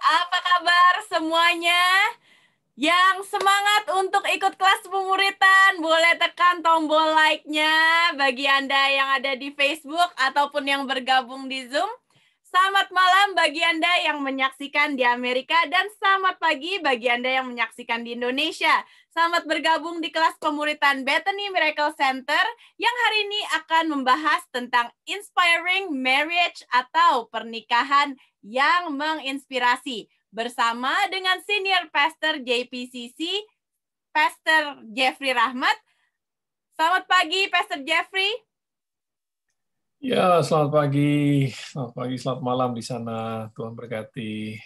apa kabar semuanya? Yang semangat untuk ikut kelas pemuritan, boleh tekan tombol like-nya bagi Anda yang ada di Facebook ataupun yang bergabung di Zoom. Selamat malam bagi Anda yang menyaksikan di Amerika dan selamat pagi bagi Anda yang menyaksikan di Indonesia. Selamat bergabung di kelas pemuritan Bethany Miracle Center yang hari ini akan membahas tentang Inspiring Marriage atau pernikahan yang menginspirasi bersama dengan Senior Pastor JPCC, Pastor Jeffrey Rahmat. Selamat pagi, Pastor Jeffrey. Ya, selamat pagi. Selamat pagi, selamat malam di sana. Tuhan berkati.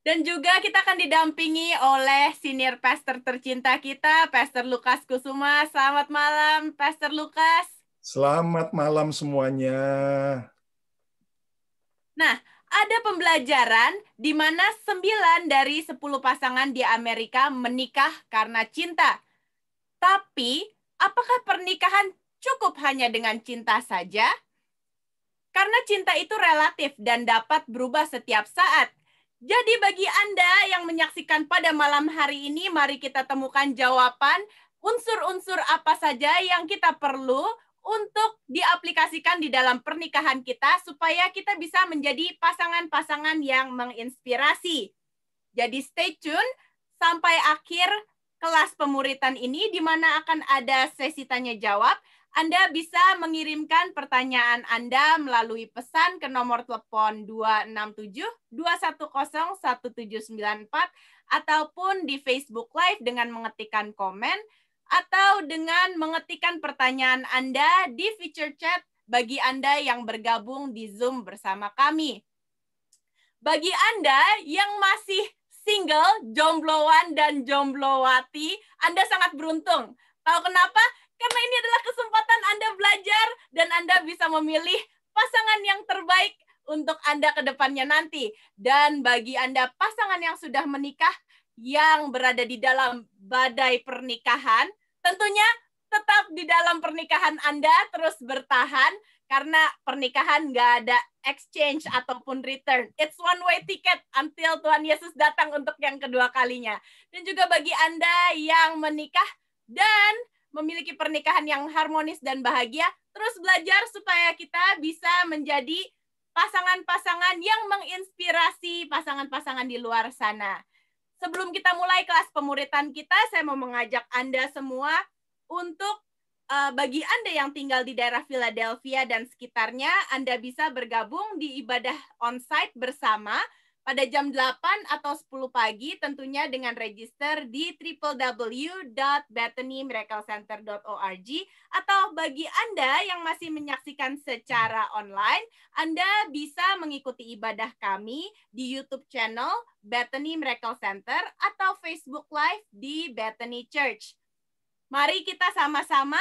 Dan juga kita akan didampingi oleh senior pastor tercinta kita, Pastor Lukas Kusuma. Selamat malam, Pastor Lukas. Selamat malam semuanya. Nah, ada pembelajaran di mana 9 dari 10 pasangan di Amerika menikah karena cinta. Tapi, apakah pernikahan cukup hanya dengan cinta saja? Karena cinta itu relatif dan dapat berubah setiap saat. Jadi bagi Anda yang menyaksikan pada malam hari ini, mari kita temukan jawaban unsur-unsur apa saja yang kita perlu untuk diaplikasikan di dalam pernikahan kita supaya kita bisa menjadi pasangan-pasangan yang menginspirasi. Jadi stay tune sampai akhir kelas pemuritan ini di mana akan ada sesi tanya jawab. Anda bisa mengirimkan pertanyaan Anda melalui pesan ke nomor telepon 267 210 1794 ataupun di Facebook Live dengan mengetikkan komen atau dengan mengetikkan pertanyaan Anda di feature chat bagi Anda yang bergabung di Zoom bersama kami. Bagi Anda yang masih single, jombloan, dan jomblowati, Anda sangat beruntung. Tahu kenapa? Karena ini adalah kesempatan Anda belajar dan Anda bisa memilih pasangan yang terbaik untuk Anda ke depannya nanti. Dan bagi Anda pasangan yang sudah menikah, yang berada di dalam badai pernikahan, tentunya tetap di dalam pernikahan Anda terus bertahan karena pernikahan nggak ada exchange ataupun return. It's one way ticket until Tuhan Yesus datang untuk yang kedua kalinya. Dan juga bagi Anda yang menikah dan memiliki pernikahan yang harmonis dan bahagia, terus belajar supaya kita bisa menjadi pasangan-pasangan yang menginspirasi pasangan-pasangan di luar sana sebelum kita mulai kelas pemuritan kita, saya mau mengajak Anda semua untuk uh, bagi Anda yang tinggal di daerah Philadelphia dan sekitarnya, Anda bisa bergabung di ibadah onsite bersama pada jam 8 atau 10 pagi tentunya dengan register di www.bethanymiraclecenter.org atau bagi Anda yang masih menyaksikan secara online, Anda bisa mengikuti ibadah kami di YouTube channel Bethany Miracle Center atau Facebook Live di Bethany Church. Mari kita sama-sama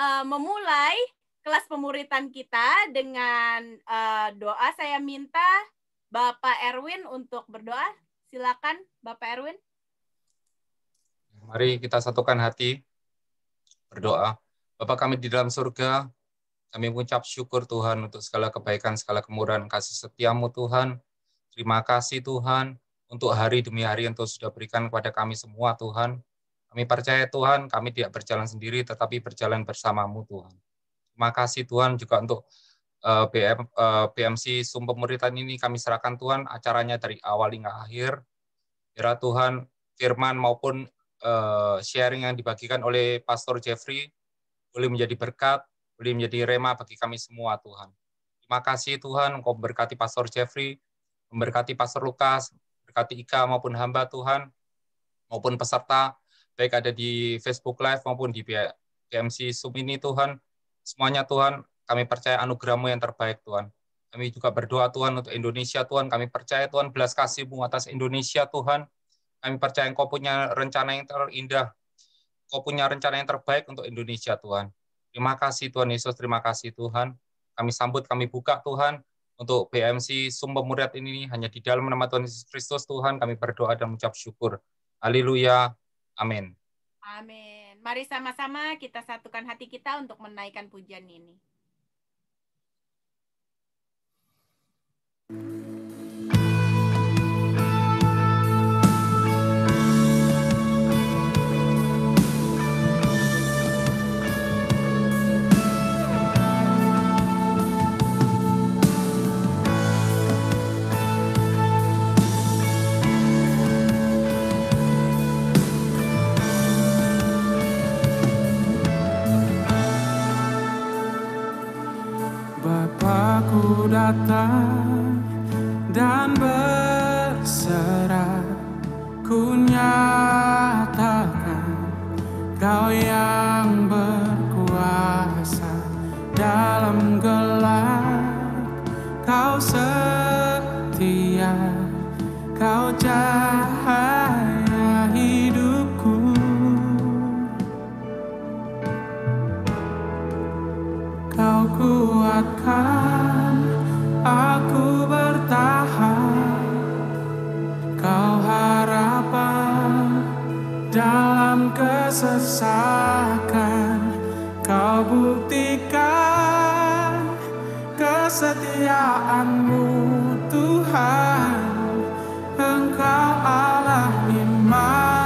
uh, memulai kelas pemuritan kita dengan uh, doa saya minta Bapak Erwin untuk berdoa. Silakan Bapak Erwin. Mari kita satukan hati berdoa. Bapak kami di dalam surga, kami mengucap syukur Tuhan untuk segala kebaikan, segala kemurahan, kasih setiamu Tuhan. Terima kasih Tuhan untuk hari demi hari yang Tuhan sudah berikan kepada kami semua Tuhan. Kami percaya Tuhan, kami tidak berjalan sendiri tetapi berjalan bersamamu Tuhan. Terima kasih Tuhan juga untuk Eh, PM, eh, PMC Sumpah Muritan ini kami serahkan Tuhan acaranya dari awal hingga akhir. Kira ya Tuhan firman maupun eh, sharing yang dibagikan oleh Pastor Jeffrey boleh menjadi berkat, boleh menjadi rema bagi kami semua Tuhan. Terima kasih Tuhan, Engkau berkati Pastor Jeffrey, memberkati Pastor Lukas, berkati Ika maupun hamba Tuhan, maupun peserta, baik ada di Facebook Live maupun di PMC Zoom ini Tuhan. Semuanya Tuhan, kami percaya anugerahmu yang terbaik, Tuhan. Kami juga berdoa, Tuhan, untuk Indonesia, Tuhan. Kami percaya, Tuhan, belas kasih-Mu atas Indonesia, Tuhan. Kami percaya Engkau punya rencana yang terindah. Engkau punya rencana yang terbaik untuk Indonesia, Tuhan. Terima kasih, Tuhan Yesus. Terima kasih, Tuhan. Kami sambut, kami buka, Tuhan, untuk BMC Sumber Muriat ini hanya di dalam nama Tuhan Yesus Kristus, Tuhan. Kami berdoa dan mengucap syukur. Haleluya. Amin. Amin. Mari sama-sama kita satukan hati kita untuk menaikkan pujian ini. aku datang dan berserah Ku nyatakan kau yang berkuasa Dalam gelap kau setia Kau cahaya hidupku Kau kuatkan aku bertahan Kau harapan dalam kesesakan Kau buktikan kesetiaanmu Tuhan Engkau Allah iman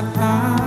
not high.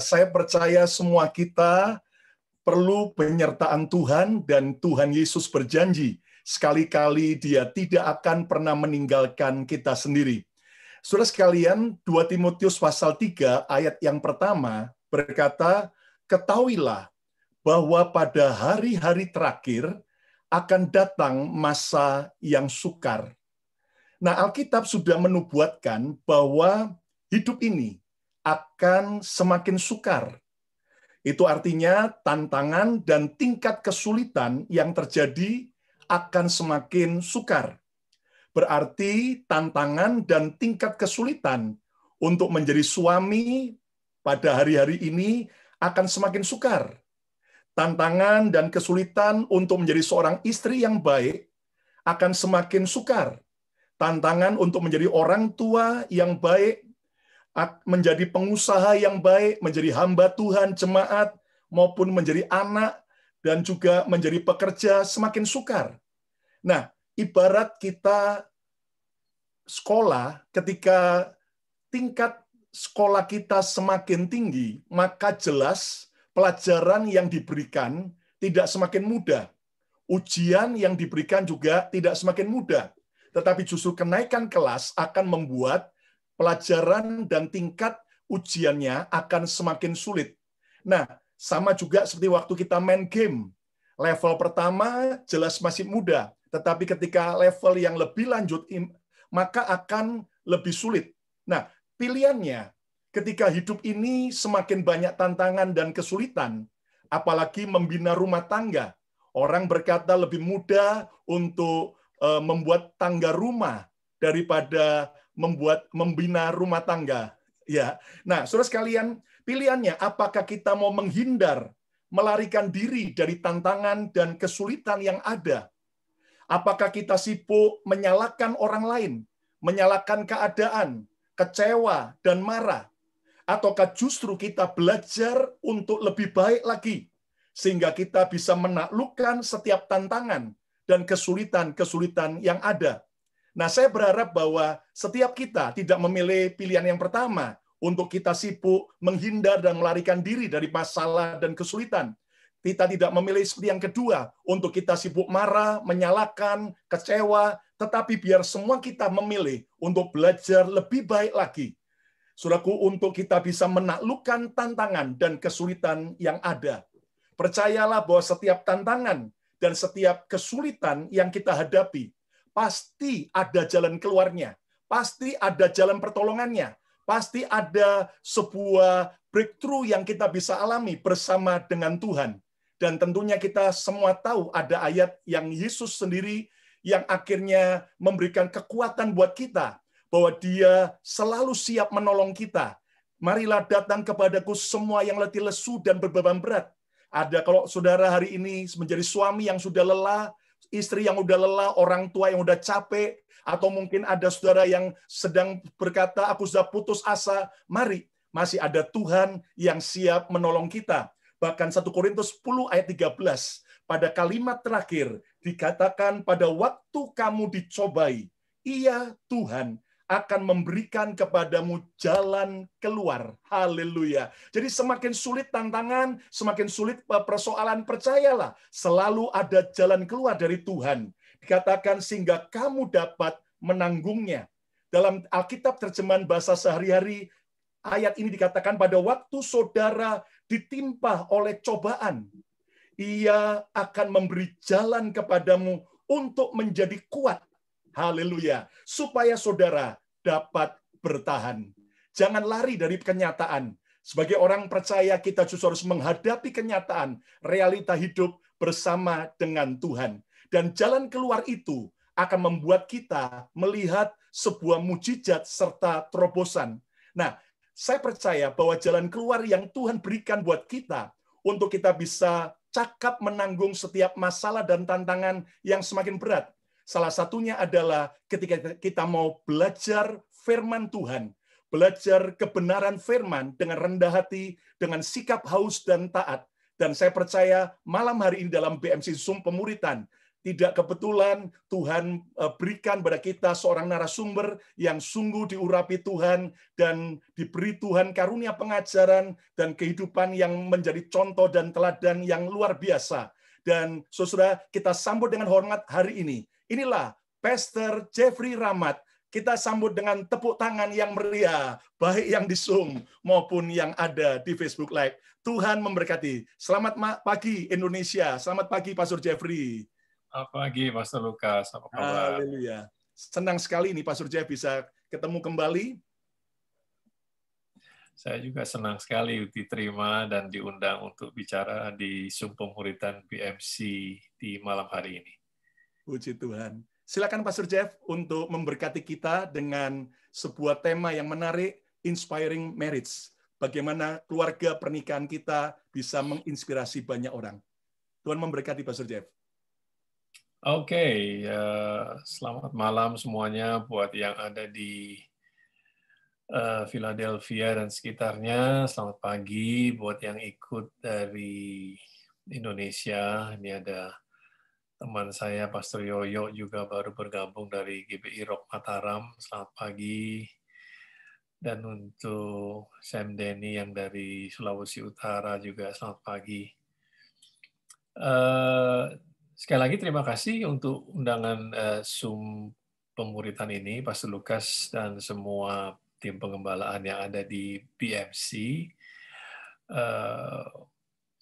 saya percaya semua kita perlu penyertaan Tuhan dan Tuhan Yesus berjanji sekali-kali dia tidak akan pernah meninggalkan kita sendiri. Saudara sekalian, 2 Timotius pasal 3 ayat yang pertama berkata, ketahuilah bahwa pada hari-hari terakhir akan datang masa yang sukar. Nah, Alkitab sudah menubuatkan bahwa hidup ini akan semakin sukar. Itu artinya tantangan dan tingkat kesulitan yang terjadi akan semakin sukar. Berarti tantangan dan tingkat kesulitan untuk menjadi suami pada hari-hari ini akan semakin sukar. Tantangan dan kesulitan untuk menjadi seorang istri yang baik akan semakin sukar. Tantangan untuk menjadi orang tua yang baik menjadi pengusaha yang baik, menjadi hamba Tuhan, jemaat, maupun menjadi anak, dan juga menjadi pekerja semakin sukar. Nah, ibarat kita sekolah, ketika tingkat sekolah kita semakin tinggi, maka jelas pelajaran yang diberikan tidak semakin mudah. Ujian yang diberikan juga tidak semakin mudah. Tetapi justru kenaikan kelas akan membuat pelajaran dan tingkat ujiannya akan semakin sulit. Nah, sama juga seperti waktu kita main game. Level pertama jelas masih mudah, tetapi ketika level yang lebih lanjut maka akan lebih sulit. Nah, pilihannya ketika hidup ini semakin banyak tantangan dan kesulitan, apalagi membina rumah tangga. Orang berkata lebih mudah untuk eh, membuat tangga rumah daripada membuat membina rumah tangga. Ya. Nah, Saudara sekalian, pilihannya apakah kita mau menghindar, melarikan diri dari tantangan dan kesulitan yang ada? Apakah kita sibuk menyalahkan orang lain, menyalahkan keadaan, kecewa dan marah? Ataukah justru kita belajar untuk lebih baik lagi sehingga kita bisa menaklukkan setiap tantangan dan kesulitan-kesulitan yang ada? Nah, saya berharap bahwa setiap kita tidak memilih pilihan yang pertama untuk kita sibuk menghindar dan melarikan diri dari masalah dan kesulitan. Kita tidak memilih seperti yang kedua untuk kita sibuk marah, menyalahkan, kecewa, tetapi biar semua kita memilih untuk belajar lebih baik lagi. Suraku untuk kita bisa menaklukkan tantangan dan kesulitan yang ada. Percayalah bahwa setiap tantangan dan setiap kesulitan yang kita hadapi pasti ada jalan keluarnya, pasti ada jalan pertolongannya, pasti ada sebuah breakthrough yang kita bisa alami bersama dengan Tuhan. Dan tentunya kita semua tahu ada ayat yang Yesus sendiri yang akhirnya memberikan kekuatan buat kita bahwa dia selalu siap menolong kita. Marilah datang kepadaku semua yang letih lesu dan berbeban berat. Ada kalau saudara hari ini menjadi suami yang sudah lelah, istri yang udah lelah, orang tua yang udah capek, atau mungkin ada saudara yang sedang berkata, aku sudah putus asa. Mari, masih ada Tuhan yang siap menolong kita. Bahkan 1 Korintus 10 ayat 13, pada kalimat terakhir, dikatakan pada waktu kamu dicobai, ia Tuhan akan memberikan kepadamu jalan keluar. Haleluya. Jadi semakin sulit tantangan, semakin sulit e, persoalan, percayalah, selalu ada jalan keluar dari Tuhan. Dikatakan sehingga kamu dapat menanggungnya. Dalam Alkitab terjemahan bahasa sehari-hari, ayat ini dikatakan pada waktu saudara ditimpa oleh cobaan, ia akan memberi jalan kepadamu untuk menjadi kuat Haleluya. Supaya saudara dapat bertahan. Jangan lari dari kenyataan. Sebagai orang percaya, kita justru harus menghadapi kenyataan, realita hidup bersama dengan Tuhan. Dan jalan keluar itu akan membuat kita melihat sebuah mujizat serta terobosan. Nah, saya percaya bahwa jalan keluar yang Tuhan berikan buat kita untuk kita bisa cakap menanggung setiap masalah dan tantangan yang semakin berat Salah satunya adalah ketika kita mau belajar firman Tuhan, belajar kebenaran firman dengan rendah hati, dengan sikap haus dan taat. Dan saya percaya malam hari ini dalam BMC Zoom Pemuritan, tidak kebetulan Tuhan eh, berikan pada kita seorang narasumber yang sungguh diurapi Tuhan dan diberi Tuhan karunia pengajaran dan kehidupan yang menjadi contoh dan teladan yang luar biasa. Dan saudara, kita sambut dengan hormat hari ini Inilah Pastor Jeffrey Ramat. Kita sambut dengan tepuk tangan yang meriah, baik yang di Zoom maupun yang ada di Facebook Live. Tuhan memberkati. Selamat pagi Indonesia. Selamat pagi Pastor Jeffrey. Selamat pagi Pastor Lukas. Apa kabar? Haleluya. Senang sekali ini, Pastor Jeff bisa ketemu kembali saya juga senang sekali diterima dan diundang untuk bicara di Sumpung Muritan BMC di malam hari ini. Puji Tuhan. Silakan Pastor Jeff untuk memberkati kita dengan sebuah tema yang menarik, inspiring marriage. Bagaimana keluarga pernikahan kita bisa menginspirasi banyak orang. Tuhan memberkati Pastor Jeff. Oke, okay, ya, selamat malam semuanya buat yang ada di eh, Philadelphia dan sekitarnya. Selamat pagi buat yang ikut dari Indonesia. Ini ada teman saya Pastor Yoyo juga baru bergabung dari GBI Rok Mataram. Selamat pagi. Dan untuk Sam Denny yang dari Sulawesi Utara juga selamat pagi. Eh, sekali lagi terima kasih untuk undangan sum eh, Zoom pemuritan ini, Pastor Lukas dan semua tim pengembalaan yang ada di BMC. Eh,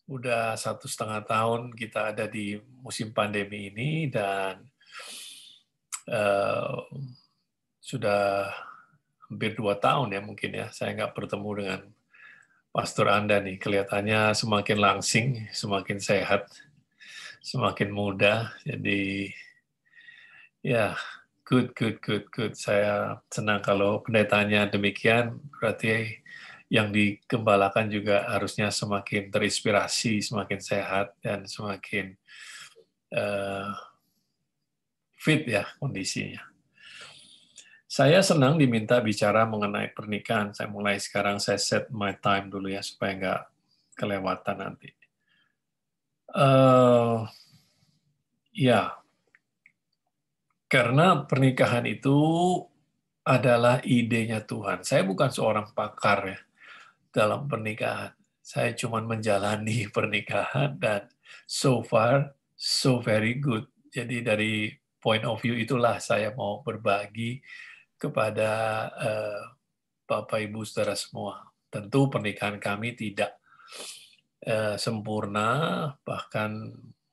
udah satu setengah tahun kita ada di musim pandemi ini dan uh, sudah hampir dua tahun ya mungkin ya saya nggak bertemu dengan pastor Anda nih kelihatannya semakin langsing, semakin sehat, semakin muda. Jadi ya yeah, good good good good. Saya senang kalau pendetanya demikian berarti yang dikembalakan juga harusnya semakin terinspirasi, semakin sehat dan semakin uh, fit ya kondisinya. Saya senang diminta bicara mengenai pernikahan. Saya mulai sekarang saya set my time dulu ya supaya nggak kelewatan nanti. Uh, ya, karena pernikahan itu adalah idenya Tuhan. Saya bukan seorang pakar ya dalam pernikahan. Saya cuma menjalani pernikahan dan so far so very good. Jadi dari point of view itulah saya mau berbagi kepada eh, Bapak Ibu saudara semua. Tentu pernikahan kami tidak eh, sempurna, bahkan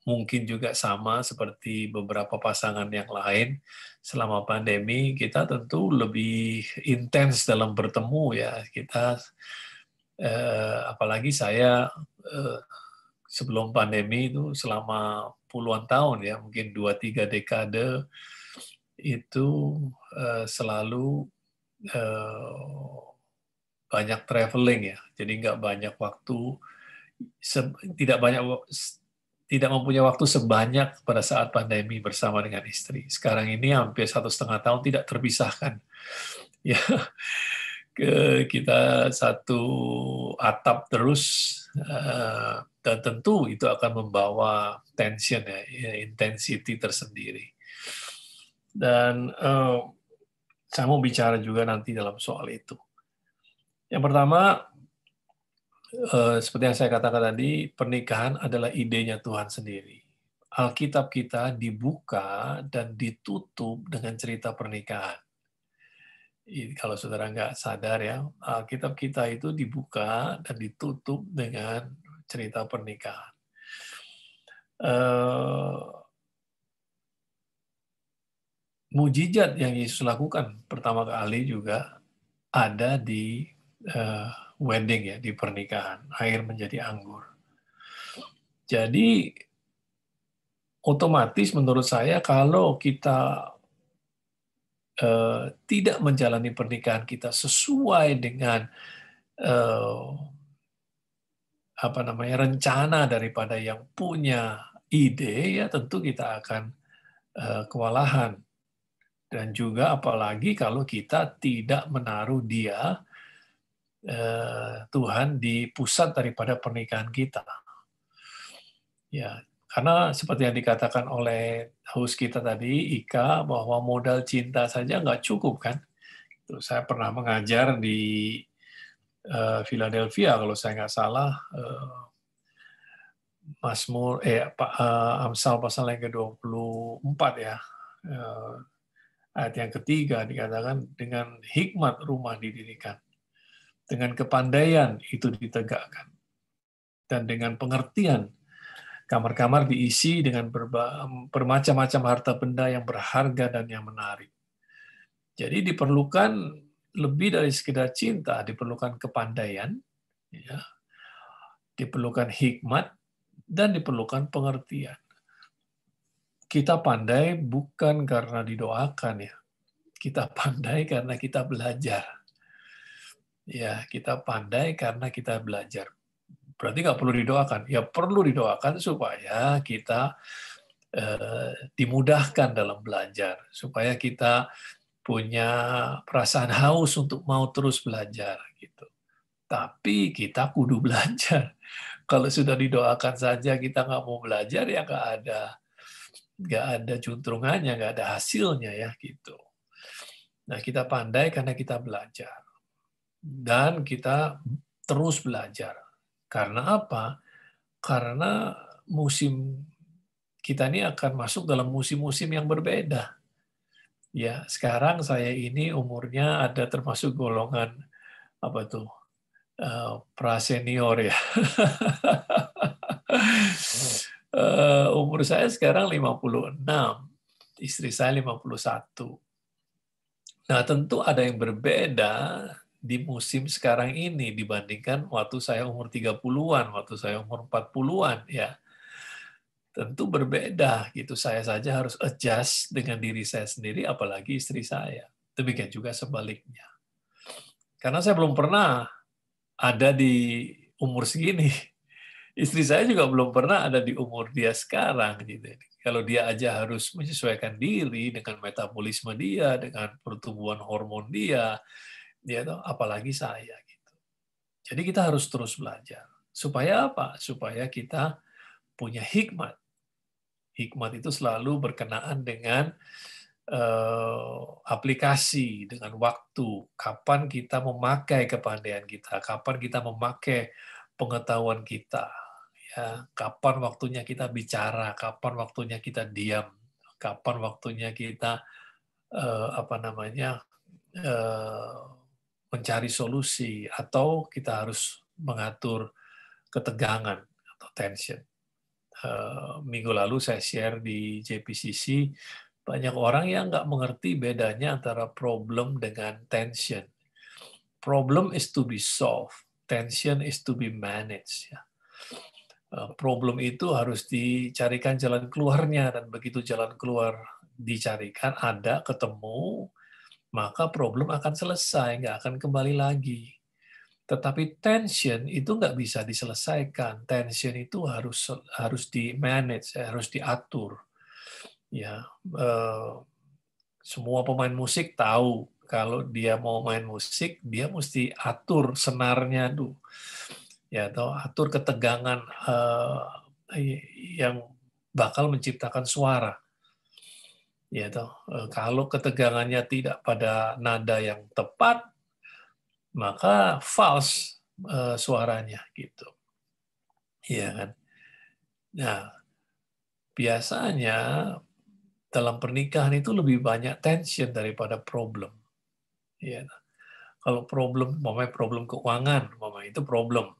mungkin juga sama seperti beberapa pasangan yang lain selama pandemi kita tentu lebih intens dalam bertemu ya kita eh, apalagi saya eh, sebelum pandemi itu selama puluhan tahun ya mungkin dua tiga dekade itu eh, selalu eh, banyak traveling ya jadi nggak banyak waktu se, tidak banyak tidak mempunyai waktu sebanyak pada saat pandemi bersama dengan istri. Sekarang ini hampir satu setengah tahun tidak terpisahkan. Ya, kita satu atap terus eh, dan tentu itu akan membawa tension ya, ya intensity tersendiri dan eh, saya mau bicara juga nanti dalam soal itu yang pertama eh, seperti yang saya katakan tadi pernikahan adalah idenya Tuhan sendiri Alkitab kita dibuka dan ditutup dengan cerita pernikahan kalau saudara nggak sadar ya, Alkitab eh, kita itu dibuka dan ditutup dengan cerita pernikahan. Uh, mujizat yang Yesus lakukan pertama kali juga ada di eh, wedding ya, di pernikahan. Air menjadi anggur. Jadi otomatis menurut saya kalau kita Eh, tidak menjalani pernikahan kita sesuai dengan uh, apa namanya rencana daripada yang punya ide ya tentu kita akan uh, kewalahan dan juga apalagi kalau kita tidak menaruh dia Tuhan di pusat daripada pernikahan kita ya karena seperti yang dikatakan oleh host kita tadi, Ika, bahwa modal cinta saja nggak cukup kan. Itu saya pernah mengajar di eh, Philadelphia kalau saya nggak salah, uh, Mur eh, eh Pak uh, eh, Amsal pasal yang ke-24 ya. Uh, ayat yang ketiga dikatakan dengan hikmat rumah didirikan. Dengan kepandaian itu ditegakkan. Dan dengan pengertian Kamar-kamar diisi dengan bermacam-macam harta benda yang berharga dan yang menarik. Jadi diperlukan lebih dari sekedar cinta, diperlukan kepandaian, ya, diperlukan hikmat, dan diperlukan pengertian. Kita pandai bukan karena didoakan ya, kita pandai karena kita belajar. Ya, kita pandai karena kita belajar. Berarti nggak perlu didoakan. Ya perlu didoakan supaya kita eh, dimudahkan dalam belajar, supaya kita punya perasaan haus untuk mau terus belajar gitu. Tapi kita kudu belajar. Kalau sudah didoakan saja kita nggak mau belajar ya nggak ada nggak ada juntrungannya, nggak ada hasilnya ya gitu. Nah kita pandai karena kita belajar dan kita terus belajar. Karena apa? Karena musim kita ini akan masuk dalam musim-musim yang berbeda. Ya, sekarang saya ini umurnya ada termasuk golongan apa tuh? Eh, pra senior ya. Eh, umur saya sekarang 56, istri saya 51. Nah, tentu ada yang berbeda di musim sekarang ini dibandingkan waktu saya umur 30-an, waktu saya umur 40-an ya. Tentu berbeda gitu. Saya saja harus adjust dengan diri saya sendiri apalagi istri saya. Demikian juga sebaliknya. Karena saya belum pernah ada di umur segini. Istri saya juga belum pernah ada di umur dia sekarang gitu. Kalau dia aja harus menyesuaikan diri dengan metabolisme dia, dengan pertumbuhan hormon dia, ya toh apalagi saya gitu. Jadi kita harus terus belajar. Supaya apa? Supaya kita punya hikmat. Hikmat itu selalu berkenaan dengan eh, aplikasi, dengan waktu. Kapan kita memakai kepandaian kita? Kapan kita memakai pengetahuan kita? Ya, kapan waktunya kita bicara? Kapan waktunya kita diam? Kapan waktunya kita eh, apa namanya? Eh, mencari solusi atau kita harus mengatur ketegangan atau tension. Eh, minggu lalu saya share di JPCC banyak orang yang nggak mengerti bedanya antara problem dengan tension. Problem is to be solved, tension is to be managed. Ya. Eh, problem itu harus dicarikan jalan keluarnya dan begitu jalan keluar dicarikan ada ketemu maka problem akan selesai, nggak akan kembali lagi. Tetapi tension itu nggak bisa diselesaikan. Tension itu harus harus di manage, eh, harus diatur. Ya, eh, semua pemain musik tahu kalau dia mau main musik, dia mesti atur senarnya tuh, ya atau atur ketegangan eh, yang bakal menciptakan suara ya toh eh, kalau ketegangannya tidak pada nada yang tepat maka false uh, suaranya gitu ya kan nah biasanya dalam pernikahan itu lebih banyak tension daripada problem ya kalau problem mamanya problem keuangan mama itu problem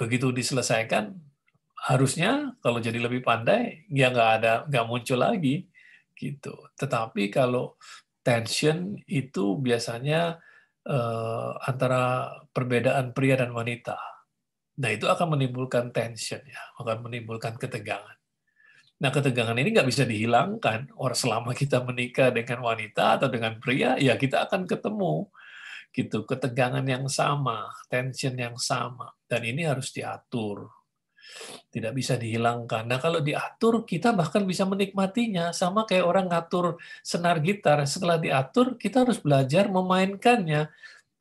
begitu diselesaikan harusnya kalau jadi lebih pandai ya nggak ada nggak muncul lagi gitu. Tetapi kalau tension itu biasanya uh, antara perbedaan pria dan wanita. Nah itu akan menimbulkan tension ya, akan menimbulkan ketegangan. Nah ketegangan ini nggak bisa dihilangkan. Orang selama kita menikah dengan wanita atau dengan pria, ya kita akan ketemu gitu ketegangan yang sama, tension yang sama, dan ini harus diatur tidak bisa dihilangkan. Nah, kalau diatur, kita bahkan bisa menikmatinya. Sama kayak orang ngatur senar gitar, setelah diatur, kita harus belajar memainkannya.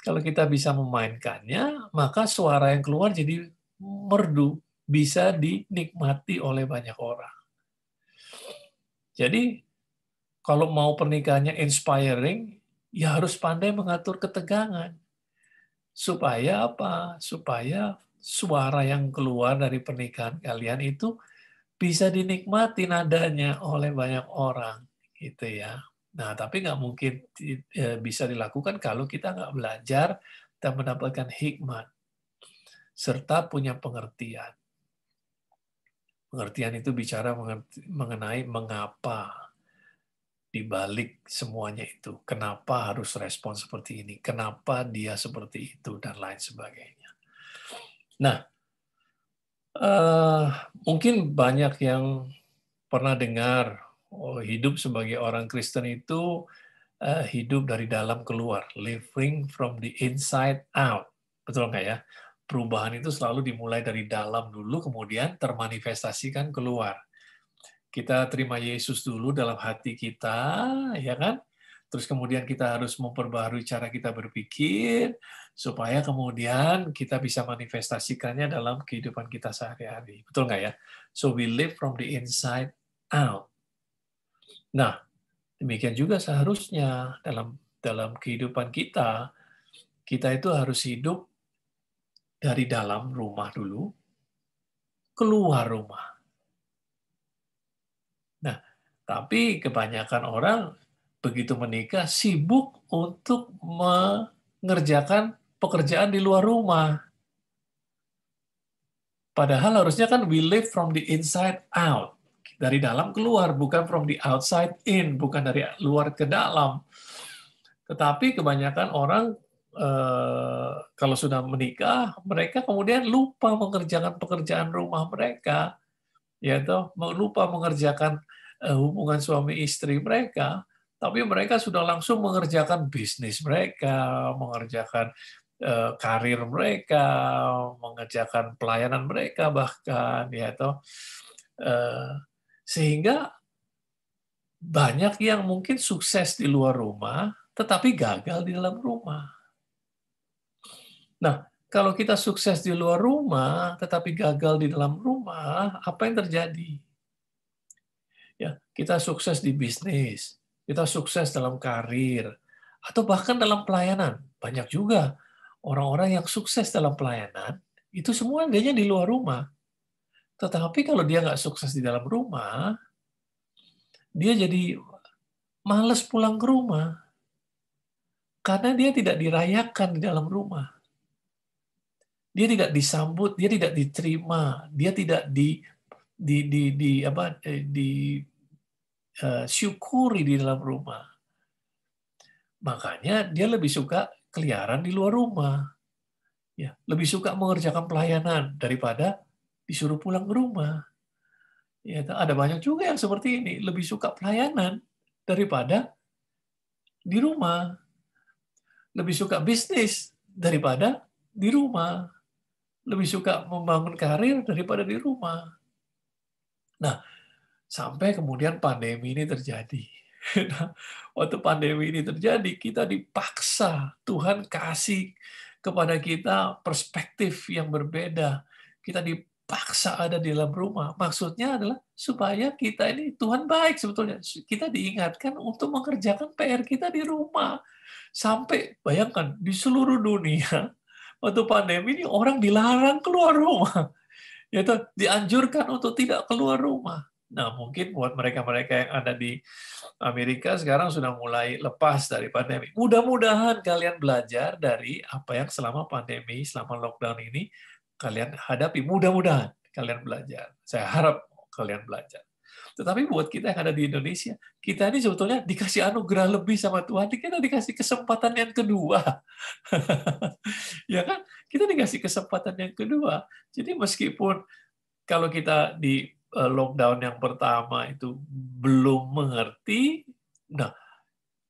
Kalau kita bisa memainkannya, maka suara yang keluar jadi merdu, bisa dinikmati oleh banyak orang. Jadi, kalau mau pernikahannya inspiring, ya harus pandai mengatur ketegangan. Supaya apa? Supaya suara yang keluar dari pernikahan kalian itu bisa dinikmati nadanya oleh banyak orang gitu ya. Nah, tapi nggak mungkin e, bisa dilakukan kalau kita nggak belajar dan mendapatkan hikmat serta punya pengertian. Pengertian itu bicara mengenai mengapa di balik semuanya itu, kenapa harus respon seperti ini, kenapa dia seperti itu dan lain sebagainya. Nah, uh, mungkin banyak yang pernah dengar oh, hidup sebagai orang Kristen itu uh, hidup dari dalam keluar, living from the inside out. Betul nggak ya? Perubahan itu selalu dimulai dari dalam dulu, kemudian termanifestasikan keluar. Kita terima Yesus dulu dalam hati kita, ya kan? terus kemudian kita harus memperbarui cara kita berpikir supaya kemudian kita bisa manifestasikannya dalam kehidupan kita sehari-hari. Betul nggak ya? So we live from the inside out. Nah, demikian juga seharusnya dalam dalam kehidupan kita, kita itu harus hidup dari dalam rumah dulu, keluar rumah. Nah, tapi kebanyakan orang begitu menikah sibuk untuk mengerjakan pekerjaan di luar rumah. Padahal harusnya kan we live from the inside out. Dari dalam keluar, bukan from the outside in, bukan dari luar ke dalam. Tetapi kebanyakan orang eh, kalau sudah menikah, mereka kemudian lupa mengerjakan pekerjaan rumah mereka, yaitu lupa mengerjakan eh, hubungan suami istri mereka, tapi mereka sudah langsung mengerjakan bisnis mereka, mengerjakan eh, karir mereka, mengerjakan pelayanan mereka bahkan ya toh eh, sehingga banyak yang mungkin sukses di luar rumah tetapi gagal di dalam rumah. Nah, kalau kita sukses di luar rumah tetapi gagal di dalam rumah, apa yang terjadi? Ya, kita sukses di bisnis, kita sukses dalam karir, atau bahkan dalam pelayanan. Banyak juga orang-orang yang sukses dalam pelayanan, itu semua adanya di luar rumah. Tetapi kalau dia nggak sukses di dalam rumah, dia jadi males pulang ke rumah. Karena dia tidak dirayakan di dalam rumah. Dia tidak disambut, dia tidak diterima, dia tidak di di di, di apa eh, di Eh, syukuri di dalam rumah. Makanya dia lebih suka keliaran di luar rumah. Ya, lebih suka mengerjakan pelayanan daripada disuruh pulang ke rumah. Ya, ada banyak juga yang seperti ini, lebih suka pelayanan daripada di rumah. Lebih suka bisnis daripada di rumah. Lebih suka membangun karir daripada di rumah. Nah, sampai kemudian pandemi ini terjadi. waktu pandemi ini terjadi, kita dipaksa Tuhan kasih kepada kita perspektif yang berbeda. Kita dipaksa ada di dalam rumah. Maksudnya adalah supaya kita ini Tuhan baik sebetulnya. Kita diingatkan untuk mengerjakan PR kita di rumah. Sampai bayangkan di seluruh dunia waktu pandemi ini orang dilarang keluar rumah. Yaitu dianjurkan untuk tidak keluar rumah Nah, mungkin buat mereka-mereka yang ada di Amerika sekarang sudah mulai lepas dari pandemi. Mudah-mudahan kalian belajar dari apa yang selama pandemi, selama lockdown ini kalian hadapi. Mudah-mudahan kalian belajar. Saya harap kalian belajar. Tetapi buat kita yang ada di Indonesia, kita ini sebetulnya dikasih anugerah lebih sama Tuhan. Kita dikasih kesempatan yang kedua. ya kan? Kita dikasih kesempatan yang kedua. Jadi meskipun kalau kita di Eh, lockdown yang pertama itu belum mengerti. Nah,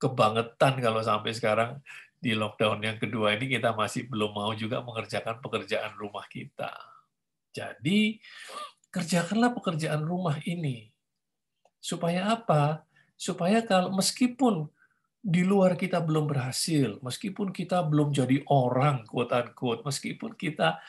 kebangetan kalau sampai sekarang di lockdown yang kedua ini kita masih belum mau juga mengerjakan pekerjaan rumah kita. Jadi, kerjakanlah pekerjaan rumah ini. Supaya apa? Supaya kalau meskipun di luar kita belum berhasil, meskipun kita belum jadi orang, quote unquote, meskipun kita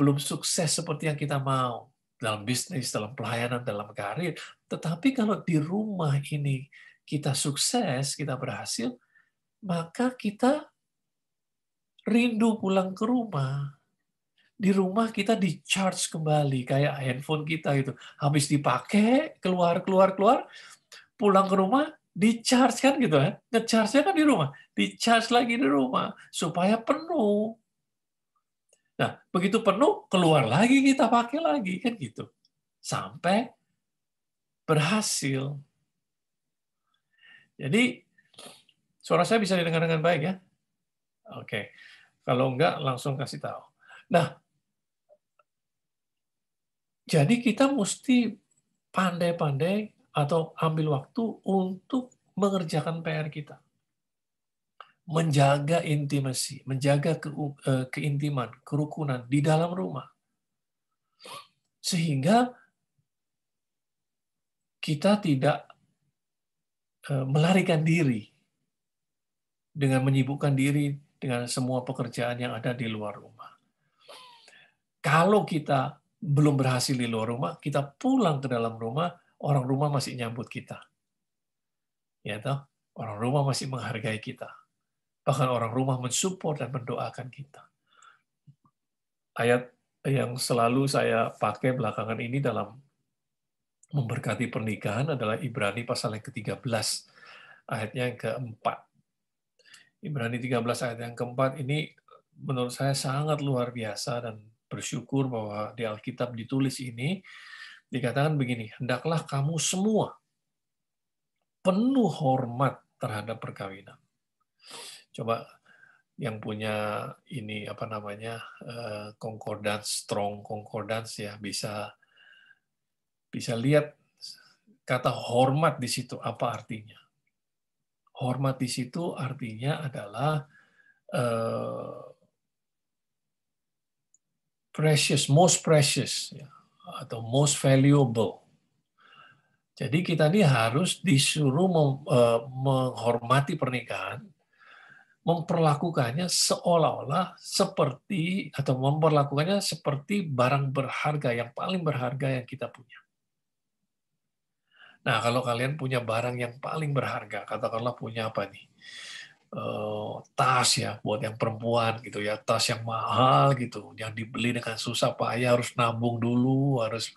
belum sukses seperti yang kita mau, dalam bisnis, dalam pelayanan, dalam karir. Tetapi kalau di rumah ini kita sukses, kita berhasil, maka kita rindu pulang ke rumah. Di rumah kita di charge kembali kayak handphone kita itu habis dipakai keluar keluar keluar pulang ke rumah di charge kan gitu kan eh. ngecharge kan di rumah di charge lagi di rumah supaya penuh Nah, begitu penuh, keluar lagi kita pakai lagi, kan gitu. Sampai berhasil. Jadi, suara saya bisa didengar dengan baik ya? Oke. Kalau enggak, langsung kasih tahu. Nah, jadi kita mesti pandai-pandai atau ambil waktu untuk mengerjakan PR kita menjaga intimasi, menjaga ke, eh, keintiman, kerukunan di dalam rumah. Sehingga kita tidak eh, melarikan diri dengan menyibukkan diri dengan semua pekerjaan yang ada di luar rumah. Kalau kita belum berhasil di luar rumah, kita pulang ke dalam rumah, orang rumah masih nyambut kita. Ya toh, orang rumah masih menghargai kita Bahkan orang rumah mensupport dan mendoakan kita. Ayat yang selalu saya pakai belakangan ini dalam memberkati pernikahan adalah Ibrani pasal yang ke-13 ayatnya yang keempat. Ibrani 13 ayat yang keempat ini menurut saya sangat luar biasa dan bersyukur bahwa di Alkitab ditulis ini dikatakan begini, hendaklah kamu semua penuh hormat terhadap perkawinan coba yang punya ini apa namanya uh, concordance strong concordance ya bisa bisa lihat kata hormat di situ apa artinya hormat di situ artinya adalah uh, precious most precious ya, atau most valuable jadi kita ini harus disuruh eh, menghormati pernikahan memperlakukannya seolah-olah seperti atau memperlakukannya seperti barang berharga yang paling berharga yang kita punya. Nah, kalau kalian punya barang yang paling berharga, katakanlah punya apa nih? Eh, tas ya buat yang perempuan gitu ya tas yang mahal gitu yang dibeli dengan susah payah harus nabung dulu harus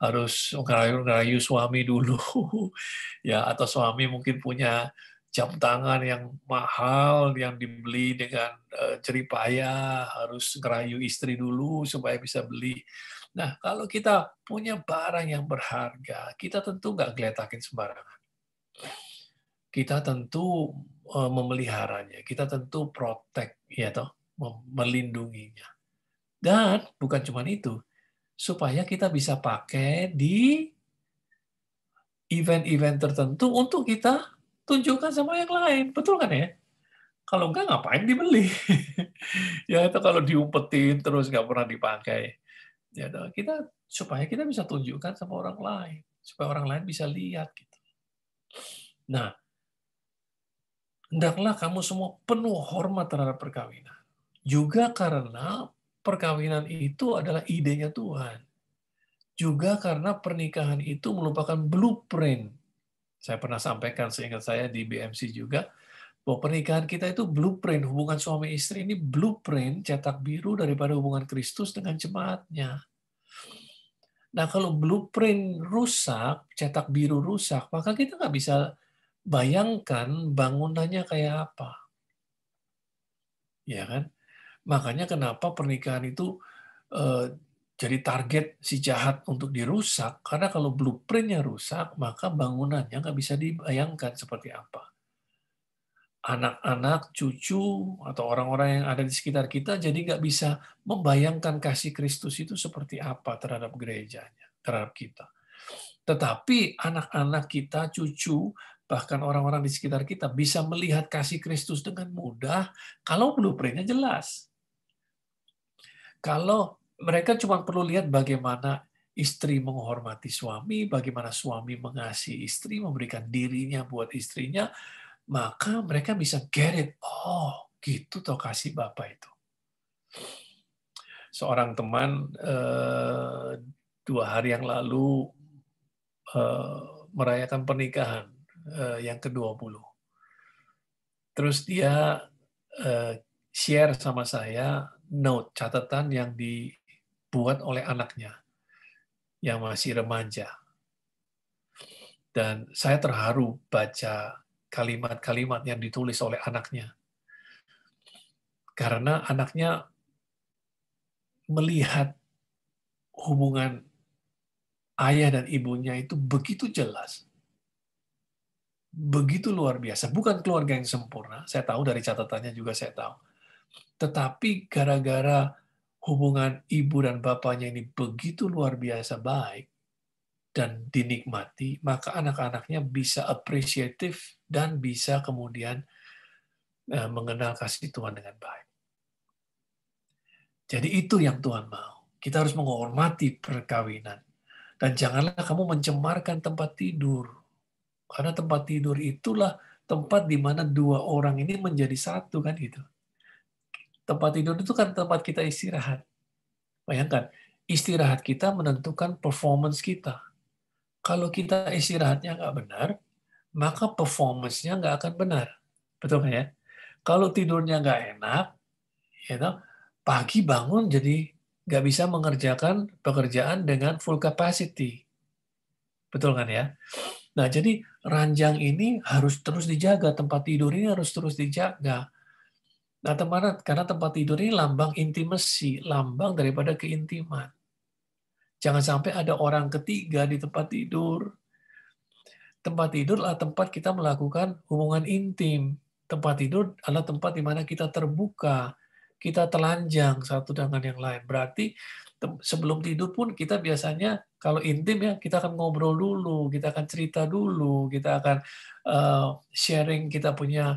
harus ngerayu-ngerayu suami dulu ya atau suami mungkin punya jam tangan yang mahal yang dibeli dengan eh, ceripaya harus ngerayu istri dulu supaya bisa beli. Nah kalau kita punya barang yang berharga, kita tentu nggak geletakin sembarangan. Kita tentu eh, memeliharanya, kita tentu protek, ya toh, melindunginya. Dan bukan cuma itu, supaya kita bisa pakai di event-event tertentu untuk kita tunjukkan sama yang lain, betul kan ya? Kalau enggak ngapain dibeli? ya itu kalau diumpetin terus nggak pernah dipakai. Ya kita supaya kita bisa tunjukkan sama orang lain, supaya orang lain bisa lihat gitu. Nah, hendaklah kamu semua penuh hormat terhadap perkawinan. Juga karena perkawinan itu adalah idenya Tuhan. Juga karena pernikahan itu merupakan blueprint saya pernah sampaikan seingat saya di BMC juga, bahwa pernikahan kita itu blueprint, hubungan suami istri ini blueprint cetak biru daripada hubungan Kristus dengan jemaatnya. Nah kalau blueprint rusak, cetak biru rusak, maka kita nggak bisa bayangkan bangunannya kayak apa. Ya kan? Makanya kenapa pernikahan itu eh, jadi target si jahat untuk dirusak karena kalau blueprintnya rusak maka bangunannya nggak bisa dibayangkan seperti apa anak-anak cucu atau orang-orang yang ada di sekitar kita jadi nggak bisa membayangkan kasih Kristus itu seperti apa terhadap gerejanya terhadap kita tetapi anak-anak kita cucu bahkan orang-orang di sekitar kita bisa melihat kasih Kristus dengan mudah kalau blueprintnya jelas kalau mereka cuma perlu lihat bagaimana istri menghormati suami, bagaimana suami mengasihi istri, memberikan dirinya buat istrinya, maka mereka bisa get it. Oh, gitu toh kasih Bapak itu. Seorang teman eh, dua hari yang lalu eh, merayakan pernikahan eh, yang ke-20. Terus dia share sama saya note catatan yang di dibuat oleh anaknya yang masih remaja. Dan saya terharu baca kalimat-kalimat yang ditulis oleh anaknya. Karena anaknya melihat hubungan ayah dan ibunya itu begitu jelas. Begitu luar biasa. Bukan keluarga yang sempurna, saya tahu dari catatannya juga saya tahu. Tetapi gara-gara hubungan ibu dan bapaknya ini begitu luar biasa baik dan dinikmati, maka anak-anaknya bisa apresiatif dan bisa kemudian eh, mengenal kasih Tuhan dengan baik. Jadi itu yang Tuhan mau. Kita harus menghormati perkawinan. Dan janganlah kamu mencemarkan tempat tidur. Karena tempat tidur itulah tempat di mana dua orang ini menjadi satu kan gitu tempat tidur itu kan tempat kita istirahat. Bayangkan, istirahat kita menentukan performance kita. Kalau kita istirahatnya nggak benar, maka performance-nya nggak akan benar. Betul kan ya? Kalau tidurnya nggak enak, you ya know, pagi bangun jadi nggak bisa mengerjakan pekerjaan dengan full capacity. Betul kan ya? Nah, jadi ranjang ini harus terus dijaga, tempat tidur ini harus terus dijaga. Nah, teman, karena tempat tidur ini lambang intimasi, lambang daripada keintiman. Jangan sampai ada orang ketiga di tempat tidur. Tempat tidur adalah tempat kita melakukan hubungan intim. Tempat tidur adalah tempat di mana kita terbuka, kita telanjang satu dengan yang lain. Berarti sebelum tidur pun kita biasanya kalau intim ya kita akan ngobrol dulu, kita akan cerita dulu, kita akan eh, sharing kita punya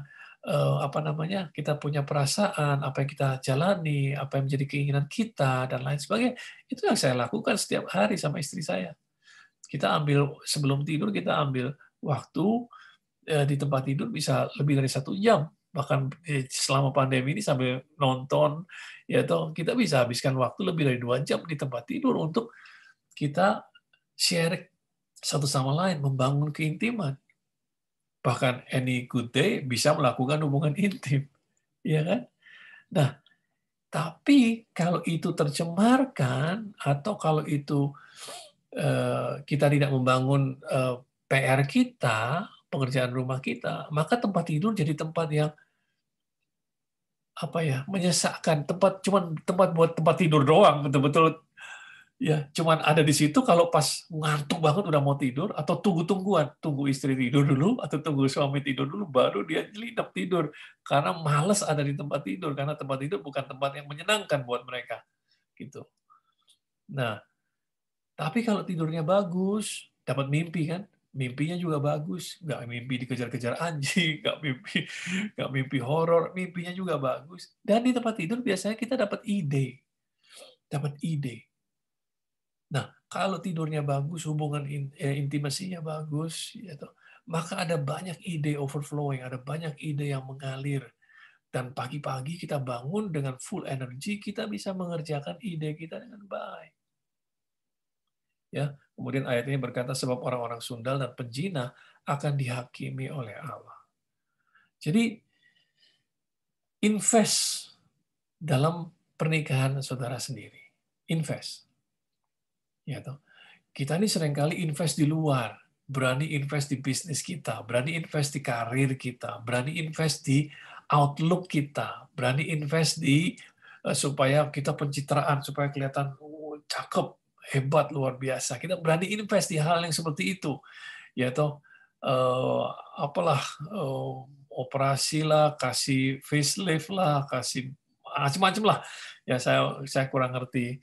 Eh, apa namanya kita punya perasaan apa yang kita jalani apa yang menjadi keinginan kita dan lain sebagainya itu yang saya lakukan setiap hari sama istri saya kita ambil sebelum tidur kita ambil waktu eh, di tempat tidur bisa lebih dari satu jam bahkan eh, selama pandemi ini sambil nonton ya toh kita bisa habiskan waktu lebih dari dua jam di tempat tidur untuk kita share satu sama lain membangun keintiman bahkan any good day bisa melakukan hubungan intim. ya kan? Nah, tapi kalau itu tercemarkan atau kalau itu eh, kita tidak membangun eh, PR kita, pekerjaan rumah kita, maka tempat tidur jadi tempat yang apa ya menyesakkan tempat cuman tempat buat tempat tidur doang betul-betul ya cuman ada di situ kalau pas ngantuk banget udah mau tidur atau tunggu-tungguan tunggu istri tidur dulu atau tunggu suami tidur dulu baru dia nyelinap tidur karena males ada di tempat tidur karena tempat tidur bukan tempat yang menyenangkan buat mereka gitu nah tapi kalau tidurnya bagus dapat mimpi kan mimpinya juga bagus nggak mimpi dikejar-kejar anjing nggak mimpi nggak mimpi horor mimpinya juga bagus dan di tempat tidur biasanya kita dapat ide dapat ide Nah, kalau tidurnya bagus, hubungan eh, intimasinya bagus, gitu, maka ada banyak ide overflowing, ada banyak ide yang mengalir. Dan pagi-pagi kita bangun dengan full energi, kita bisa mengerjakan ide kita dengan baik. Ya, kemudian ayat ini berkata sebab orang-orang sundal dan penjina akan dihakimi oleh Allah. Jadi invest dalam pernikahan saudara sendiri. Invest Ya toh. Kita ini seringkali invest di luar, berani invest di bisnis kita, berani invest di karir kita, berani invest di outlook kita, berani invest di eh, supaya kita pencitraan, supaya kelihatan uh, cakep, hebat, luar biasa. Kita berani invest di hal yang seperti itu. Ya toh uh, apalah uh, operasi lah, kasih facelift lah, kasih macam-macam lah. Ya saya saya kurang ngerti.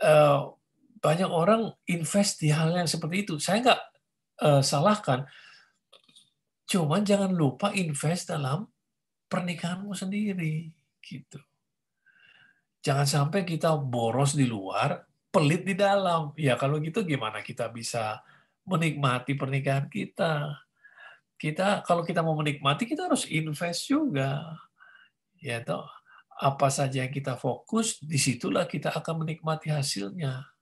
Uh, banyak orang invest di hal yang seperti itu. Saya nggak uh, salahkan. Cuman jangan lupa invest dalam pernikahanmu sendiri, gitu. Jangan sampai kita boros di luar, pelit di dalam. Ya kalau gitu gimana kita bisa menikmati pernikahan kita? Kita kalau kita mau menikmati kita harus invest juga. Ya toh, apa saja yang kita fokus, disitulah kita akan menikmati hasilnya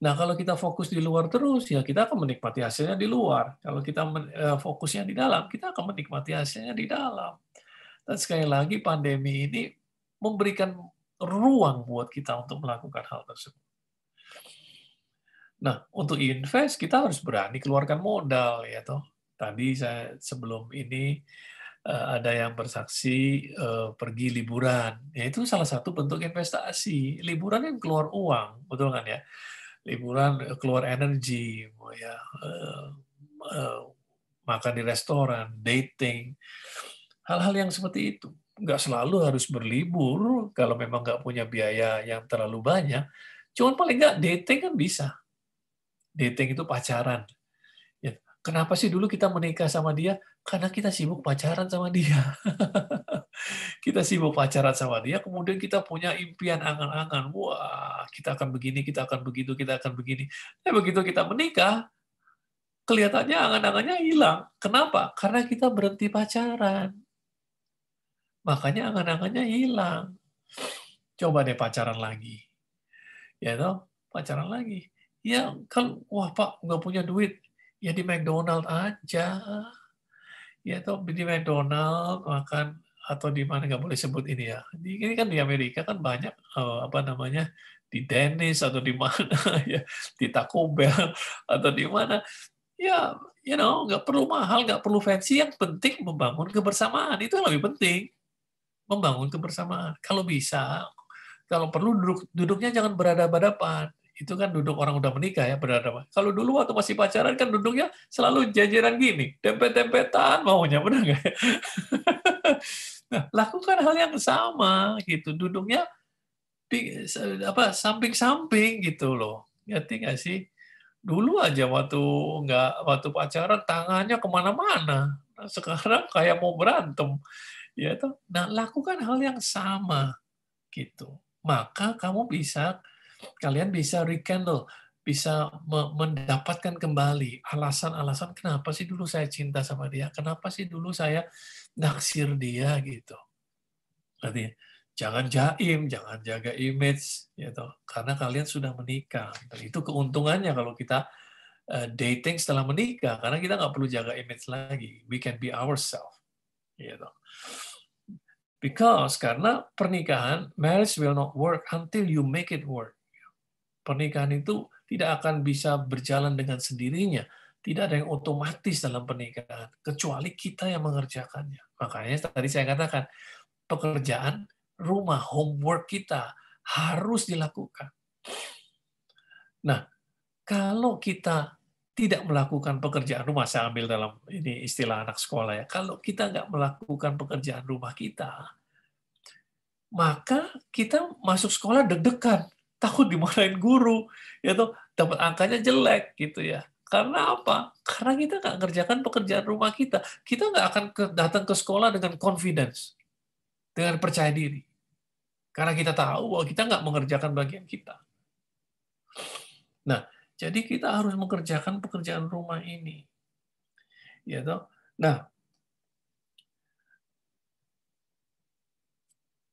Nah, kalau kita fokus di luar terus, ya kita akan menikmati hasilnya di luar. Kalau kita eh, fokusnya di dalam, kita akan menikmati hasilnya di dalam. Dan sekali lagi, pandemi ini memberikan ruang buat kita untuk melakukan hal tersebut. Nah, untuk invest, kita harus berani keluarkan modal, ya toh. Tadi saya sebelum ini Eh, ada yang bersaksi eh, pergi liburan. Ya, itu salah satu bentuk investasi. Liburan yang keluar uang, betul kan ya? Liburan eh, keluar energi, gitu ya makan di restoran, dating, hal-hal yang seperti itu. Nggak selalu harus berlibur kalau memang nggak punya biaya yang terlalu banyak. Cuman paling nggak dating kan bisa. Dating itu pacaran. Ya, kenapa sih dulu kita menikah sama dia? Karena kita sibuk pacaran sama dia. kita sibuk pacaran sama dia, kemudian kita punya impian angan-angan. Wah, kita akan begini, kita akan begitu, kita akan begini. Nah, begitu kita menikah, kelihatannya angan-angannya hilang. Kenapa? Karena kita berhenti pacaran. Makanya angan-angannya hilang. Coba deh pacaran lagi. Ya toh, pacaran lagi. Ya, kalau wah Pak nggak punya duit, ya di McDonald aja Ya itu di McDonald makan atau di mana nggak boleh sebut ini ya. ini kan di Amerika kan banyak eh, apa namanya di Dennis atau di mana ya di Taco Bell atau di mana ya you know nggak perlu mahal nggak perlu fancy yang penting membangun kebersamaan itu yang lebih penting membangun kebersamaan kalau bisa kalau perlu duduk duduknya jangan berada berhadapan itu kan duduk orang udah menikah ya berhadapan. Kalau dulu waktu masih pacaran kan duduknya selalu jajaran gini, dempet-dempetan maunya, benar nggak? nah, lakukan hal yang sama gitu, duduknya apa samping-samping gitu loh, ngerti nggak sih? Dulu aja waktu nggak waktu pacaran tangannya kemana-mana, nah, sekarang kayak mau berantem, ya toh. Nah lakukan hal yang sama gitu, maka kamu bisa kalian bisa rekindle, bisa mendapatkan kembali alasan-alasan kenapa sih dulu saya cinta sama dia, kenapa sih dulu saya naksir dia gitu. Artinya, jangan jaim, jangan jaga image gitu, karena kalian sudah menikah. Dan itu keuntungannya kalau kita eh, dating setelah menikah, karena kita nggak perlu jaga image lagi. We can be ourselves. Gitu. Because karena pernikahan, marriage will not work until you make it work. Pernikahan itu tidak akan bisa berjalan dengan sendirinya. Tidak ada yang otomatis dalam pernikahan, kecuali kita yang mengerjakannya. Makanya tadi saya katakan, pekerjaan rumah, homework kita harus dilakukan. Nah, kalau kita tidak melakukan pekerjaan rumah, saya ambil dalam ini istilah anak sekolah ya, kalau kita nggak melakukan pekerjaan rumah kita, maka kita masuk sekolah deg-degan takut dimarahin guru ya tuh dapat angkanya jelek gitu ya karena apa? Karena kita nggak kerjakan pekerjaan rumah kita. Kita nggak akan datang ke sekolah dengan confidence, dengan percaya diri. Karena kita tahu bahwa kita nggak mengerjakan bagian kita. Nah, jadi kita harus mengerjakan pekerjaan rumah ini. Ya tuh Nah,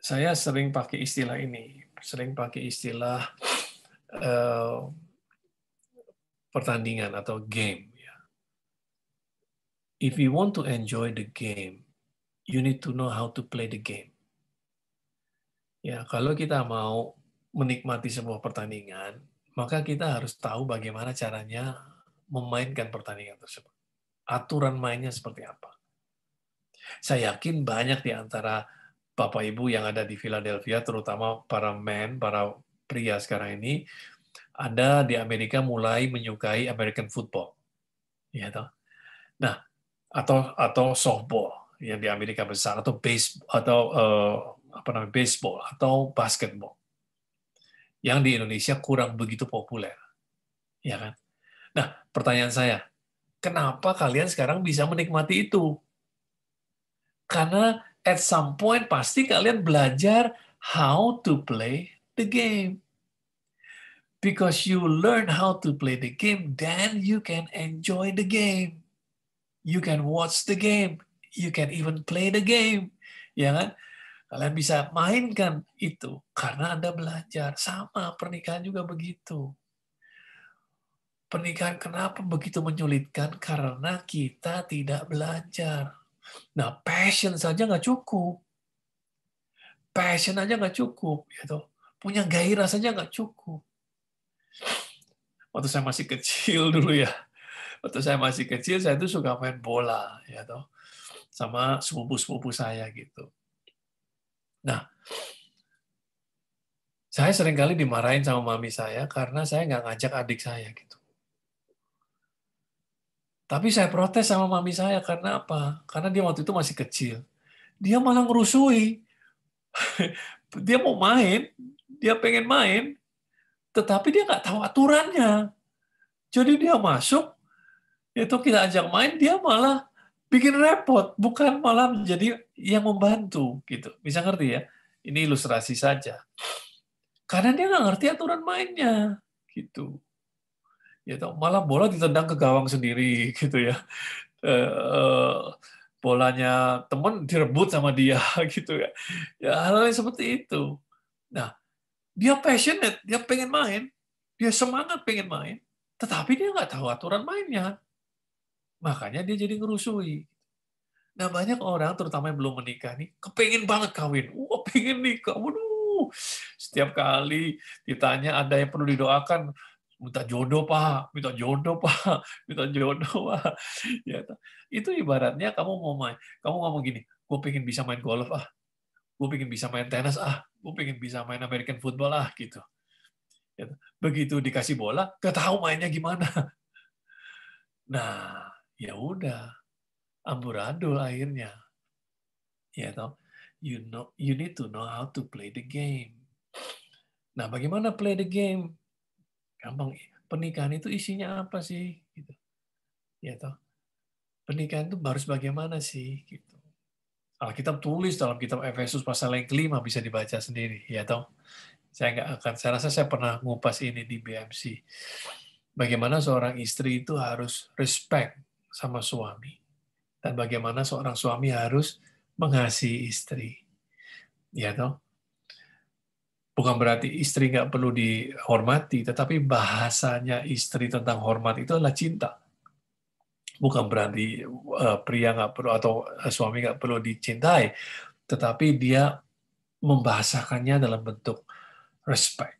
saya sering pakai istilah ini sering pakai istilah uh, pertandingan atau game. Ya. If you want to enjoy the game, you need to know how to play the game. Ya, kalau kita mau menikmati sebuah pertandingan, maka kita harus tahu bagaimana caranya memainkan pertandingan tersebut. Aturan mainnya seperti apa. Saya yakin banyak di antara Bapak Ibu yang ada di Philadelphia, terutama para men, para pria sekarang ini, Anda di Amerika mulai menyukai American football. Ya, toh? Nah, atau atau softball yang di Amerika besar atau base atau uh, apa namanya baseball atau basketball yang di Indonesia kurang begitu populer. Ya kan? Nah, pertanyaan saya, kenapa kalian sekarang bisa menikmati itu? Karena at some point pasti kalian belajar how to play the game. Because you learn how to play the game, then you can enjoy the game. You can watch the game. You can even play the game. Ya kan? Kalian bisa mainkan itu karena Anda belajar. Sama pernikahan juga begitu. Pernikahan kenapa begitu menyulitkan? Karena kita tidak belajar Nah, passion saja nggak cukup. Passion aja nggak cukup, gitu. Punya gairah saja nggak cukup. Waktu saya masih kecil dulu ya, waktu saya masih kecil saya itu suka main bola, ya gitu. sama sepupu-sepupu saya gitu. Nah, saya seringkali dimarahin sama mami saya karena saya nggak ngajak adik saya. Gitu tapi saya protes sama mami saya karena apa? Karena dia waktu itu masih kecil. Dia malah ngerusui. dia mau main, dia pengen main, tetapi dia nggak tahu aturannya. Jadi dia masuk, itu kita ajak main, dia malah bikin repot, bukan malah menjadi yang membantu gitu. Bisa ngerti ya? Ini ilustrasi saja. Karena dia nggak ngerti aturan mainnya gitu ya malah bola ditendang ke gawang sendiri gitu ya polanya eh, eh, temen bolanya teman direbut sama dia gitu ya ya hal-hal yang seperti itu nah dia passionate dia pengen main dia semangat pengen main tetapi dia nggak tahu aturan mainnya makanya dia jadi ngerusui Nah banyak orang, terutama yang belum menikah nih, kepengen banget kawin. Wah pengen nikah, waduh. Setiap kali ditanya ada yang perlu didoakan, minta jodoh pak, minta jodoh pak, minta jodoh pak. Ya, itu ibaratnya kamu mau main, kamu ngomong gini, gue pengen bisa main golf ah, gue pengen bisa main tenis ah, gue pengen bisa main American football ah gitu. Ya, begitu dikasih bola, gak tahu mainnya gimana. Nah, ya udah, amburadul akhirnya. Ya toh, you know, you need to know how to play the game. Nah, bagaimana play the game? gampang pernikahan itu isinya apa sih gitu ya toh pernikahan itu harus bagaimana sih gitu Alkitab tulis dalam kitab Efesus pasal yang kelima bisa dibaca sendiri ya toh saya nggak akan saya rasa saya pernah ngupas ini di BMC bagaimana seorang istri itu harus respect sama suami dan bagaimana seorang suami harus mengasihi istri ya toh bukan berarti istri nggak perlu dihormati, tetapi bahasanya istri tentang hormat itu adalah cinta. Bukan berarti eh, pria nggak perlu atau eh, suami nggak perlu dicintai, tetapi dia membahasakannya dalam bentuk respect.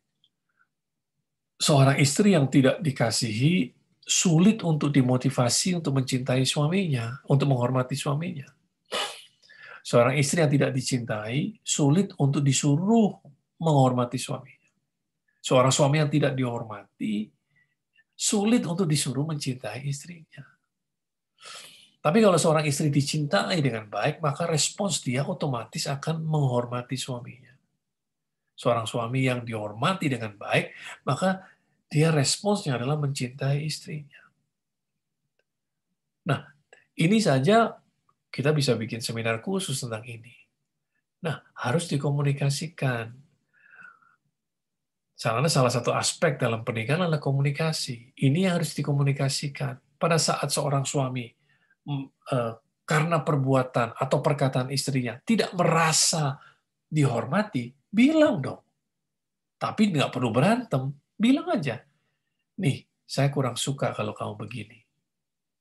Seorang istri yang tidak dikasihi sulit untuk dimotivasi untuk mencintai suaminya, untuk menghormati suaminya. Seorang istri yang tidak dicintai sulit untuk disuruh menghormati suaminya. Seorang suami yang tidak dihormati sulit untuk disuruh mencintai istrinya. Tapi kalau seorang istri dicintai dengan baik, maka respons dia otomatis akan menghormati suaminya. Seorang suami yang dihormati dengan baik, maka dia responsnya adalah mencintai istrinya. Nah, ini saja kita bisa bikin seminar khusus tentang ini. Nah, harus dikomunikasikan karena salah satu aspek dalam pernikahan adalah komunikasi. Ini yang harus dikomunikasikan. Pada saat seorang suami mm, eh, karena perbuatan atau perkataan istrinya tidak merasa dihormati, bilang dong. Tapi nggak perlu berantem, bilang aja. Nih, saya kurang suka kalau kamu begini.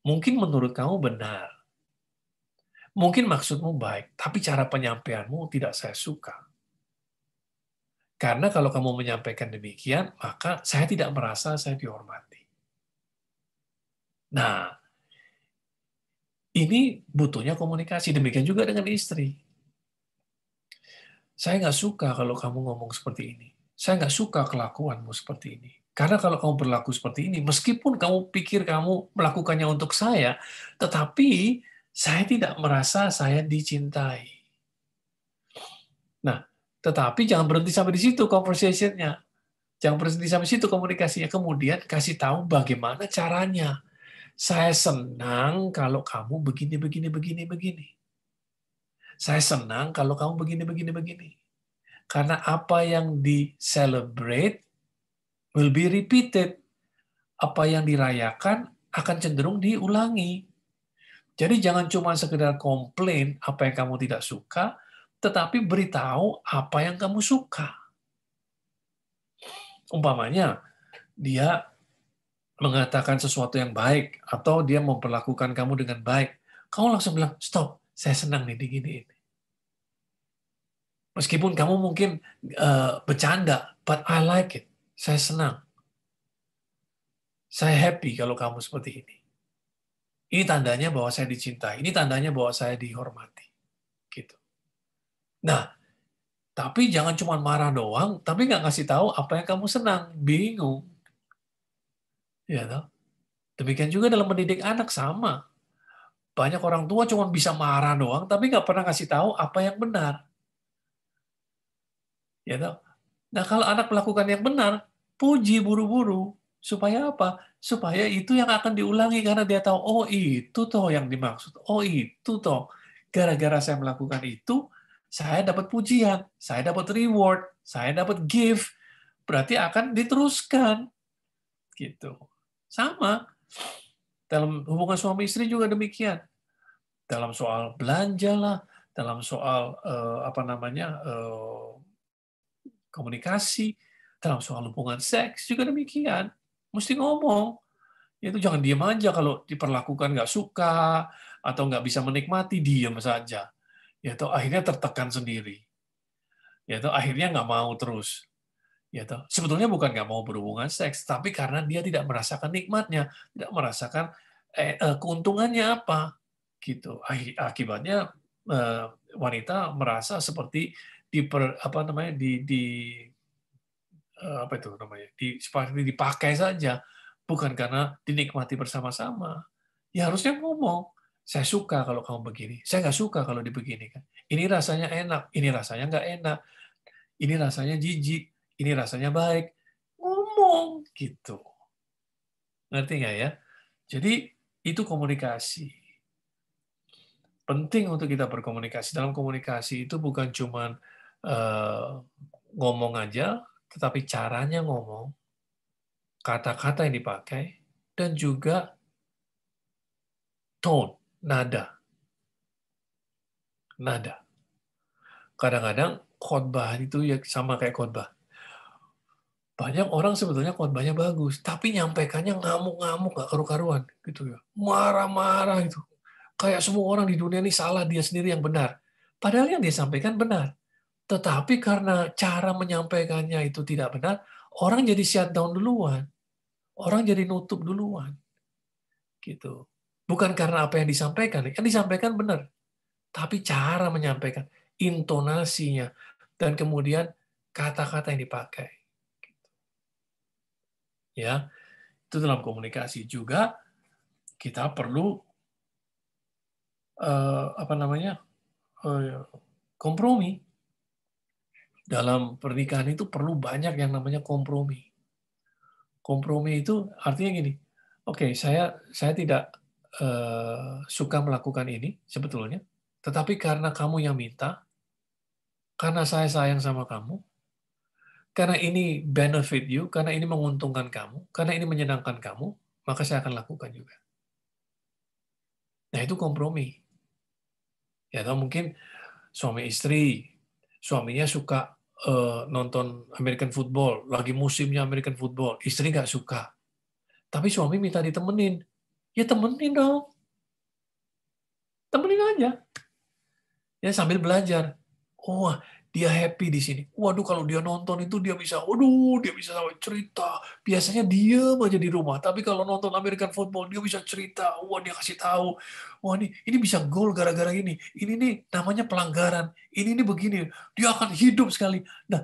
Mungkin menurut kamu benar. Mungkin maksudmu baik, tapi cara penyampaianmu tidak saya suka karena kalau kamu menyampaikan demikian, maka saya tidak merasa saya dihormati. Nah, ini butuhnya komunikasi. Demikian juga dengan istri. Saya nggak suka kalau kamu ngomong seperti ini. Saya nggak suka kelakuanmu seperti ini. Karena kalau kamu berlaku seperti ini, meskipun kamu pikir kamu melakukannya untuk saya, tetapi saya tidak merasa saya dicintai. Tetapi jangan berhenti sampai di situ conversation-nya. Jangan berhenti sampai di situ komunikasinya. Kemudian kasih tahu bagaimana caranya. Saya senang kalau kamu begini, begini, begini, begini. Saya senang kalau kamu begini, begini, begini. Karena apa yang di-celebrate will be repeated. Apa yang dirayakan akan cenderung diulangi. Jadi jangan cuma sekedar komplain apa yang kamu tidak suka, tetapi beritahu apa yang kamu suka. Umpamanya, dia mengatakan sesuatu yang baik, atau dia memperlakukan kamu dengan baik, kamu langsung bilang, stop, saya senang nih ini. Meskipun kamu mungkin uh, bercanda, but I like it. Saya senang. Saya happy kalau kamu seperti ini. Ini tandanya bahwa saya dicintai. Ini tandanya bahwa saya dihormati. Nah, tapi jangan cuma marah doang, tapi nggak ngasih tahu apa yang kamu senang, bingung. Ya, toh? Demikian juga dalam mendidik anak sama. Banyak orang tua cuma bisa marah doang, tapi nggak pernah ngasih tahu apa yang benar. Ya, toh? Nah, kalau anak melakukan yang benar, puji buru-buru. Supaya apa? Supaya itu yang akan diulangi karena dia tahu, oh itu toh yang dimaksud, oh itu toh. Gara-gara saya melakukan itu, saya dapat pujian, saya dapat reward, saya dapat gift, berarti akan diteruskan. Gitu. Sama. Dalam hubungan suami istri juga demikian. Dalam soal belanja lah, dalam soal eh, apa namanya eh, komunikasi, dalam soal hubungan seks juga demikian. Mesti ngomong. Itu jangan diam aja kalau diperlakukan nggak suka atau nggak bisa menikmati, diam saja yaitu akhirnya tertekan sendiri yaitu akhirnya nggak mau terus yaitu sebetulnya bukan nggak mau berhubungan seks tapi karena dia tidak merasakan nikmatnya tidak merasakan eh, eh keuntungannya apa gitu akibatnya eh, wanita merasa seperti diper apa namanya di, di eh, apa itu namanya di, seperti dipakai saja bukan karena dinikmati bersama-sama ya harusnya ngomong saya suka kalau kamu begini, saya nggak suka kalau dibeginikan. Ini rasanya enak, ini rasanya nggak enak, ini rasanya jijik, ini rasanya baik. Ngomong gitu. Ngerti nggak ya? Jadi itu komunikasi. Penting untuk kita berkomunikasi. Dalam komunikasi itu bukan cuma uh, eh, ngomong aja, tetapi caranya ngomong, kata-kata yang dipakai, dan juga tone nada. Nada. Kadang-kadang khotbah itu ya sama kayak khotbah. Banyak orang sebetulnya khotbahnya bagus, tapi nyampaikannya ngamuk-ngamuk, nggak karu-karuan. gitu ya. Marah-marah itu. Kayak semua orang di dunia ini salah, dia sendiri yang benar. Padahal yang dia sampaikan benar. Tetapi karena cara menyampaikannya itu tidak benar, orang jadi shutdown duluan. Orang jadi nutup duluan. Gitu. Bukan karena apa yang disampaikan. kan disampaikan benar. Tapi cara menyampaikan. Intonasinya. Dan kemudian kata-kata yang dipakai. Gitu. Ya, itu dalam komunikasi juga kita perlu uh, apa namanya uh, kompromi dalam pernikahan itu perlu banyak yang namanya kompromi. Kompromi itu artinya gini, oke okay, saya saya tidak Eh, suka melakukan ini sebetulnya, tetapi karena kamu yang minta, karena saya sayang sama kamu, karena ini benefit you, karena ini menguntungkan kamu, karena ini menyenangkan kamu, maka saya akan lakukan juga. Nah, itu kompromi. Ya, atau mungkin suami istri, suaminya suka uh, nonton American football, lagi musimnya American football, istri nggak suka. Tapi suami minta ditemenin ya temenin dong. Temenin aja. Ya sambil belajar. Oh, dia happy di sini. Waduh, kalau dia nonton itu dia bisa, waduh, dia bisa sampai cerita. Biasanya diem aja di rumah, tapi kalau nonton American football dia bisa cerita. Wah, dia kasih tahu. Wah, ini ini bisa gol gara-gara ini. Ini nih namanya pelanggaran. Ini nih begini. Dia akan hidup sekali. Nah,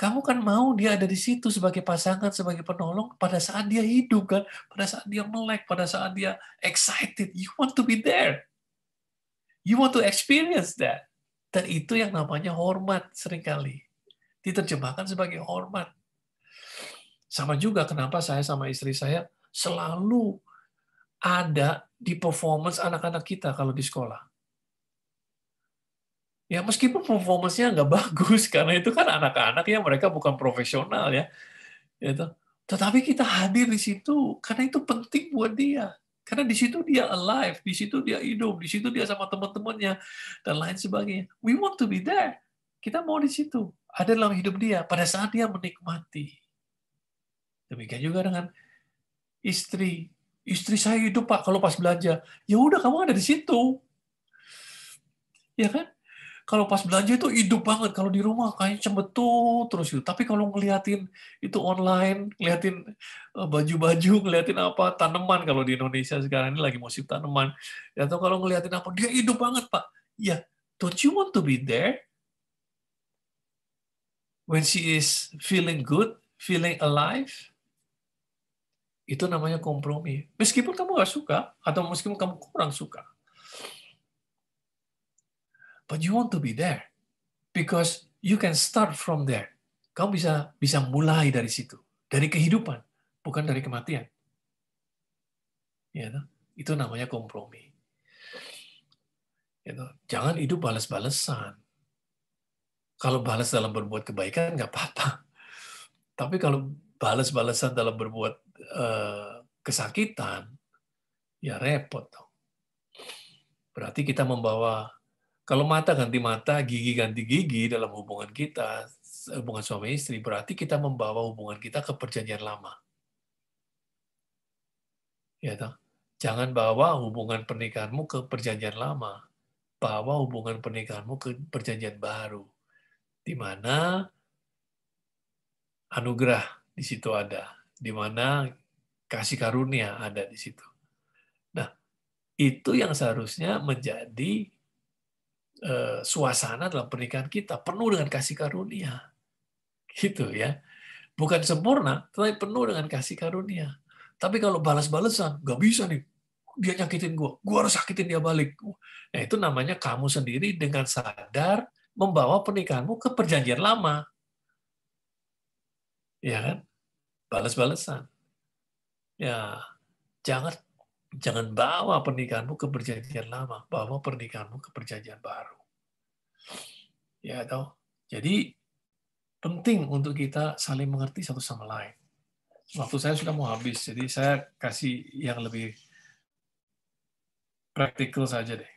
kamu kan mau dia ada di situ sebagai pasangan, sebagai penolong pada saat dia hidup kan, pada saat dia melek, pada saat dia excited. You want to be there. You want to experience that. Dan itu yang namanya hormat seringkali. Diterjemahkan sebagai hormat. Sama juga kenapa saya sama istri saya selalu ada di performance anak-anak kita kalau di sekolah ya meskipun performanya nggak bagus karena itu kan anak-anak ya mereka bukan profesional ya itu, tetapi kita hadir di situ karena itu penting buat dia karena di situ dia alive di situ dia hidup di situ dia sama teman-temannya dan lain sebagainya we want to be there kita mau di situ ada dalam hidup dia pada saat dia menikmati demikian juga dengan istri istri saya hidup pak kalau pas belanja ya udah kamu ada di situ ya kan kalau pas belanja itu hidup banget. Kalau di rumah kayaknya cembetul terus gitu. Tapi kalau ngeliatin itu online, ngeliatin eh, baju-baju, ngeliatin apa tanaman kalau di Indonesia sekarang ini lagi musim tanaman. Ya, atau kalau ngeliatin apa dia hidup banget pak. Ya, yeah. don't you want to be there when she is feeling good, feeling alive? Itu namanya kompromi. Meskipun kamu gak suka atau meskipun kamu kurang suka, But you want to be there because you can start from there. Kau bisa bisa mulai dari situ, dari kehidupan, bukan dari kematian. Ya, itu namanya kompromi. know? Ya, jangan hidup balas-balesan. Kalau balas dalam berbuat kebaikan nggak apa-apa, tapi kalau balas-balasan dalam berbuat uh, kesakitan, ya repot. Berarti kita membawa kalau mata ganti mata, gigi ganti gigi dalam hubungan kita, hubungan suami istri, berarti kita membawa hubungan kita ke perjanjian lama. Ya, toh? Jangan bawa hubungan pernikahanmu ke perjanjian lama. Bawa hubungan pernikahanmu ke perjanjian baru. Di mana anugerah di situ ada. Di mana kasih karunia ada di situ. Nah, itu yang seharusnya menjadi Eh, suasana dalam pernikahan kita penuh dengan kasih karunia. Gitu ya. Bukan sempurna, tapi penuh dengan kasih karunia. Tapi kalau balas-balasan, nggak bisa nih. Dia nyakitin gue, gue harus sakitin dia balik. Nah itu namanya kamu sendiri dengan sadar membawa pernikahanmu ke perjanjian lama. Ya kan? Balas-balasan. Ya, jangan Jangan bawa pernikahanmu ke perjanjian lama, bawa pernikahanmu ke perjanjian baru. Ya toh. Jadi penting untuk kita saling mengerti satu sama lain. Waktu saya sudah mau habis, jadi saya kasih yang lebih praktikal saja deh.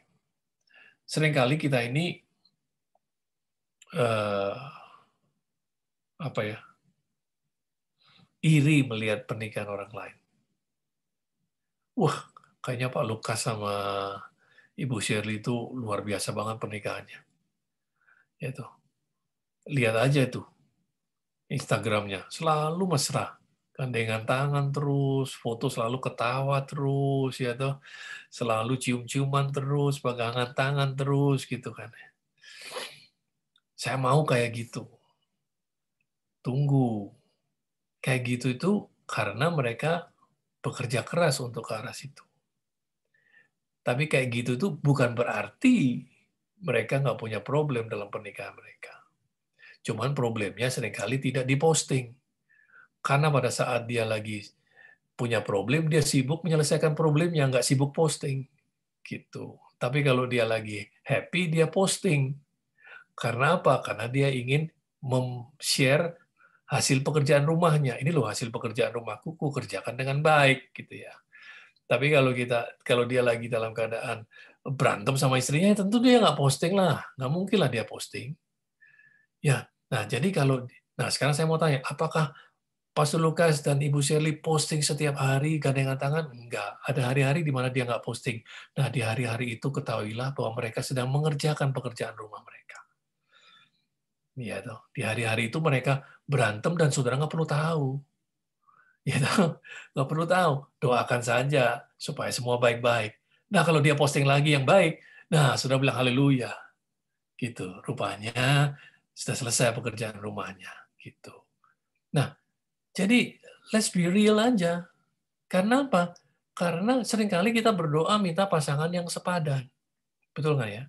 Seringkali kita ini uh, apa ya? iri melihat pernikahan orang lain. Wah, kayaknya Pak Lukas sama Ibu Shirley itu luar biasa banget pernikahannya. Ya itu. Lihat aja itu Instagramnya, selalu mesra. Gandengan tangan terus, foto selalu ketawa terus, ya toh. Selalu cium-ciuman terus, pegangan tangan terus gitu kan. Saya mau kayak gitu. Tunggu. Kayak gitu itu karena mereka bekerja keras untuk ke arah situ. Tapi kayak gitu tuh bukan berarti mereka nggak punya problem dalam pernikahan mereka. Cuman problemnya seringkali tidak diposting. Karena pada saat dia lagi punya problem, dia sibuk menyelesaikan problemnya, nggak sibuk posting. gitu. Tapi kalau dia lagi happy, dia posting. Karena apa? Karena dia ingin mem-share hasil pekerjaan rumahnya ini loh hasil pekerjaan rumahku ku kerjakan dengan baik gitu ya tapi kalau kita kalau dia lagi dalam keadaan berantem sama istrinya ya tentu dia nggak posting lah nggak mungkin lah dia posting ya nah jadi kalau nah sekarang saya mau tanya apakah Pastor Lukas dan Ibu Shirley posting setiap hari gandengan tangan? Enggak. Ada hari-hari di mana dia nggak posting. Nah, di hari-hari itu ketahuilah bahwa mereka sedang mengerjakan pekerjaan rumah mereka ya toh di hari-hari itu mereka berantem dan saudara nggak perlu tahu ya toh nggak perlu tahu doakan saja supaya semua baik-baik nah kalau dia posting lagi yang baik nah sudah bilang haleluya gitu rupanya sudah selesai pekerjaan rumahnya gitu nah jadi let's be real aja karena apa karena seringkali kita berdoa minta pasangan yang sepadan betul nggak ya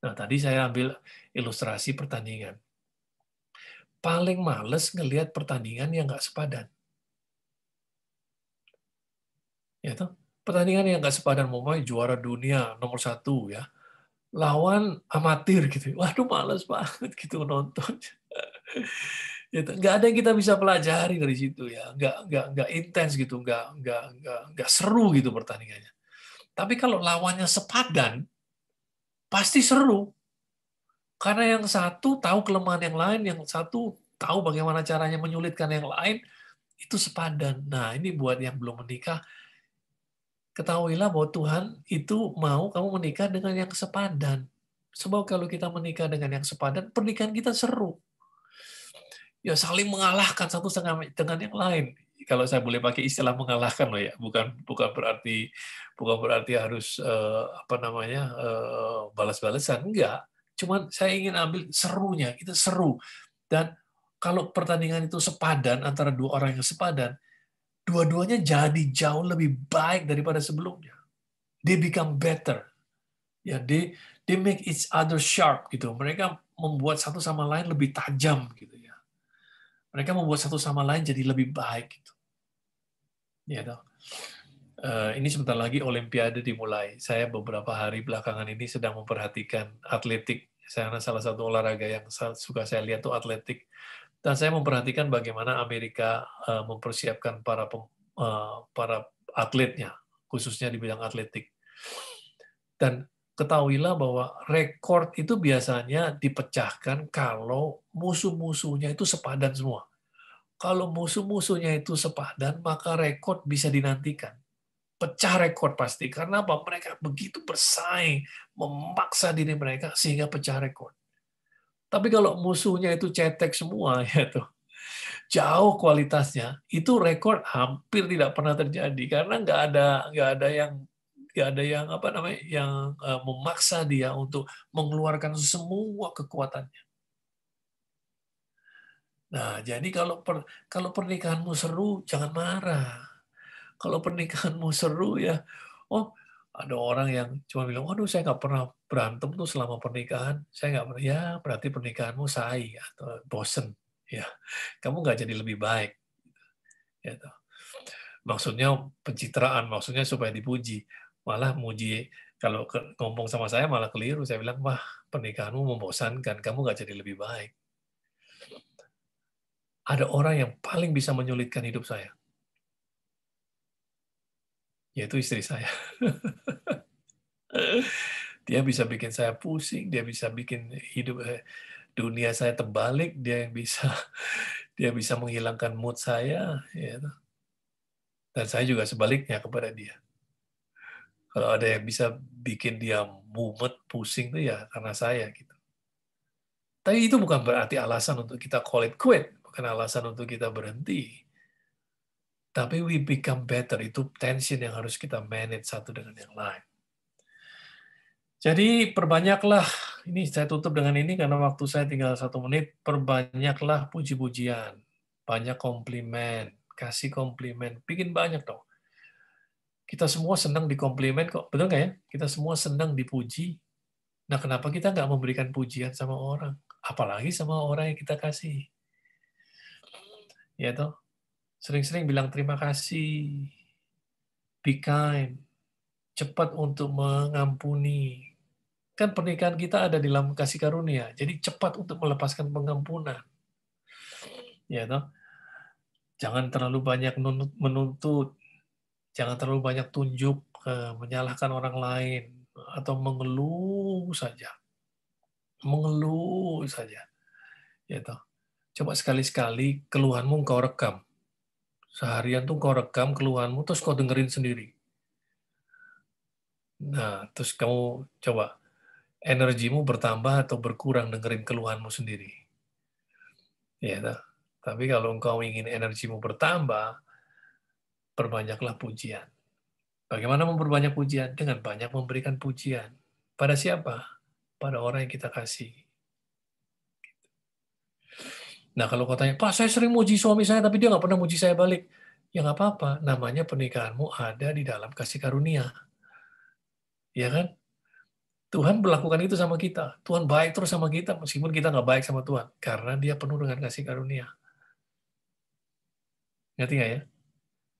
nah tadi saya ambil ilustrasi pertandingan paling males ngelihat pertandingan yang nggak sepadan. Ya toh? Pertandingan yang nggak sepadan, mau main juara dunia nomor satu ya, lawan amatir gitu. Waduh males banget gitu nonton. Ya nggak ada yang kita bisa pelajari dari situ ya. Nggak nggak nggak intens gitu, nggak nggak nggak nggak seru gitu pertandingannya. Tapi kalau lawannya sepadan, pasti seru karena yang satu tahu kelemahan yang lain, yang satu tahu bagaimana caranya menyulitkan yang lain, itu sepadan. Nah, ini buat yang belum menikah, ketahuilah bahwa Tuhan itu mau kamu menikah dengan yang sepadan. Sebab kalau kita menikah dengan yang sepadan, pernikahan kita seru. Ya saling mengalahkan satu dengan yang lain kalau saya boleh pakai istilah mengalahkan loh ya bukan bukan berarti bukan berarti harus uh, apa namanya uh, balas-balasan enggak cuma saya ingin ambil serunya, itu seru. Dan kalau pertandingan itu sepadan antara dua orang yang sepadan, dua-duanya jadi jauh lebih baik daripada sebelumnya. They become better. Ya, they they make each other sharp gitu. Mereka membuat satu sama lain lebih tajam gitu ya. Mereka membuat satu sama lain jadi lebih baik gitu. Ya, yeah, Eh, ini sebentar lagi Olimpiade dimulai. Saya beberapa hari belakangan ini sedang memperhatikan atletik. Karena salah satu olahraga yang suka saya lihat itu atletik. Dan saya memperhatikan bagaimana Amerika eh, mempersiapkan para pem, eh, para atletnya, khususnya di bidang atletik. Dan ketahuilah bahwa rekor itu biasanya dipecahkan kalau musuh-musuhnya itu sepadan semua. Kalau musuh-musuhnya itu sepadan, maka rekor bisa dinantikan pecah rekor pasti. Karena apa? Mereka begitu bersaing, memaksa diri mereka sehingga pecah rekor. Tapi kalau musuhnya itu cetek semua, ya tuh jauh kualitasnya itu rekor hampir tidak pernah terjadi karena nggak ada nggak ada yang nggak ada yang apa namanya yang eh, memaksa dia untuk mengeluarkan semua kekuatannya. Nah jadi kalau per, kalau pernikahanmu seru jangan marah kalau pernikahanmu seru ya, oh ada orang yang cuma bilang, waduh saya nggak pernah berantem tuh selama pernikahan, saya nggak pernah, ya berarti pernikahanmu sayi atau bosen, ya kamu nggak jadi lebih baik. Gitu. Maksudnya pencitraan, maksudnya supaya dipuji, malah muji kalau ngomong sama saya malah keliru, saya bilang, wah pernikahanmu membosankan, kamu nggak jadi lebih baik. Ada orang yang paling bisa menyulitkan hidup saya yaitu istri saya. dia bisa bikin saya pusing, dia bisa bikin hidup eh, dunia saya terbalik, dia yang bisa dia bisa menghilangkan mood saya, gitu. Dan saya juga sebaliknya kepada dia. Kalau ada yang bisa bikin dia mumet, pusing itu ya karena saya gitu. Tapi itu bukan berarti alasan untuk kita call it quit, bukan alasan untuk kita berhenti. Tapi we become better. Itu tension yang harus kita manage satu dengan yang lain. Jadi perbanyaklah, ini saya tutup dengan ini karena waktu saya tinggal satu menit, perbanyaklah puji-pujian, banyak komplimen, kasih komplimen, bikin banyak dong. Kita semua senang dikomplimen kok, betul nggak ya? Kita semua senang dipuji. Nah kenapa kita nggak memberikan pujian sama orang? Apalagi sama orang yang kita kasih. Ya toh, Sering-sering bilang terima kasih. Be kind. Cepat untuk mengampuni. Kan pernikahan kita ada di dalam kasih karunia. Jadi cepat untuk melepaskan pengampunan. Ya toh? Jangan terlalu banyak menuntut. Jangan terlalu banyak tunjuk, menyalahkan orang lain atau mengeluh saja. Mengeluh saja. Ya toh? Coba sekali-sekali keluhanmu engkau rekam Seharian tuh kau rekam keluhanmu, terus kau dengerin sendiri. Nah, terus kamu coba energimu bertambah atau berkurang dengerin keluhanmu sendiri. Ya, nah. tapi kalau engkau ingin energimu bertambah, perbanyaklah pujian. Bagaimana memperbanyak pujian? Dengan banyak memberikan pujian. Pada siapa? Pada orang yang kita kasih. Nah kalau kau tanya, Pak saya sering muji suami saya tapi dia nggak pernah muji saya balik. Ya nggak apa-apa, namanya pernikahanmu ada di dalam kasih karunia. Ya kan? Tuhan melakukan itu sama kita. Tuhan baik terus sama kita, meskipun kita nggak baik sama Tuhan. Karena dia penuh dengan kasih karunia. Ngerti nggak ya?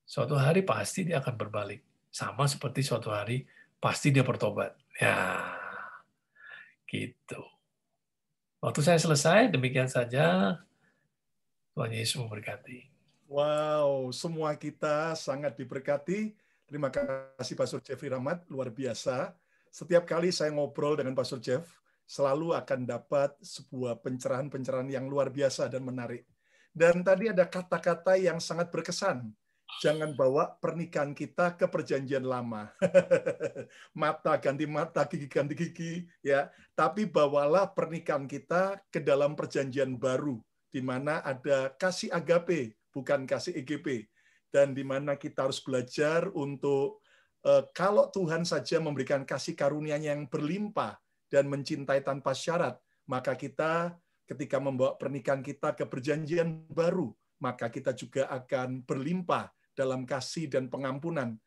Suatu hari pasti dia akan berbalik. Sama seperti suatu hari pasti dia bertobat. Ya, gitu. Waktu saya selesai, demikian saja. Tuhan Yesus memberkati. Wow, semua kita sangat diberkati. Terima kasih Pastor Jeffrey Ramad, luar biasa. Setiap kali saya ngobrol dengan Pastor Jeff, selalu akan dapat sebuah pencerahan-pencerahan yang luar biasa dan menarik. Dan tadi ada kata-kata yang sangat berkesan. Jangan bawa pernikahan kita ke perjanjian lama. mata ganti mata, gigi ganti gigi, ya. Tapi bawalah pernikahan kita ke dalam perjanjian baru di mana ada kasih agape, bukan kasih EGP. Dan di mana kita harus belajar untuk eh, kalau Tuhan saja memberikan kasih karunia yang berlimpah dan mencintai tanpa syarat, maka kita ketika membawa pernikahan kita ke perjanjian baru, maka kita juga akan berlimpah dalam kasih dan pengampunan.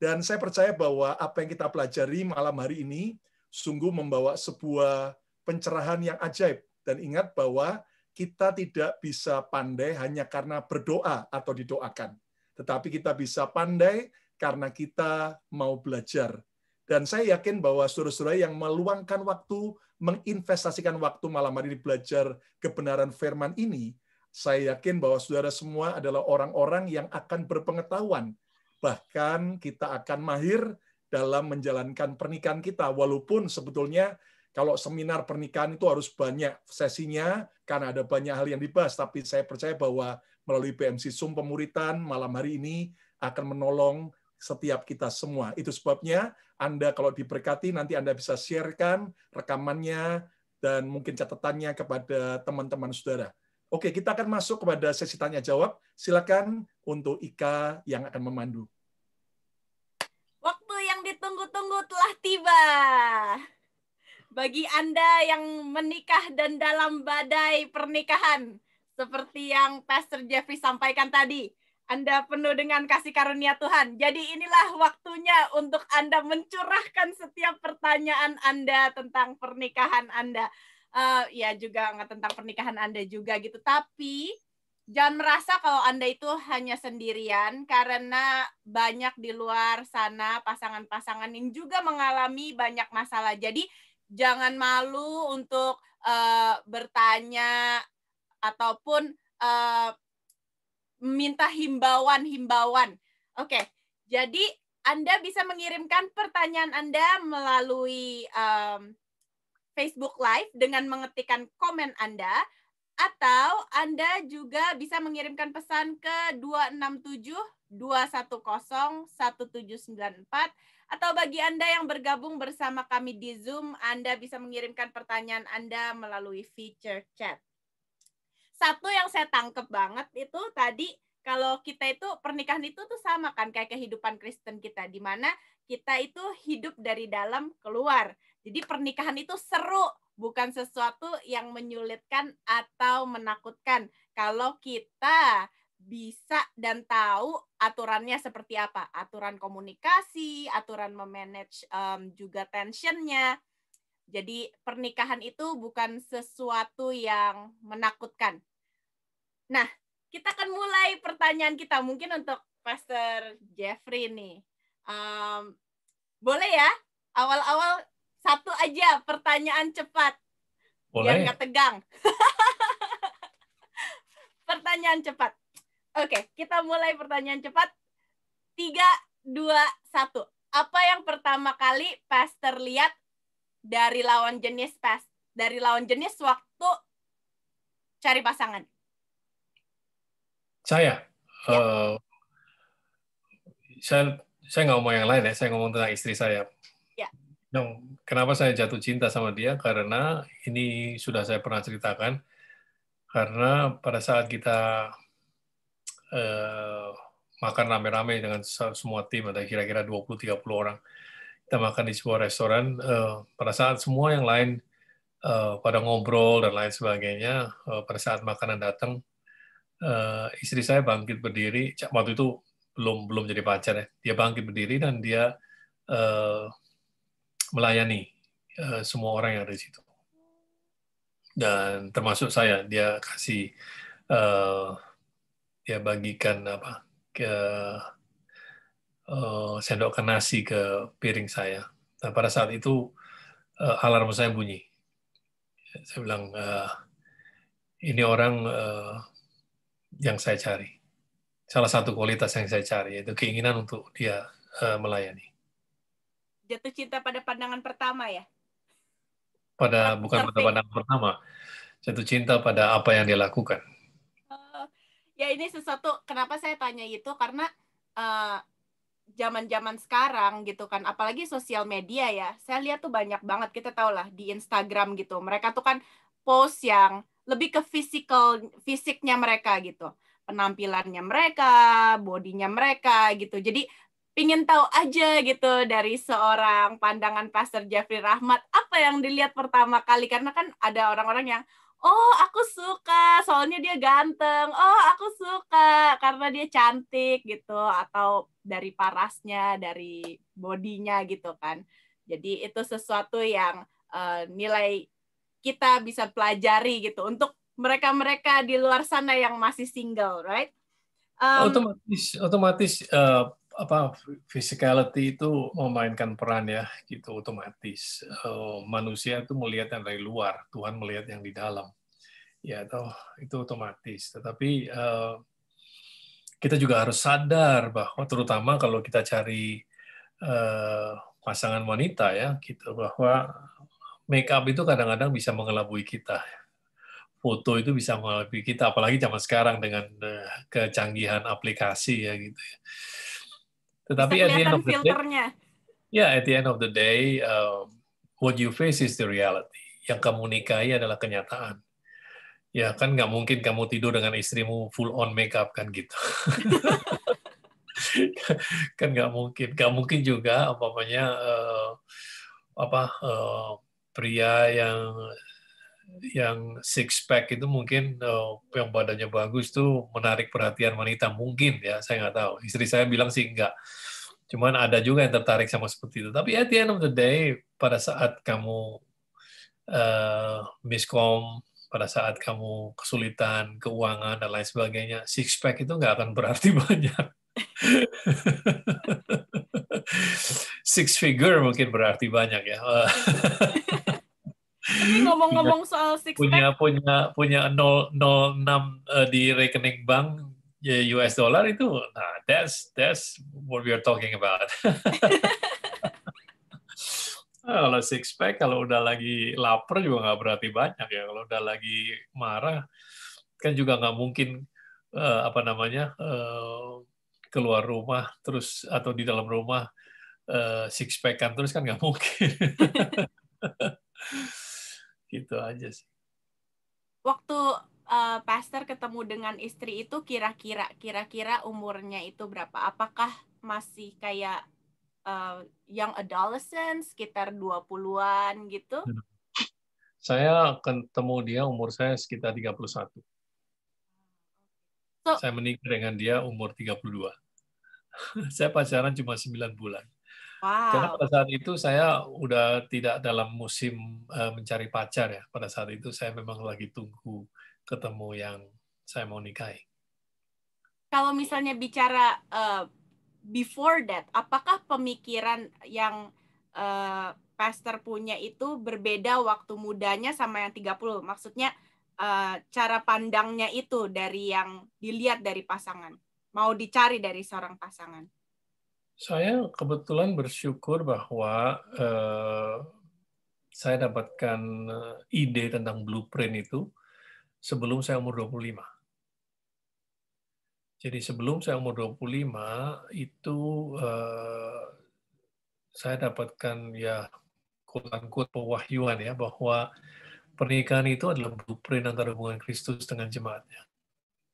Dan saya percaya bahwa apa yang kita pelajari malam hari ini sungguh membawa sebuah pencerahan yang ajaib. Dan ingat bahwa kita tidak bisa pandai hanya karena berdoa atau didoakan, tetapi kita bisa pandai karena kita mau belajar. Dan saya yakin bahwa saudara-saudara yang meluangkan waktu, menginvestasikan waktu malam hari ini belajar kebenaran firman ini, saya yakin bahwa saudara semua adalah orang-orang yang akan berpengetahuan. Bahkan kita akan mahir dalam menjalankan pernikahan kita, walaupun sebetulnya kalau seminar pernikahan itu harus banyak sesinya, karena ada banyak hal yang dibahas. Tapi saya percaya bahwa melalui BMC Sum Pemuritan malam hari ini akan menolong setiap kita semua. Itu sebabnya Anda kalau diberkati nanti Anda bisa sharekan rekamannya dan mungkin catatannya kepada teman-teman saudara. Oke, kita akan masuk kepada sesi tanya jawab. Silakan untuk Ika yang akan memandu. Waktu yang ditunggu-tunggu telah tiba bagi Anda yang menikah dan dalam badai pernikahan seperti yang Pastor Jeffrey sampaikan tadi. Anda penuh dengan kasih karunia Tuhan. Jadi inilah waktunya untuk Anda mencurahkan setiap pertanyaan Anda tentang pernikahan Anda. Uh, ya juga nggak tentang pernikahan Anda juga gitu. Tapi jangan merasa kalau Anda itu hanya sendirian karena banyak di luar sana pasangan-pasangan yang juga mengalami banyak masalah. Jadi jangan malu untuk uh, bertanya ataupun uh, minta himbauan-himbauan. Oke, okay. jadi Anda bisa mengirimkan pertanyaan Anda melalui um, Facebook Live dengan mengetikkan komen Anda atau Anda juga bisa mengirimkan pesan ke 267 210 1794 atau bagi Anda yang bergabung bersama kami di Zoom, Anda bisa mengirimkan pertanyaan Anda melalui feature chat. Satu yang saya tangkap banget itu tadi kalau kita itu pernikahan itu tuh sama kan kayak kehidupan Kristen kita di mana kita itu hidup dari dalam keluar. Jadi pernikahan itu seru, bukan sesuatu yang menyulitkan atau menakutkan. Kalau kita bisa dan tahu aturannya seperti apa aturan komunikasi aturan memanage um, juga tensionnya jadi pernikahan itu bukan sesuatu yang menakutkan nah kita akan mulai pertanyaan kita mungkin untuk Pastor Jeffrey nih um, boleh ya awal-awal satu aja pertanyaan cepat boleh. biar nggak tegang pertanyaan cepat Oke, kita mulai pertanyaan cepat. Tiga, dua, satu. Apa yang pertama kali Pastor lihat dari lawan jenis pas dari lawan jenis waktu cari pasangan? Saya, ya. uh, saya saya nggak ngomong yang lain ya, saya ngomong tentang istri saya. Ya. Yang kenapa saya jatuh cinta sama dia karena ini sudah saya pernah ceritakan. Karena pada saat kita eh, makan rame-rame dengan semua tim, ada kira-kira 20-30 orang. Kita makan di sebuah restoran, eh, pada saat semua yang lain eh, pada ngobrol dan lain sebagainya, eh, pada saat makanan datang, eh, istri saya bangkit berdiri, waktu itu belum belum jadi pacar ya, dia bangkit berdiri dan dia eh, melayani eh, semua orang yang ada di situ dan termasuk saya dia kasih uh, ya bagikan apa ke uh, eh, sendokkan nasi ke piring saya. Nah pada saat itu uh, alarm saya bunyi. Saya bilang uh, ini orang uh, yang saya cari. Salah satu kualitas yang saya cari yaitu keinginan untuk dia uh, melayani. Jatuh cinta pada pandangan pertama ya? Pada bukan pada pandangan pertama. Jatuh cinta pada apa yang dia lakukan ya ini sesuatu kenapa saya tanya itu karena uh, zaman-zaman sekarang gitu kan apalagi sosial media ya saya lihat tuh banyak banget kita tahu lah di Instagram gitu mereka tuh kan post yang lebih ke physical fisiknya mereka gitu penampilannya mereka bodinya mereka gitu jadi ingin tahu aja gitu dari seorang pandangan Pastor Jeffrey Rahmat apa yang dilihat pertama kali karena kan ada orang-orang yang oh aku suka soalnya dia ganteng oh aku suka karena dia cantik gitu atau dari parasnya dari bodinya gitu kan jadi itu sesuatu yang uh, nilai kita bisa pelajari gitu untuk mereka-mereka di luar sana yang masih single right um, otomatis otomatis uh, apa physicality itu memainkan peran ya gitu otomatis eh, manusia itu melihat yang dari luar Tuhan melihat yang di dalam ya atau itu otomatis tetapi eh, kita juga harus sadar bahwa terutama kalau kita cari eh, pasangan wanita ya gitu bahwa make up itu kadang-kadang bisa mengelabui kita foto itu bisa mengelabui kita apalagi zaman sekarang dengan kecanggihan aplikasi ya gitu ya tetapi at the end of the day, ya yeah, at the end of the day, um, what you face is the reality. Yang kamu nikahi adalah kenyataan. Ya kan nggak mungkin kamu tidur dengan istrimu full on makeup kan gitu. kan nggak mungkin, nggak mungkin juga apa namanya uh, apa uh, pria yang yang six pack itu mungkin uh, yang badannya bagus tuh menarik perhatian wanita mungkin ya saya nggak tahu istri saya bilang sih enggak cuman ada juga yang tertarik sama seperti itu tapi at the end of the day pada saat kamu uh, eh, miskom pada saat kamu kesulitan keuangan dan lain sebagainya six pack itu nggak akan berarti banyak six figure mungkin berarti banyak ya Ini ngomong-ngomong soal six punya, pack. Punya punya punya 006 uh, di rekening bank ya, US dollar itu, nah that's that's what we are talking about. Ah, kalau six pack kalau udah lagi lapar juga nggak berarti banyak ya. Kalau udah lagi marah kan juga nggak mungkin uh, apa namanya uh, keluar rumah terus atau di dalam rumah uh, six kan terus kan nggak mungkin. gitu aja sih waktu uh, eh, pastor ketemu dengan istri itu kira-kira kira-kira umurnya itu berapa apakah masih kayak uh, eh, yang adolescent sekitar 20-an gitu hmm. saya ketemu dia umur saya sekitar 31 so, saya menikah dengan dia umur 32 saya pacaran cuma 9 bulan Wow. Karena pada saat itu saya udah tidak dalam musim eh, mencari pacar ya. Pada saat itu saya memang lagi tunggu ketemu yang saya mau nikahi. Kalau misalnya bicara uh, before that, apakah pemikiran yang uh, Pastor punya itu berbeda waktu mudanya sama yang 30? Maksudnya uh, cara pandangnya itu dari yang dilihat dari pasangan, mau dicari dari seorang pasangan. Saya kebetulan bersyukur bahwa eh, saya dapatkan eh, ide tentang blueprint itu sebelum saya umur 25. Jadi sebelum saya umur 25 itu eh, saya dapatkan ya quote pewahyuan ya bahwa pernikahan itu adalah blueprint antara hubungan Kristus dengan jemaatnya.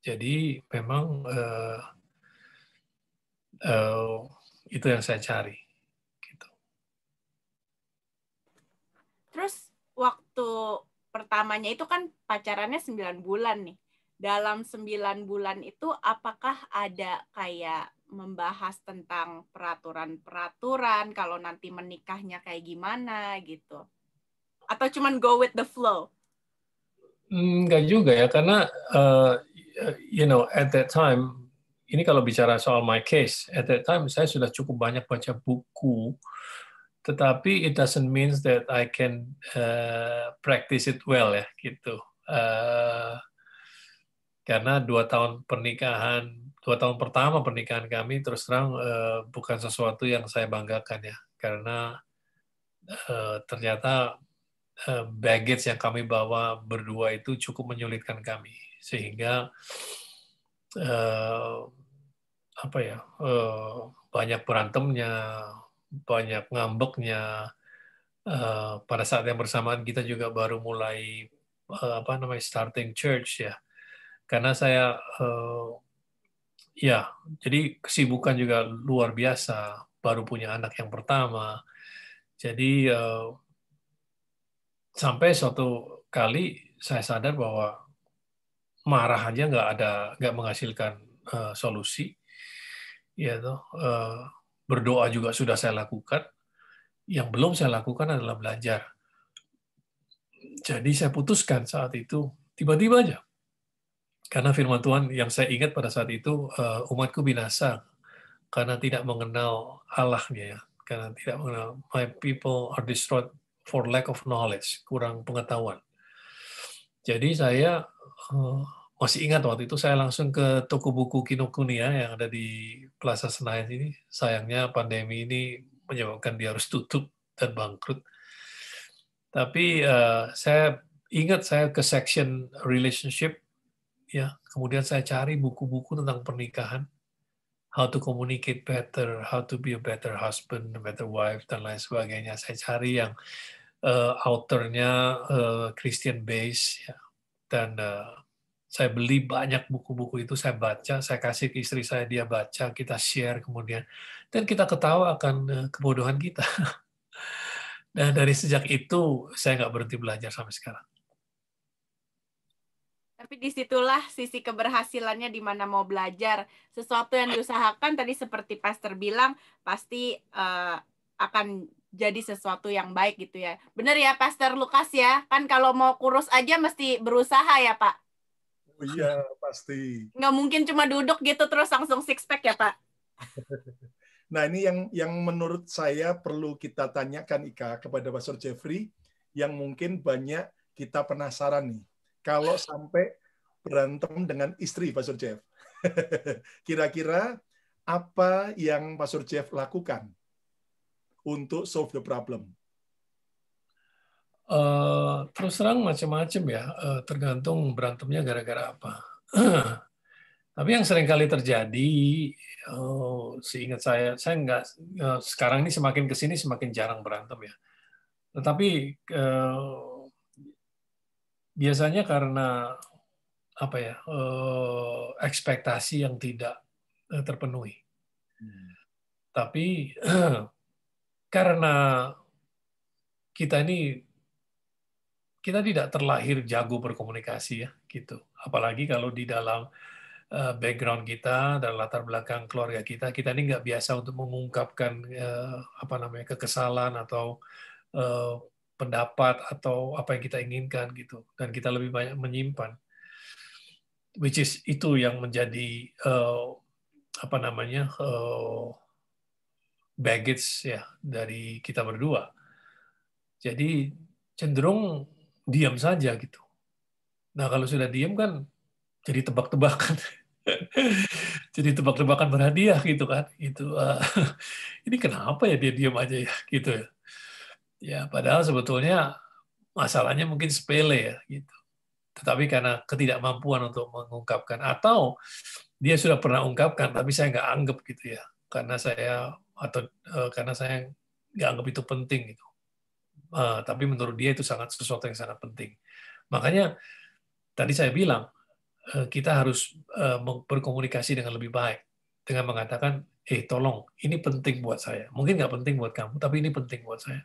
Jadi memang eh, eh, itu yang saya cari. Gitu. Terus waktu pertamanya itu kan pacarannya 9 bulan nih. Dalam 9 bulan itu apakah ada kayak membahas tentang peraturan-peraturan kalau nanti menikahnya kayak gimana gitu? Atau cuman go with the flow? Enggak hmm, juga ya, karena uh, you know at that time ini kalau bicara soal my case, at that time saya sudah cukup banyak baca buku, tetapi it doesn't means that I can uh, practice it well ya gitu. Uh, karena dua tahun pernikahan, dua tahun pertama pernikahan kami terus terang uh, bukan sesuatu yang saya banggakan ya, karena uh, ternyata baggage yang kami bawa berdua itu cukup menyulitkan kami, sehingga uh, uh, apa ya uh, banyak berantemnya, banyak ngambeknya. uh, pada saat yang bersamaan kita juga baru mulai uh, apa namanya starting church ya, karena saya uh, ya jadi kesibukan juga luar biasa, baru punya anak yang pertama, jadi uh, sampai suatu kali saya sadar bahwa marah aja nggak ada nggak menghasilkan uh, solusi ya toh uh, berdoa juga sudah saya lakukan yang belum saya lakukan adalah belajar jadi saya putuskan saat itu tiba-tiba aja karena firman Tuhan yang saya ingat pada saat itu uh, umatku binasa karena tidak mengenal Allahnya ya karena tidak mengenal my people are destroyed for lack of knowledge kurang pengetahuan jadi saya Oh, masih ingat waktu itu saya langsung ke toko buku Kinokuniya yang ada di Plaza Senayan ini. Sayangnya pandemi ini menyebabkan dia harus tutup dan bangkrut. Tapi eh, saya ingat saya ke section relationship, ya. Kemudian saya cari buku-buku tentang pernikahan, how to communicate better, how to be a better husband, a better wife, dan lain sebagainya. Saya cari yang uh, Christian Base, ya dan eh, saya beli banyak buku-buku itu saya baca saya kasih ke istri saya dia baca kita share kemudian dan kita ketawa akan eh, kebodohan kita dan nah, dari sejak itu saya nggak berhenti belajar sampai sekarang tapi disitulah sisi keberhasilannya di mana mau belajar sesuatu yang diusahakan tadi seperti pastor bilang pasti uh, akan jadi sesuatu yang baik gitu ya. Benar ya Pastor Lukas ya? Kan kalau mau kurus aja mesti berusaha ya Pak? Oh iya pasti. Nggak mungkin cuma duduk gitu terus langsung six pack ya Pak? nah ini yang yang menurut saya perlu kita tanyakan Ika kepada Pastor Jeffrey yang mungkin banyak kita penasaran nih. Kalau ah. sampai berantem dengan istri Pastor Jeff. Kira-kira apa yang Pastor Jeff lakukan untuk solve the problem? Uh, terus terang macam-macam ya, uh, tergantung berantemnya gara-gara apa. Tapi yang sering kali terjadi, oh, seingat saya, saya nggak eh, sekarang ini semakin kesini semakin jarang berantem ya. Tetapi uh, biasanya karena apa ya uh, ekspektasi yang tidak terpenuhi. Hmm. Tapi karena kita ini kita tidak terlahir jago berkomunikasi ya gitu apalagi kalau di dalam eh, background kita dan latar belakang keluarga kita kita ini nggak biasa untuk mengungkapkan eh, apa namanya kekesalan atau eh, pendapat atau apa yang kita inginkan gitu dan kita lebih banyak menyimpan which is itu yang menjadi apa namanya baggage ya dari kita berdua. Jadi cenderung diam saja gitu. Nah kalau sudah diam kan jadi tebak-tebakan, jadi tebak-tebakan berhadiah gitu kan. Itu uh, ini kenapa ya dia diam aja ya gitu ya. Ya padahal sebetulnya masalahnya mungkin sepele ya gitu. Tetapi karena ketidakmampuan untuk mengungkapkan atau dia sudah pernah ungkapkan tapi saya nggak anggap gitu ya karena saya atau uh, karena saya nggak anggap itu penting gitu. Uh, tapi menurut dia itu sangat sesuatu yang sangat penting. Makanya tadi saya bilang uh, kita harus uh, berkomunikasi dengan lebih baik dengan mengatakan, eh tolong ini penting buat saya. Mungkin nggak penting buat kamu, tapi ini penting buat saya.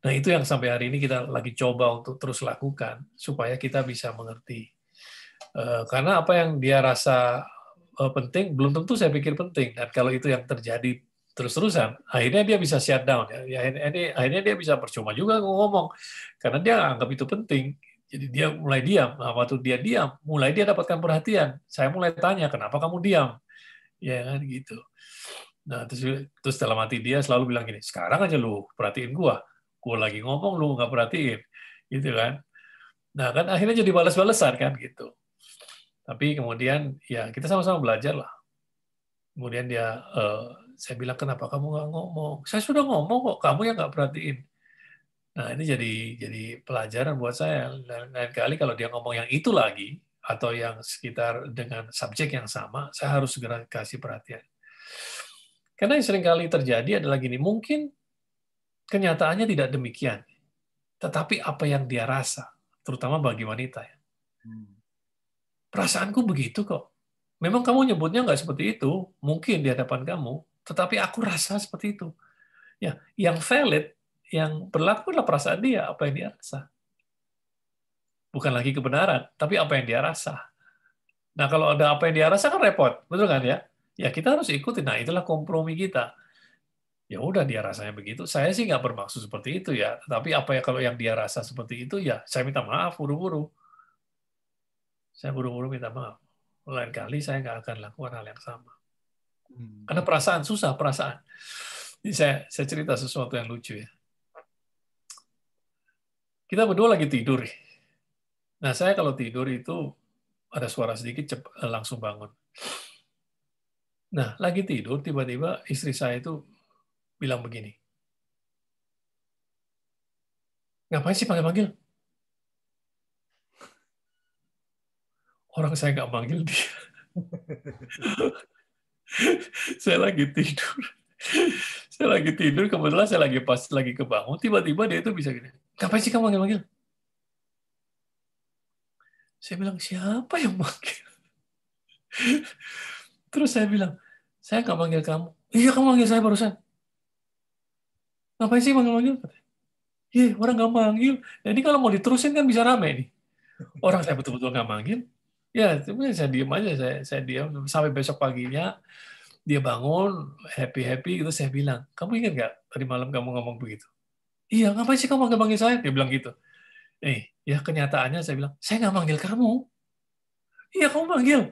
Nah itu yang sampai hari ini kita lagi coba untuk terus lakukan supaya kita bisa mengerti. Uh, karena apa yang dia rasa uh, penting belum tentu saya pikir penting dan kalau itu yang terjadi terus-terusan, akhirnya dia bisa shutdown. Ya, ya akhirnya, dia, bisa percuma juga ngomong, karena dia anggap itu penting. Jadi dia mulai diam. Nah, waktu dia diam, mulai dia dapatkan perhatian. Saya mulai tanya, kenapa kamu diam? Ya kan gitu. Nah, terus, terus dalam hati dia selalu bilang gini, sekarang aja lu perhatiin gua. Gua lagi ngomong, lu nggak perhatiin. Gitu kan. Nah, kan akhirnya jadi balas balesan kan gitu. Tapi kemudian ya kita sama-sama belajar lah. Kemudian dia uh, saya bilang, kenapa kamu nggak ngomong? Saya sudah ngomong kok, kamu yang nggak perhatiin. Nah, ini jadi jadi pelajaran buat saya. Lain kali kalau dia ngomong yang itu lagi, atau yang sekitar dengan subjek yang sama, saya harus segera kasih perhatian. Karena yang sering kali terjadi adalah gini, mungkin kenyataannya tidak demikian. Tetapi apa yang dia rasa, terutama bagi wanita. ya hmm. Perasaanku begitu kok. Memang kamu nyebutnya nggak seperti itu, mungkin di hadapan kamu, tetapi aku rasa seperti itu. Ya, yang valid, yang berlaku adalah perasaan dia, apa yang dia rasa. Bukan lagi kebenaran, tapi apa yang dia rasa. Nah, kalau ada apa yang dia rasa kan repot, betul kan ya? Ya kita harus ikuti. Nah, itulah kompromi kita. Ya udah dia rasanya begitu. Saya sih nggak bermaksud seperti itu ya. Tapi apa ya kalau yang dia rasa seperti itu ya saya minta maaf buru-buru. Saya buru-buru minta maaf. Lain kali saya nggak akan lakukan hal yang sama. Hmm. Karena perasaan susah perasaan. Jadi saya saya cerita sesuatu yang lucu ya. Kita berdua lagi tidur. Nah saya kalau tidur itu ada suara sedikit cep, eh, langsung bangun. Nah lagi tidur tiba-tiba istri saya itu bilang begini. Ngapain sih panggil-panggil? Orang saya nggak manggil dia. saya lagi tidur. saya lagi tidur, kebetulan saya lagi pas lagi kebangun, tiba-tiba dia itu bisa gini, ngapain sih kamu manggil-manggil? Saya bilang, siapa yang manggil? Terus saya bilang, saya nggak manggil kamu. Iya, kamu manggil saya barusan. Ngapain sih manggil-manggil? Iya, orang nggak manggil. Jadi nah, ini kalau mau diterusin kan bisa rame nih. Orang saya betul-betul nggak manggil, ya tapi saya diam aja saya saya diam sampai besok paginya dia bangun happy happy gitu saya bilang kamu ingat nggak tadi malam kamu ngomong begitu iya ngapain sih kamu nggak panggil saya dia bilang gitu eh ya kenyataannya saya bilang saya nggak manggil kamu iya kamu manggil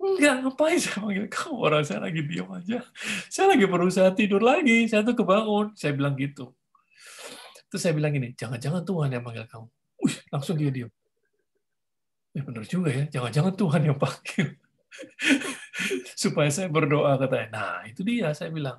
Enggak, ngapain saya manggil kamu orang saya lagi diam aja. Saya lagi berusaha tidur lagi, saya tuh kebangun. Saya bilang gitu. Terus saya bilang ini, jangan-jangan Tuhan yang manggil kamu. Uy, langsung dia diam ya benar juga ya, jangan-jangan Tuhan yang panggil. Supaya saya berdoa, katanya. Nah, itu dia, saya bilang.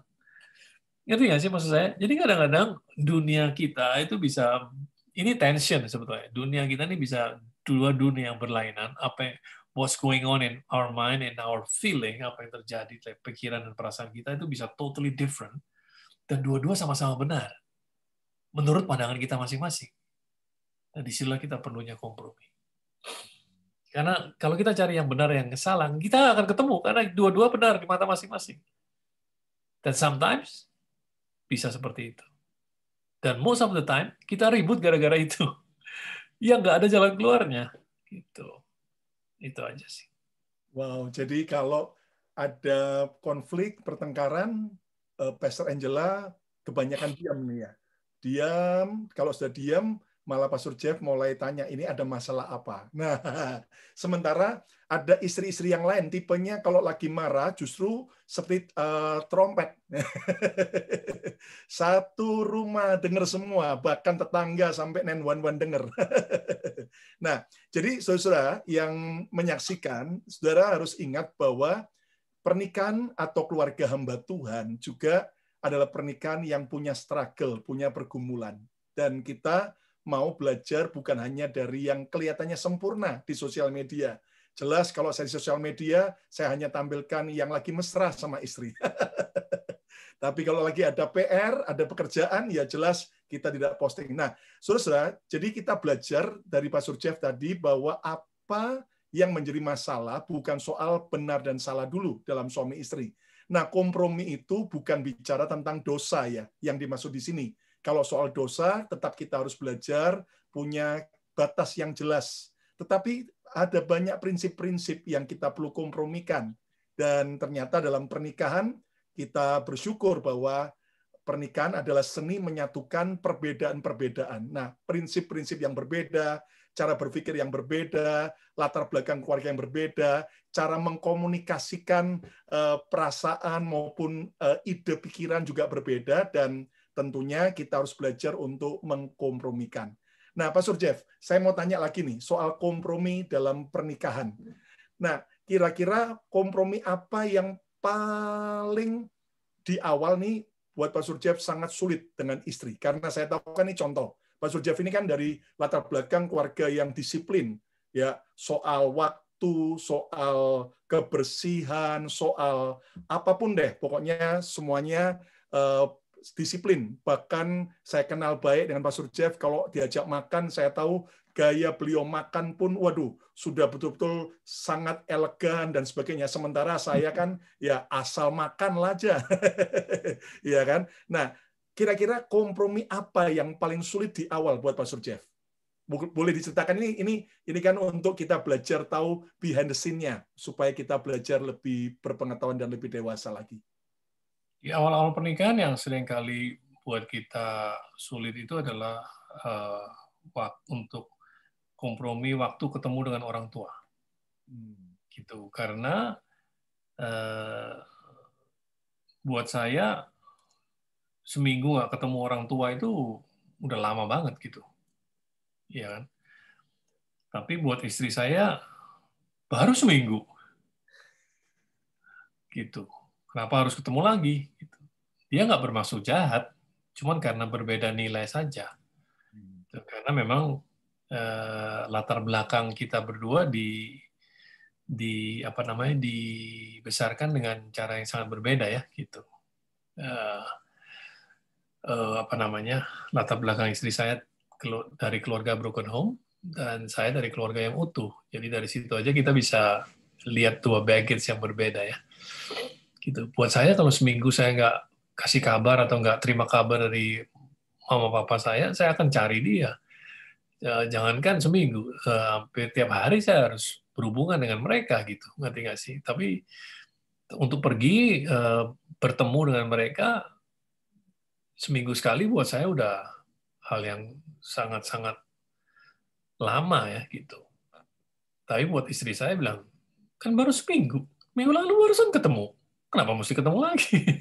Ngerti nggak sih maksud saya? Jadi kadang-kadang dunia kita itu bisa, ini tension sebetulnya. Dunia kita ini bisa dua dunia yang berlainan, apa yang, what's going on in our mind and our feeling, apa yang terjadi dari pikiran dan perasaan kita itu bisa totally different. Dan dua-dua sama-sama benar. Menurut pandangan kita masing-masing. Nah, disinilah kita perlunya kompromi. Karena kalau kita cari yang benar yang salah, kita akan ketemu karena dua-dua benar di mata masing-masing. Dan sometimes bisa seperti itu. Dan most of the time kita ribut gara-gara itu. ya nggak ada jalan keluarnya. Gitu. Itu aja sih. Wow, jadi kalau ada konflik, pertengkaran, eh, Pastor Angela kebanyakan diam nih ya. Diam, kalau sudah diam, malah Pastor Jeff mulai tanya ini ada masalah apa. Nah, sementara ada istri-istri yang lain tipenya kalau lagi marah justru seperti uh, eh, trompet. Satu rumah dengar semua, bahkan tetangga sampai nen wan wan dengar. nah, jadi saudara yang menyaksikan, saudara harus ingat bahwa pernikahan atau keluarga hamba Tuhan juga adalah pernikahan yang punya struggle, punya pergumulan. Dan kita mau belajar bukan hanya dari yang kelihatannya sempurna di sosial media. Jelas kalau saya di sosial media, saya hanya tampilkan yang lagi mesra sama istri. Tapi kalau lagi ada PR, ada pekerjaan, ya jelas kita tidak posting. Nah, saudara jadi kita belajar dari Pak Surjev tadi bahwa apa yang menjadi masalah bukan soal benar dan salah dulu dalam suami istri. Nah, kompromi itu bukan bicara tentang dosa ya, yang dimaksud di sini. Kalau soal dosa, tetap kita harus belajar punya batas yang jelas. Tetapi ada banyak prinsip-prinsip yang kita perlu kompromikan. Dan ternyata dalam pernikahan, kita bersyukur bahwa pernikahan adalah seni menyatukan perbedaan-perbedaan. Nah, prinsip-prinsip yang berbeda, cara berpikir yang berbeda, latar belakang keluarga yang berbeda, cara mengkomunikasikan eh, perasaan maupun eh, ide pikiran juga berbeda dan tentunya kita harus belajar untuk mengkompromikan. Nah, Pak Surjev, saya mau tanya lagi nih soal kompromi dalam pernikahan. Nah, kira-kira kompromi apa yang paling di awal nih buat Pak Surjev sangat sulit dengan istri? Karena saya tahu kan ini contoh. Pak Surjev ini kan dari latar belakang keluarga yang disiplin, ya soal waktu, soal kebersihan, soal apapun deh, pokoknya semuanya eh, disiplin. Bahkan saya kenal baik dengan Pak Surjev, kalau diajak makan saya tahu gaya beliau makan pun waduh sudah betul-betul sangat elegan dan sebagainya. Sementara saya hmm. kan ya asal makan aja. ya kan? Nah, kira-kira kompromi apa yang paling sulit di awal buat Pak Surjev? Boleh diceritakan ini ini ini kan untuk kita belajar tahu behind the scene-nya supaya kita belajar lebih berpengetahuan dan lebih dewasa lagi di awal-awal pernikahan yang sering kali buat kita sulit itu adalah uh, eh, waktu untuk kompromi waktu ketemu dengan orang tua. Hmm. Gitu. Karena uh, buat saya seminggu nggak ketemu orang tua itu udah lama banget gitu. ya kan? Tapi buat istri saya baru seminggu. Gitu Kenapa harus ketemu lagi? Gitu. Dia nggak bermaksud jahat, cuman karena berbeda nilai saja. Hmm. Karena memang eh, latar belakang kita berdua di di apa namanya dibesarkan dengan cara yang sangat berbeda ya gitu. Eh, eh, apa namanya latar belakang istri saya dari keluarga broken home dan saya dari keluarga yang utuh. Jadi dari situ aja kita bisa lihat dua baggage yang berbeda ya gitu buat saya kalau seminggu saya nggak kasih kabar atau nggak terima kabar dari mama papa saya saya akan cari dia jangankan seminggu eh, hampir tiap hari saya harus berhubungan dengan mereka gitu ngerti nggak sih tapi untuk pergi eh, bertemu dengan mereka seminggu sekali buat saya udah hal yang sangat-sangat lama ya gitu. Tapi buat istri saya bilang, kan baru seminggu, minggu lalu barusan ketemu kenapa mesti ketemu lagi?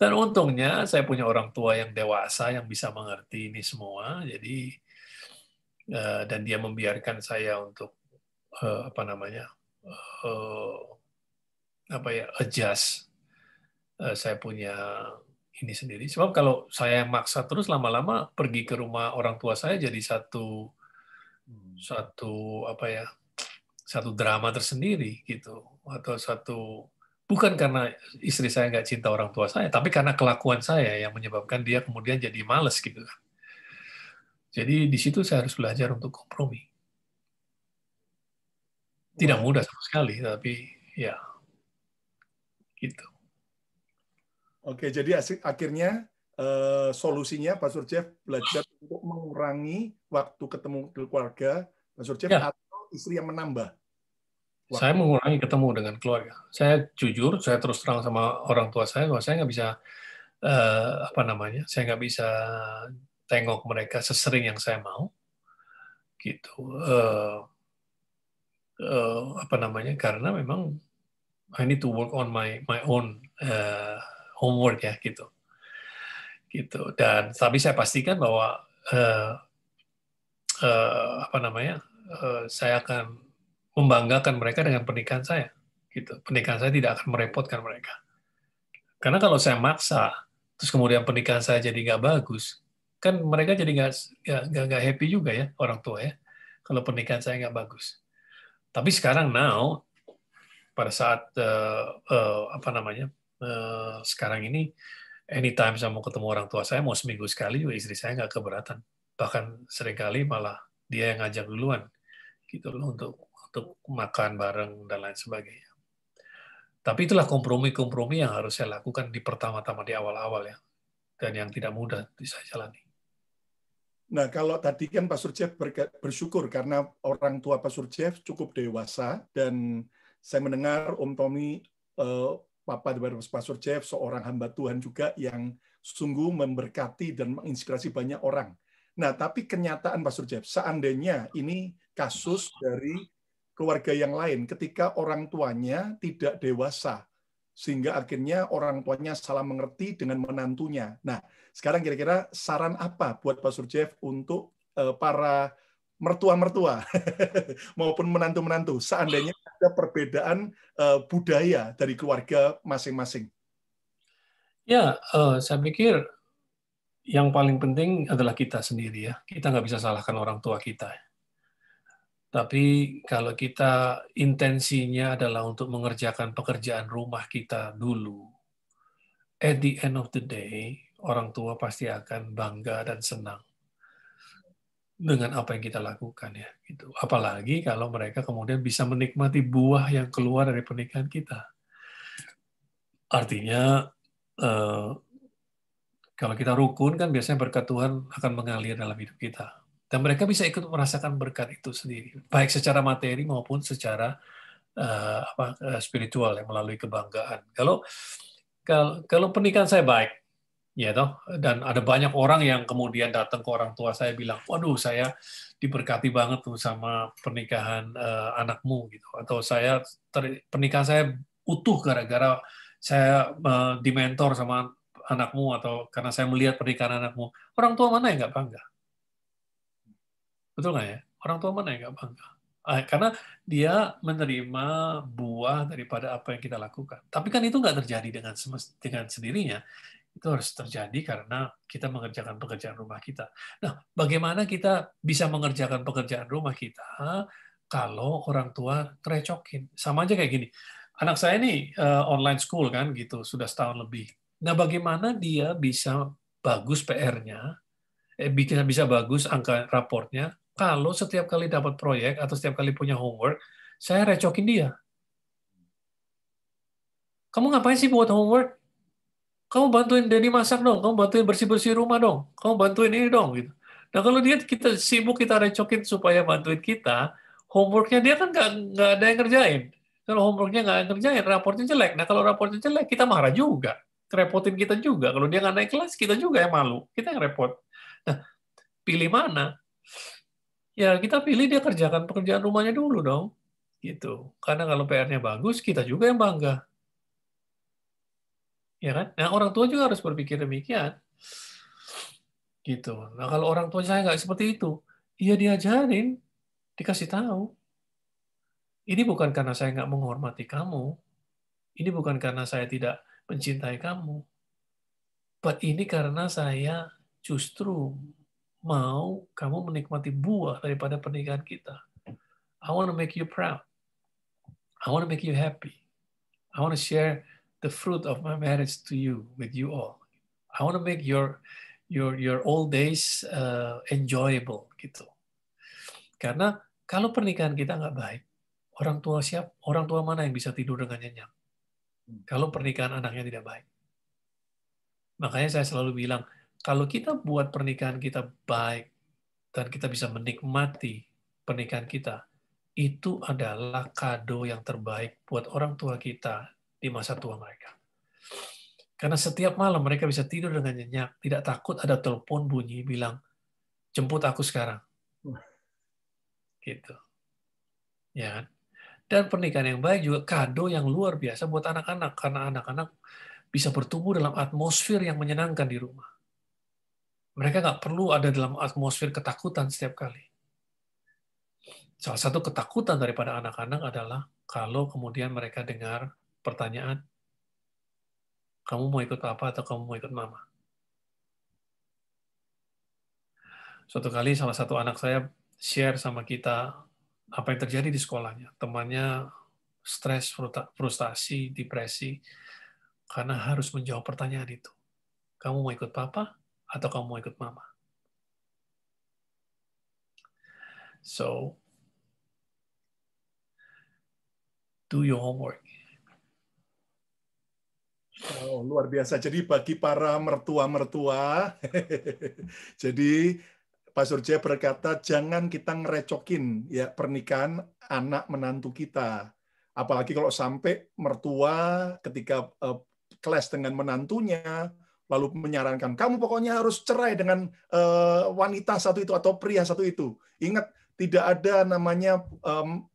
Dan untungnya saya punya orang tua yang dewasa yang bisa mengerti ini semua, jadi eh, dan dia membiarkan saya untuk eh, apa namanya eh, apa ya adjust saya punya ini sendiri. Sebab kalau saya maksa terus lama-lama pergi ke rumah orang tua saya jadi satu hmm. satu apa ya satu drama tersendiri gitu atau satu bukan karena istri saya nggak cinta orang tua saya tapi karena kelakuan saya yang menyebabkan dia kemudian jadi males gitu kan jadi di situ saya harus belajar untuk kompromi tidak mudah sama sekali tapi ya gitu oke jadi akhirnya eh, solusinya Pak Surjev belajar untuk mengurangi waktu ketemu keluarga Pak Surjev ya. atau istri yang menambah saya mengurangi ketemu dengan keluarga. Saya jujur, saya terus terang sama orang tua saya bahwa saya nggak bisa uh, apa namanya, saya nggak bisa tengok mereka sesering yang saya mau, gitu. Uh, uh, apa namanya? Karena memang I need to work on my my own uh, homework ya, gitu, gitu. Dan tapi saya pastikan bahwa uh, uh, apa namanya? uh, saya akan membanggakan mereka dengan pernikahan saya. Gitu. Pernikahan saya tidak akan merepotkan mereka. Karena kalau saya maksa, terus kemudian pernikahan saya jadi nggak bagus, kan mereka jadi nggak nggak happy juga ya orang tua ya. Kalau pernikahan saya nggak bagus. Tapi sekarang now pada saat uh, uh, apa namanya uh, sekarang ini anytime saya mau ketemu orang tua saya mau seminggu sekali istri saya nggak keberatan bahkan seringkali malah dia yang ngajak duluan gitu loh untuk untuk makan bareng dan lain sebagainya. Tapi itulah kompromi-kompromi yang harus saya lakukan di pertama-tama di awal-awal ya, dan yang tidak mudah bisa jalani. Nah, kalau tadi kan Pak Surjev bersyukur karena orang tua Pak Surjev cukup dewasa dan saya mendengar Om Tommy eh, Papa Pak Surjev seorang hamba Tuhan juga yang sungguh memberkati dan menginspirasi banyak orang. Nah, tapi kenyataan Pak Surjev, seandainya ini kasus dari keluarga yang lain ketika orang tuanya tidak dewasa sehingga akhirnya orang tuanya salah mengerti dengan menantunya. Nah, sekarang kira-kira saran apa buat Pak Surjev untuk eh, para mertua-mertua maupun menantu-menantu seandainya ada perbedaan eh, budaya dari keluarga masing-masing? Ya, eh, saya pikir yang paling penting adalah kita sendiri ya. Kita nggak bisa salahkan orang tua kita. Tapi kalau kita intensinya adalah untuk mengerjakan pekerjaan rumah kita dulu, at the end of the day, orang tua pasti akan bangga dan senang dengan apa yang kita lakukan ya gitu. Apalagi kalau mereka kemudian bisa menikmati buah yang keluar dari pernikahan kita. Artinya eh, kalau kita rukun kan biasanya berkat Tuhan akan mengalir dalam hidup kita. Dan mereka bisa ikut merasakan berkat itu sendiri, baik secara materi maupun secara uh, apa, uh, spiritual ya, melalui kebanggaan. Kalau kalau, kalau pernikahan saya baik, ya toh, dan ada banyak orang yang kemudian datang ke orang tua saya bilang, waduh saya diberkati banget tuh sama pernikahan uh, anakmu gitu, atau saya ter, pernikahan saya utuh gara-gara saya uh, dimentor sama anakmu atau karena saya melihat pernikahan anakmu, orang tua mana yang nggak bangga? Betul nggak ya? Orang tua mana yang nggak bangga? Ah, karena dia menerima buah daripada apa yang kita lakukan. Tapi kan itu nggak terjadi dengan dengan sendirinya. Itu harus terjadi karena kita mengerjakan pekerjaan rumah kita. Nah, bagaimana kita bisa mengerjakan pekerjaan rumah kita kalau orang tua terecokin? Sama aja kayak gini. Anak saya ini uh, eh, online school kan gitu, sudah setahun lebih. Nah, bagaimana dia bisa bagus PR-nya, eh, bisa bisa bagus angka raportnya kalau setiap kali dapat proyek atau setiap kali punya homework, saya recokin dia. Kamu ngapain sih buat homework? Kamu bantuin Denny masak dong, kamu bantuin bersih-bersih rumah dong, kamu bantuin ini dong. Gitu. Nah kalau dia kita sibuk kita recokin supaya bantuin kita, homeworknya dia kan nggak nggak ada yang ngerjain. Kalau homeworknya nggak ngerjain, raportnya jelek. Nah kalau raportnya jelek, kita marah juga, kerepotin kita juga. Kalau dia nggak naik kelas, kita juga yang malu, kita yang repot. Nah pilih mana? ya kita pilih dia kerjakan pekerjaan rumahnya dulu dong. Gitu. Karena kalau PR-nya bagus, kita juga yang bangga. Ya kan? Nah, orang tua juga harus berpikir demikian. Gitu. Nah, kalau orang tua saya nggak seperti itu, ya diajarin, dikasih tahu. Ini bukan karena saya nggak menghormati kamu. Ini bukan karena saya tidak mencintai kamu. Tapi ini karena saya justru mau kamu menikmati buah daripada pernikahan kita. I want to make you proud. I want to make you happy. I want to share the fruit of my marriage to you, with you all. I want to make your your your old days uh, enjoyable gitu. Karena kalau pernikahan kita nggak baik, orang tua siap, orang tua mana yang bisa tidur dengan nyenyak? Kalau pernikahan anaknya tidak baik. Makanya saya selalu bilang, kalau kita buat pernikahan kita baik dan kita bisa menikmati pernikahan kita, itu adalah kado yang terbaik buat orang tua kita di masa tua mereka. Karena setiap malam mereka bisa tidur dengan nyenyak, tidak takut ada telepon bunyi bilang, jemput aku sekarang. Gitu. Ya kan? Dan pernikahan yang baik juga kado yang luar biasa buat anak-anak. Karena anak-anak bisa bertumbuh dalam atmosfer yang menyenangkan di rumah. Mereka nggak perlu ada dalam atmosfer ketakutan setiap kali. Salah satu ketakutan daripada anak-anak adalah kalau kemudian mereka dengar pertanyaan, kamu mau ikut apa atau kamu mau ikut mama? Suatu kali salah satu anak saya share sama kita apa yang terjadi di sekolahnya. Temannya stres, frustasi, depresi, karena harus menjawab pertanyaan itu. Kamu mau ikut papa atau kamu mau ikut mama? So, do your homework. Oh, luar biasa. Jadi bagi para mertua-mertua, jadi Pak Surya berkata, jangan kita ngerecokin ya pernikahan anak menantu kita. Apalagi kalau sampai mertua ketika uh, eh, kelas dengan menantunya, lalu menyarankan kamu pokoknya harus cerai dengan uh, wanita satu itu atau pria satu itu. Ingat tidak ada namanya um,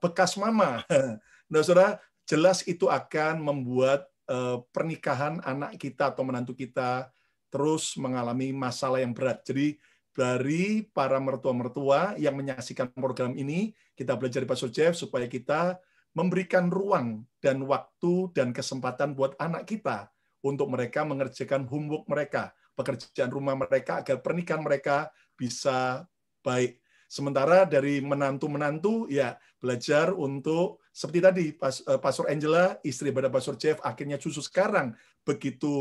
bekas mama. Nah, saudara, jelas itu akan membuat uh, pernikahan anak kita atau menantu kita terus mengalami masalah yang berat. Jadi dari para mertua-mertua yang menyaksikan program ini, kita belajar dari Pastor Jeff supaya kita memberikan ruang dan waktu dan kesempatan buat anak kita untuk mereka mengerjakan homework mereka, pekerjaan rumah mereka agar pernikahan mereka bisa baik. Sementara dari menantu-menantu ya belajar untuk seperti tadi eh, Pastor Angela, istri pada Pastor Jeff akhirnya justru sekarang begitu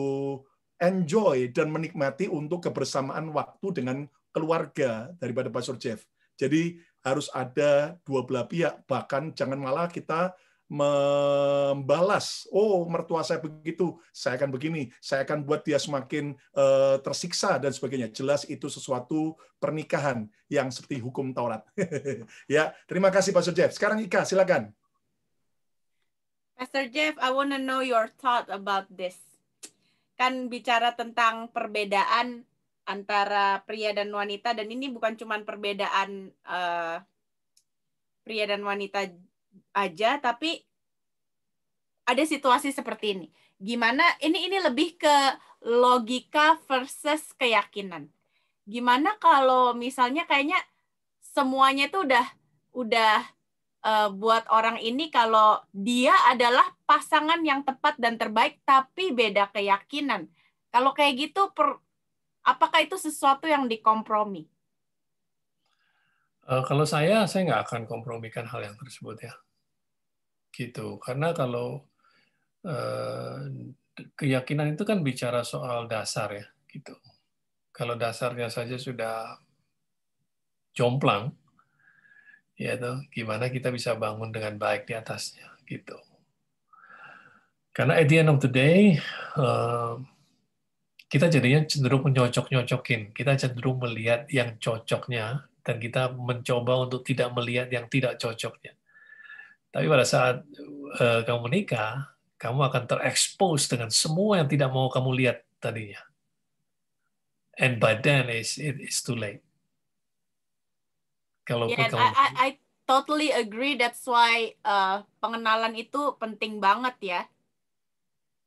enjoy dan menikmati untuk kebersamaan waktu dengan keluarga daripada Pastor Jeff. Jadi harus ada dua belah pihak, bahkan jangan malah kita membalas, oh mertua saya begitu, saya akan begini, saya akan buat dia semakin uh, tersiksa dan sebagainya. Jelas itu sesuatu pernikahan yang seperti hukum Taurat. ya, terima kasih Pastor Jeff. Sekarang Ika, silakan. Pastor Jeff, I want to know your thought about this. Kan bicara tentang perbedaan antara pria dan wanita dan ini bukan cuma perbedaan uh, pria dan wanita aja tapi ada situasi seperti ini. Gimana ini ini lebih ke logika versus keyakinan. Gimana kalau misalnya kayaknya semuanya itu udah udah uh, buat orang ini kalau dia adalah pasangan yang tepat dan terbaik tapi beda keyakinan. Kalau kayak gitu per, apakah itu sesuatu yang dikompromi? Eh, kalau saya, saya nggak akan kompromikan hal yang tersebut ya, gitu. Karena kalau eh, keyakinan itu kan bicara soal dasar ya, gitu. Kalau dasarnya saja sudah jomplang, ya tuh gimana kita bisa bangun dengan baik di atasnya, gitu. Karena at the end of the day, eh, kita jadinya cenderung menyocok-nyocokin. Kita cenderung melihat yang cocoknya dan kita mencoba untuk tidak melihat yang tidak cocoknya. Tapi pada saat eh, kamu menikah, kamu akan terekspos dengan semua yang tidak mau kamu lihat tadinya. And by then it's it is too late. Kalau yeah, kamu... I, I, I totally agree. That's why uh, pengenalan itu penting banget ya.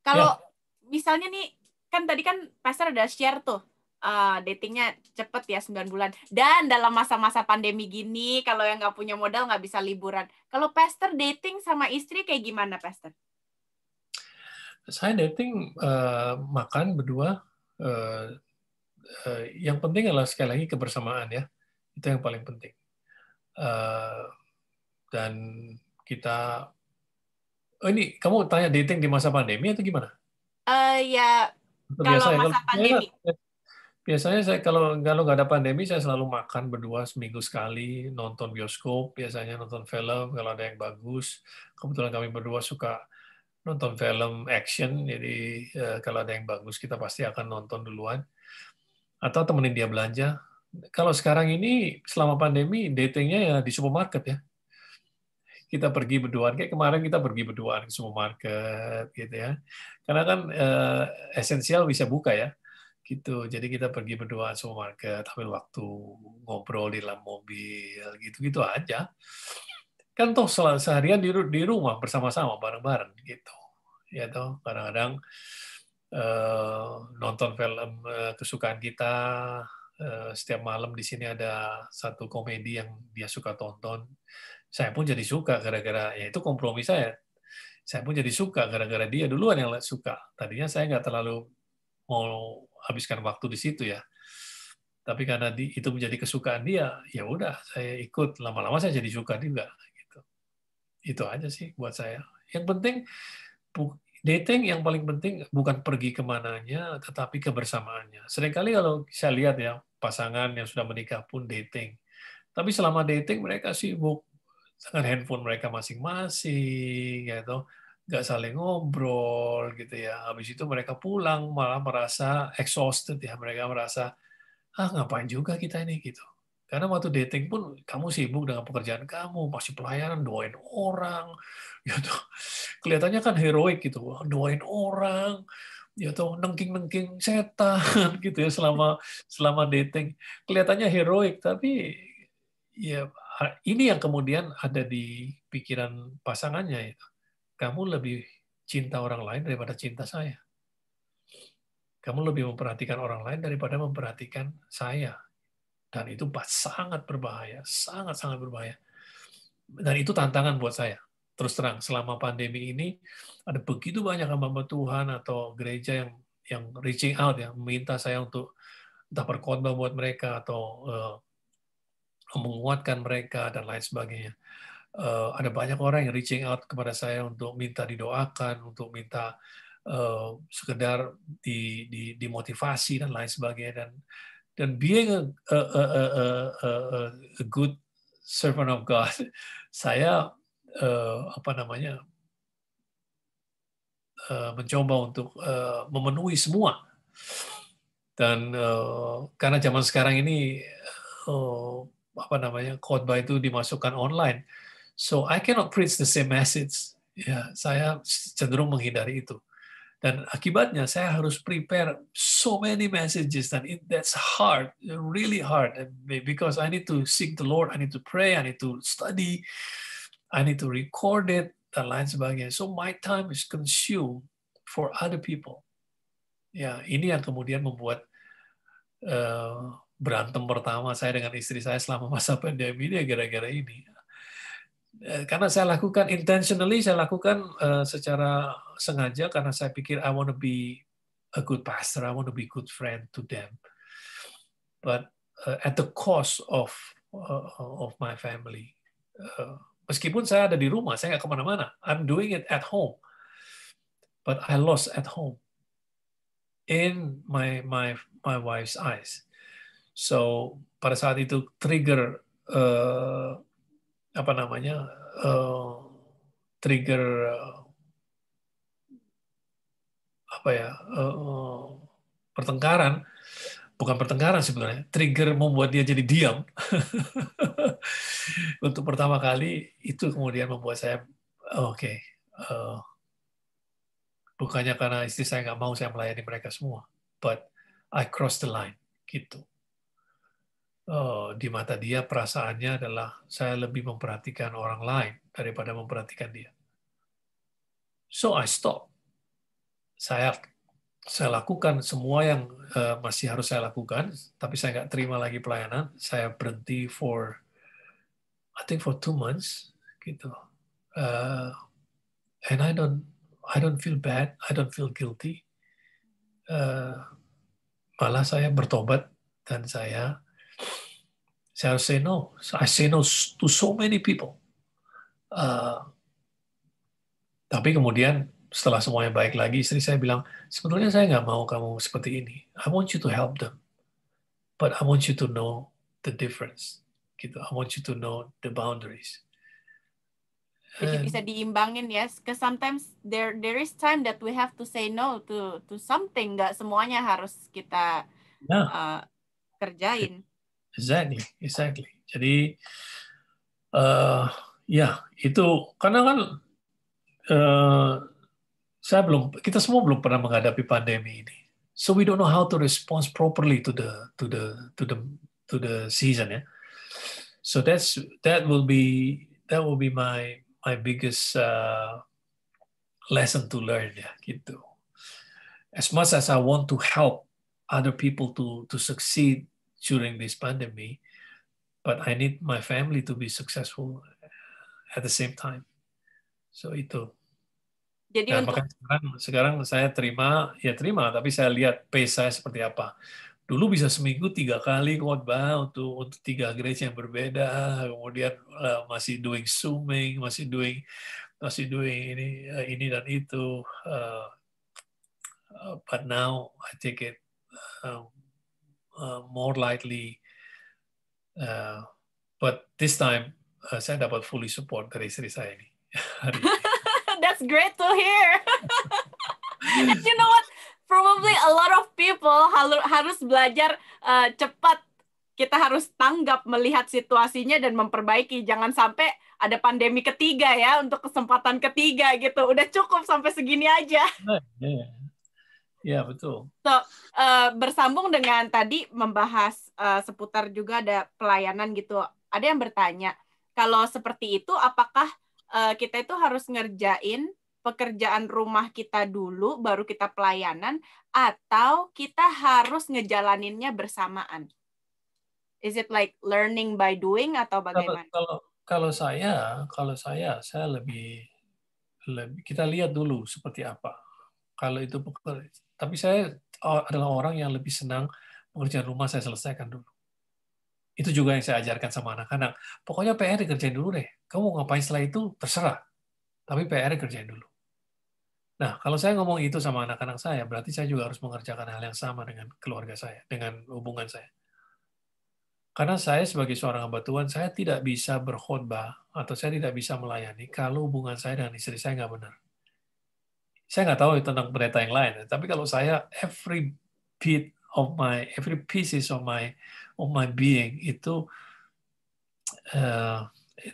Kalau yeah. misalnya nih kan tadi kan pastor udah share tuh uh, datingnya cepet ya 9 bulan. Dan dalam masa-masa pandemi gini, kalau yang nggak punya modal nggak bisa liburan. Kalau Pester dating sama istri kayak gimana Pester? Saya dating uh, makan berdua. Uh, uh, yang penting adalah sekali lagi kebersamaan ya. Itu yang paling penting. Uh, dan kita oh ini kamu tanya dating di masa pandemi atau gimana? Uh, ya Biasa, kalau ya? masa ya. pandemi. Biasanya saya kalau kalau nggak ada pandemi saya selalu makan berdua seminggu sekali nonton bioskop biasanya nonton film kalau ada yang bagus kebetulan kami berdua suka nonton film action jadi eh, kalau ada yang bagus kita pasti akan nonton duluan atau temenin dia belanja kalau sekarang ini selama pandemi datingnya ya di supermarket ya kita pergi berdua kayak kemarin kita pergi berduaan ke supermarket gitu ya karena kan eh, esensial bisa buka ya gitu jadi kita pergi berdua ke supermarket tapi waktu ngobrol di dalam mobil gitu-gitu aja kan toh selalu seharian di, di rumah bersama-sama bareng-bareng gitu ya toh kadang-kadang eh, nonton film eh, kesukaan kita eh, setiap malam di sini ada satu komedi yang dia suka tonton saya pun jadi suka gara-gara ya itu kompromi saya saya pun jadi suka gara-gara dia duluan yang suka tadinya saya nggak terlalu mau habiskan waktu di situ ya tapi karena di, itu menjadi kesukaan dia ya udah saya ikut lama-lama saya jadi suka juga gitu itu aja sih buat saya yang penting dating yang paling penting bukan pergi kemananya tetapi kebersamaannya seringkali kalau saya lihat ya pasangan yang sudah menikah pun dating tapi selama dating mereka sibuk dengan handphone mereka masing-masing gitu nggak saling ngobrol gitu ya. Habis itu mereka pulang malah merasa exhausted ya, mereka merasa ah ngapain juga kita ini gitu. Karena waktu dating pun kamu sibuk dengan pekerjaan kamu, masih pelayanan, doain orang, gitu. Kelihatannya kan heroik gitu, doain orang, gitu, nengking-nengking setan gitu ya selama selama dating. Kelihatannya heroik, tapi ya ini yang kemudian ada di pikiran pasangannya itu. Ya kamu lebih cinta orang lain daripada cinta saya. Kamu lebih memperhatikan orang lain daripada memperhatikan saya. Dan itu sangat berbahaya, sangat-sangat berbahaya. Dan itu tantangan buat saya. Terus terang, selama pandemi ini ada begitu banyak hamba Tuhan atau gereja yang yang reaching out ya, meminta saya untuk entah berkhotbah buat mereka atau uh, menguatkan mereka dan lain sebagainya uh, ada banyak orang yang reaching out kepada saya untuk minta didoakan, untuk minta uh, sekedar di, di, dimotivasi dan lain sebagainya dan dan being a, a, a, a, a, a good servant of God, saya uh, apa namanya uh, mencoba untuk uh, memenuhi semua dan uh, karena zaman sekarang ini uh, apa namanya khotbah itu dimasukkan online So I cannot preach the same message. Ya, saya cenderung menghindari itu. Dan akibatnya saya harus prepare so many messages dan that's hard, really hard because I need to seek the Lord, I need to pray, I need to study, I need to record it dan lain sebagainya. So my time is consumed for other people. Ya, ini yang kemudian membuat uh, berantem pertama saya dengan istri saya selama masa pandemi ini gara-gara ini Eh, karena saya lakukan intentionally, saya lakukan eh, secara sengaja karena saya pikir I want to be a good pastor, I want to be a good friend to them. But eh, at the cost of of my family. meskipun saya ada di rumah, saya nggak kemana-mana. I'm doing it at home, but I lost at home in my my my wife's eyes. So pada saat itu trigger uh, apa namanya uh, trigger uh, apa ya uh, pertengkaran bukan pertengkaran sebenarnya trigger membuat dia jadi diam untuk pertama kali itu kemudian membuat saya oke okay, uh, eh, bukannya karena istri saya nggak mau saya melayani mereka semua but I cross the line gitu Oh, di mata dia perasaannya adalah saya lebih memperhatikan orang lain daripada memperhatikan dia. So I stop. Saya saya lakukan semua yang eh, masih harus saya lakukan, tapi saya nggak terima lagi pelayanan. Saya berhenti for I think for two months gitu. Uh, and I don't I don't feel bad, I don't feel guilty. Uh, malah saya bertobat dan saya So I say no. So I say no to so many people. Uh, tapi kemudian setelah semuanya baik lagi, istri saya bilang, sebetulnya saya nggak mau kamu seperti ini. I want you to help them. But I want you to know the difference. Gitu. I want you to know the boundaries. Jadi bisa diimbangin ya. Yes. Because sometimes there there is time that we have to say no to to something. Gak semuanya harus kita yeah. uh, kerjain. Exactly, exactly. Jadi uh, ya itu karena kan uh, saya belum kita semua belum pernah menghadapi pandemi ini. So we don't know how to respond properly to the to the to the to the season ya. So that's that will be that will be my my biggest uh, lesson to learn ya gitu. As much as I want to help other people to to succeed during this pandemic, but I need my family to be successful at the same time. So itu. Jadi nah, untuk... sekarang, sekarang saya terima, ya terima, tapi saya lihat pace saya seperti apa. Dulu bisa seminggu tiga kali khotbah untuk untuk tiga gereja yang berbeda, kemudian uh, masih doing zooming, masih doing masih doing ini uh, ini dan itu. Uh, uh, but now I take it um, Uh, more lightly. Uh, but this time uh, saya dapat fully support dari istri saya ini. That's great to hear. you know what? Probably a lot of people harus belajar uh, cepat. Kita harus tanggap melihat situasinya dan memperbaiki. Jangan sampai ada pandemi ketiga ya untuk kesempatan ketiga gitu. Udah cukup sampai segini aja. Yeah, yeah. Ya betul. So uh, bersambung dengan tadi membahas uh, seputar juga ada pelayanan gitu. Ada yang bertanya kalau seperti itu apakah uh, kita itu harus ngerjain pekerjaan rumah kita dulu baru kita pelayanan atau kita harus ngejalaninnya bersamaan? Is it like learning by doing atau bagaimana? Kalau kalau, kalau saya kalau saya saya lebih lebih kita lihat dulu seperti apa kalau itu pekerjaan tapi saya oh, adalah orang yang lebih senang pengerjaan rumah saya selesaikan dulu. Itu juga yang saya ajarkan sama anak-anak. Pokoknya PR dikerjain dulu deh. Kamu ngapain setelah itu, terserah. Tapi PR dikerjain dulu. Nah, kalau saya ngomong itu sama anak-anak saya, berarti saya juga harus mengerjakan hal yang sama dengan keluarga saya, dengan hubungan saya. Karena saya sebagai seorang hamba Tuhan, saya tidak bisa berkhutbah atau saya tidak bisa melayani kalau hubungan saya dengan istri saya nggak benar saya nggak tahu tentang pendeta yang lain, ya, tapi kalau saya every bit of my every pieces of my of my being itu uh,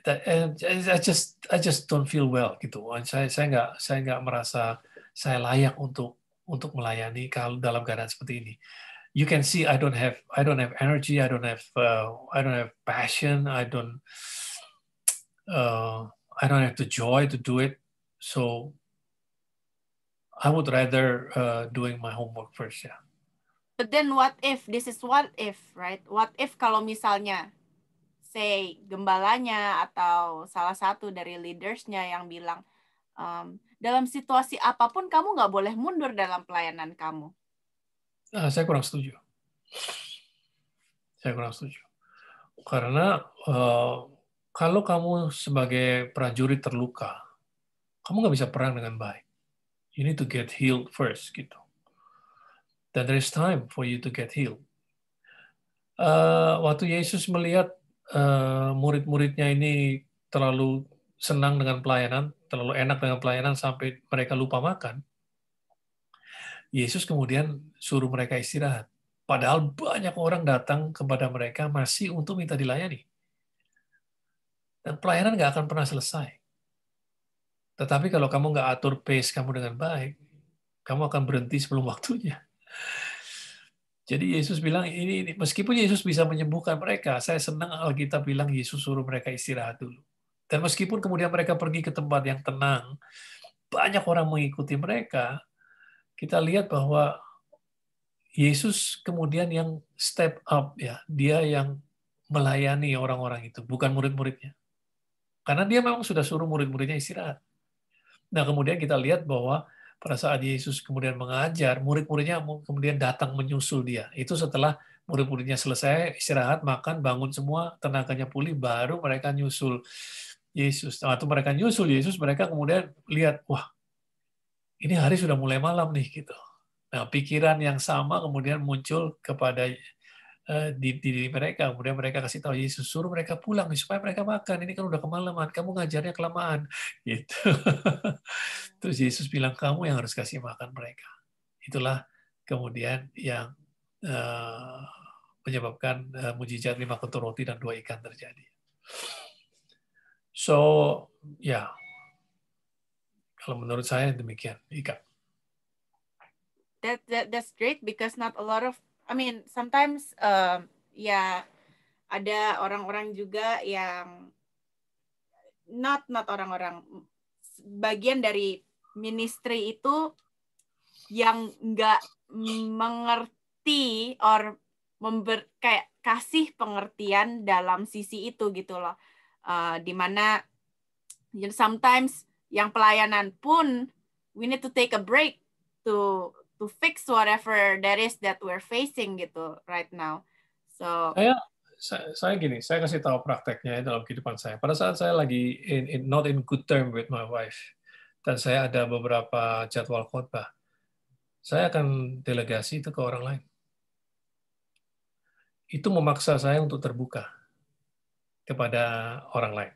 I just I just don't feel well gitu. Saya saya nggak saya nggak merasa saya layak untuk untuk melayani kalau dalam keadaan seperti ini. You can see I don't have I don't have energy, I don't have uh, I don't have passion, I don't uh, I don't have the joy to do it. So I would rather uh, doing my homework first Yeah. But then what if this is what if right? What if kalau misalnya say gembalanya atau salah satu dari leadersnya yang bilang um, dalam situasi apapun kamu nggak boleh mundur dalam pelayanan kamu. Nah, saya kurang setuju. Saya kurang setuju karena uh, kalau kamu sebagai prajurit terluka, kamu nggak bisa perang dengan baik you need to get healed first gitu. Dan there is time for you to get healed. Uh, waktu Yesus melihat uh, murid-muridnya ini terlalu senang dengan pelayanan, terlalu enak dengan pelayanan sampai mereka lupa makan, Yesus kemudian suruh mereka istirahat. Padahal banyak orang datang kepada mereka masih untuk minta dilayani. Dan pelayanan nggak akan pernah selesai. Tetapi kalau kamu nggak atur pace kamu dengan baik, kamu akan berhenti sebelum waktunya. Jadi Yesus bilang ini, ini meskipun Yesus bisa menyembuhkan mereka, saya senang Alkitab bilang Yesus suruh mereka istirahat dulu. Dan meskipun kemudian mereka pergi ke tempat yang tenang, banyak orang mengikuti mereka, kita lihat bahwa Yesus kemudian yang step up ya, dia yang melayani orang-orang itu, bukan murid-muridnya. Karena dia memang sudah suruh murid-muridnya istirahat. Nah, kemudian kita lihat bahwa pada saat Yesus kemudian mengajar, murid-muridnya kemudian datang menyusul dia. Itu setelah murid-muridnya selesai istirahat, makan, bangun semua, tenaganya pulih, baru mereka nyusul Yesus. Atau nah, mereka nyusul Yesus, mereka kemudian lihat, wah, ini hari sudah mulai malam nih gitu. Nah, pikiran yang sama kemudian muncul kepada Eh, di, diri mereka. Kemudian mereka kasih tahu Yesus suruh mereka pulang supaya mereka makan. Ini kan udah kemalaman, kamu ngajarnya kelamaan. Gitu. Terus Yesus bilang kamu yang harus kasih makan mereka. Itulah kemudian yang uh, menyebabkan uh, mujizat lima kotor roti dan dua ikan terjadi. So, ya, yeah. kalau menurut saya demikian, ikan. That, that that's great because not a lot of I mean sometimes um, ya ada orang-orang juga yang not not orang-orang bagian dari ministry itu yang nggak mengerti or member kayak kasih pengertian dalam sisi itu gitu loh uh, dimana sometimes yang pelayanan pun we need to take a break to to fix whatever that is that we're facing gitu right now. So saya saya, saya gini, saya kasih tahu prakteknya ya dalam kehidupan saya. Pada saat saya lagi in, in not in good term with my wife dan saya ada beberapa jadwal khotbah, saya akan delegasi itu ke orang lain. Itu memaksa saya untuk terbuka kepada orang lain.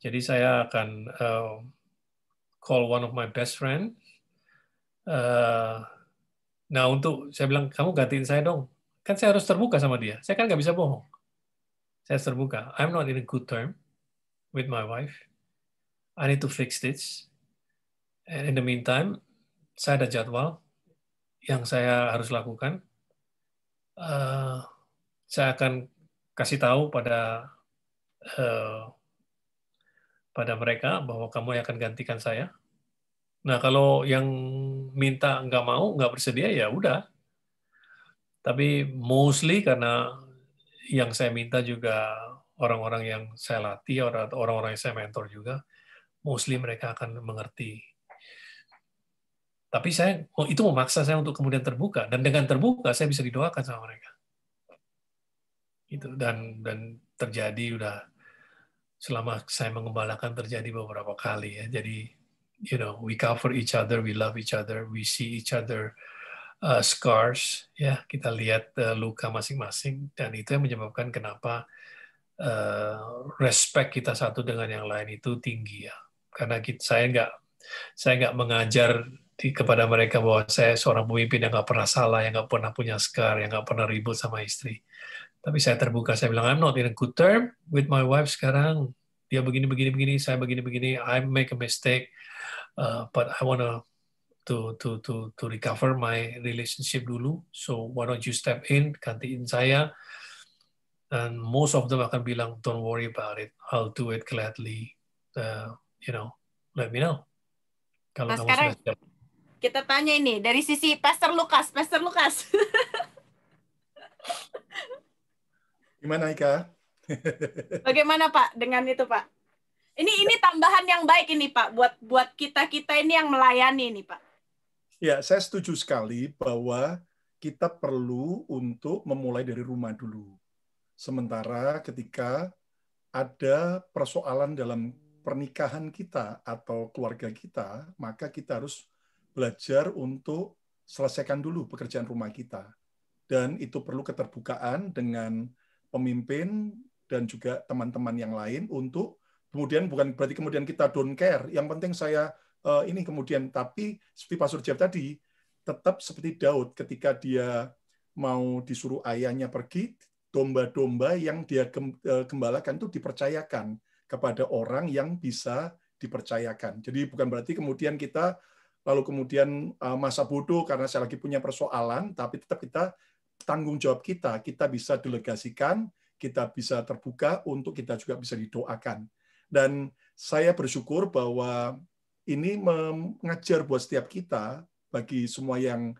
Jadi saya akan uh, call one of my best friend Eh, nah untuk saya bilang kamu gantiin saya dong. Kan saya harus terbuka sama dia. Saya kan nggak bisa bohong. Saya harus terbuka. I'm not in a good term with my wife. I need to fix this. And in the meantime, saya ada jadwal yang saya harus lakukan. Uh, saya akan kasih tahu pada uh, pada mereka bahwa kamu yang akan gantikan saya. Nah, kalau yang minta nggak mau nggak bersedia ya udah tapi mostly karena yang saya minta juga orang-orang yang saya latih orang-orang yang saya mentor juga mostly mereka akan mengerti tapi saya oh, itu memaksa saya untuk kemudian terbuka dan dengan terbuka saya bisa didoakan sama mereka itu dan dan terjadi udah selama saya mengembalakan terjadi beberapa kali ya jadi you know we cover each other we love each other we see each other uh, scars ya kita lihat uh, luka masing-masing dan itu yang menyebabkan kenapa uh, respect kita satu dengan yang lain itu tinggi ya karena kita, saya nggak saya nggak mengajar di, kepada mereka bahwa saya seorang pemimpin yang nggak pernah salah yang nggak pernah punya scar yang nggak pernah ribut sama istri tapi saya terbuka saya bilang I'm not in a good term with my wife sekarang dia begini begini begini saya begini begini I make a mistake Uh, but I wanna to to to to recover my relationship dulu. So why don't you step in, gantiin saya? And most of them akan bilang, don't worry about it, I'll do it gladly. Uh, you know, let me know. Kalau nah, kamu sekarang kita tanya ini dari sisi Pastor Lukas, Pastor Lukas. Gimana Ika? Bagaimana Pak dengan itu Pak? Ini ini tambahan yang baik ini Pak buat buat kita-kita ini yang melayani ini Pak. Ya, saya setuju sekali bahwa kita perlu untuk memulai dari rumah dulu. Sementara ketika ada persoalan dalam pernikahan kita atau keluarga kita, maka kita harus belajar untuk selesaikan dulu pekerjaan rumah kita. Dan itu perlu keterbukaan dengan pemimpin dan juga teman-teman yang lain untuk Kemudian bukan berarti kemudian kita don't care. Yang penting saya uh, ini kemudian tapi seperti Pastor Jeff tadi tetap seperti Daud ketika dia mau disuruh ayahnya pergi domba-domba yang dia eh, gembalakan itu dipercayakan kepada orang yang bisa dipercayakan. Jadi bukan berarti kemudian kita lalu kemudian eh, masa bodoh karena saya lagi punya persoalan, tapi tetap kita tanggung jawab kita, kita bisa delegasikan, kita bisa terbuka untuk kita juga bisa didoakan. Dan saya bersyukur bahwa ini mengajar buat setiap kita, bagi semua yang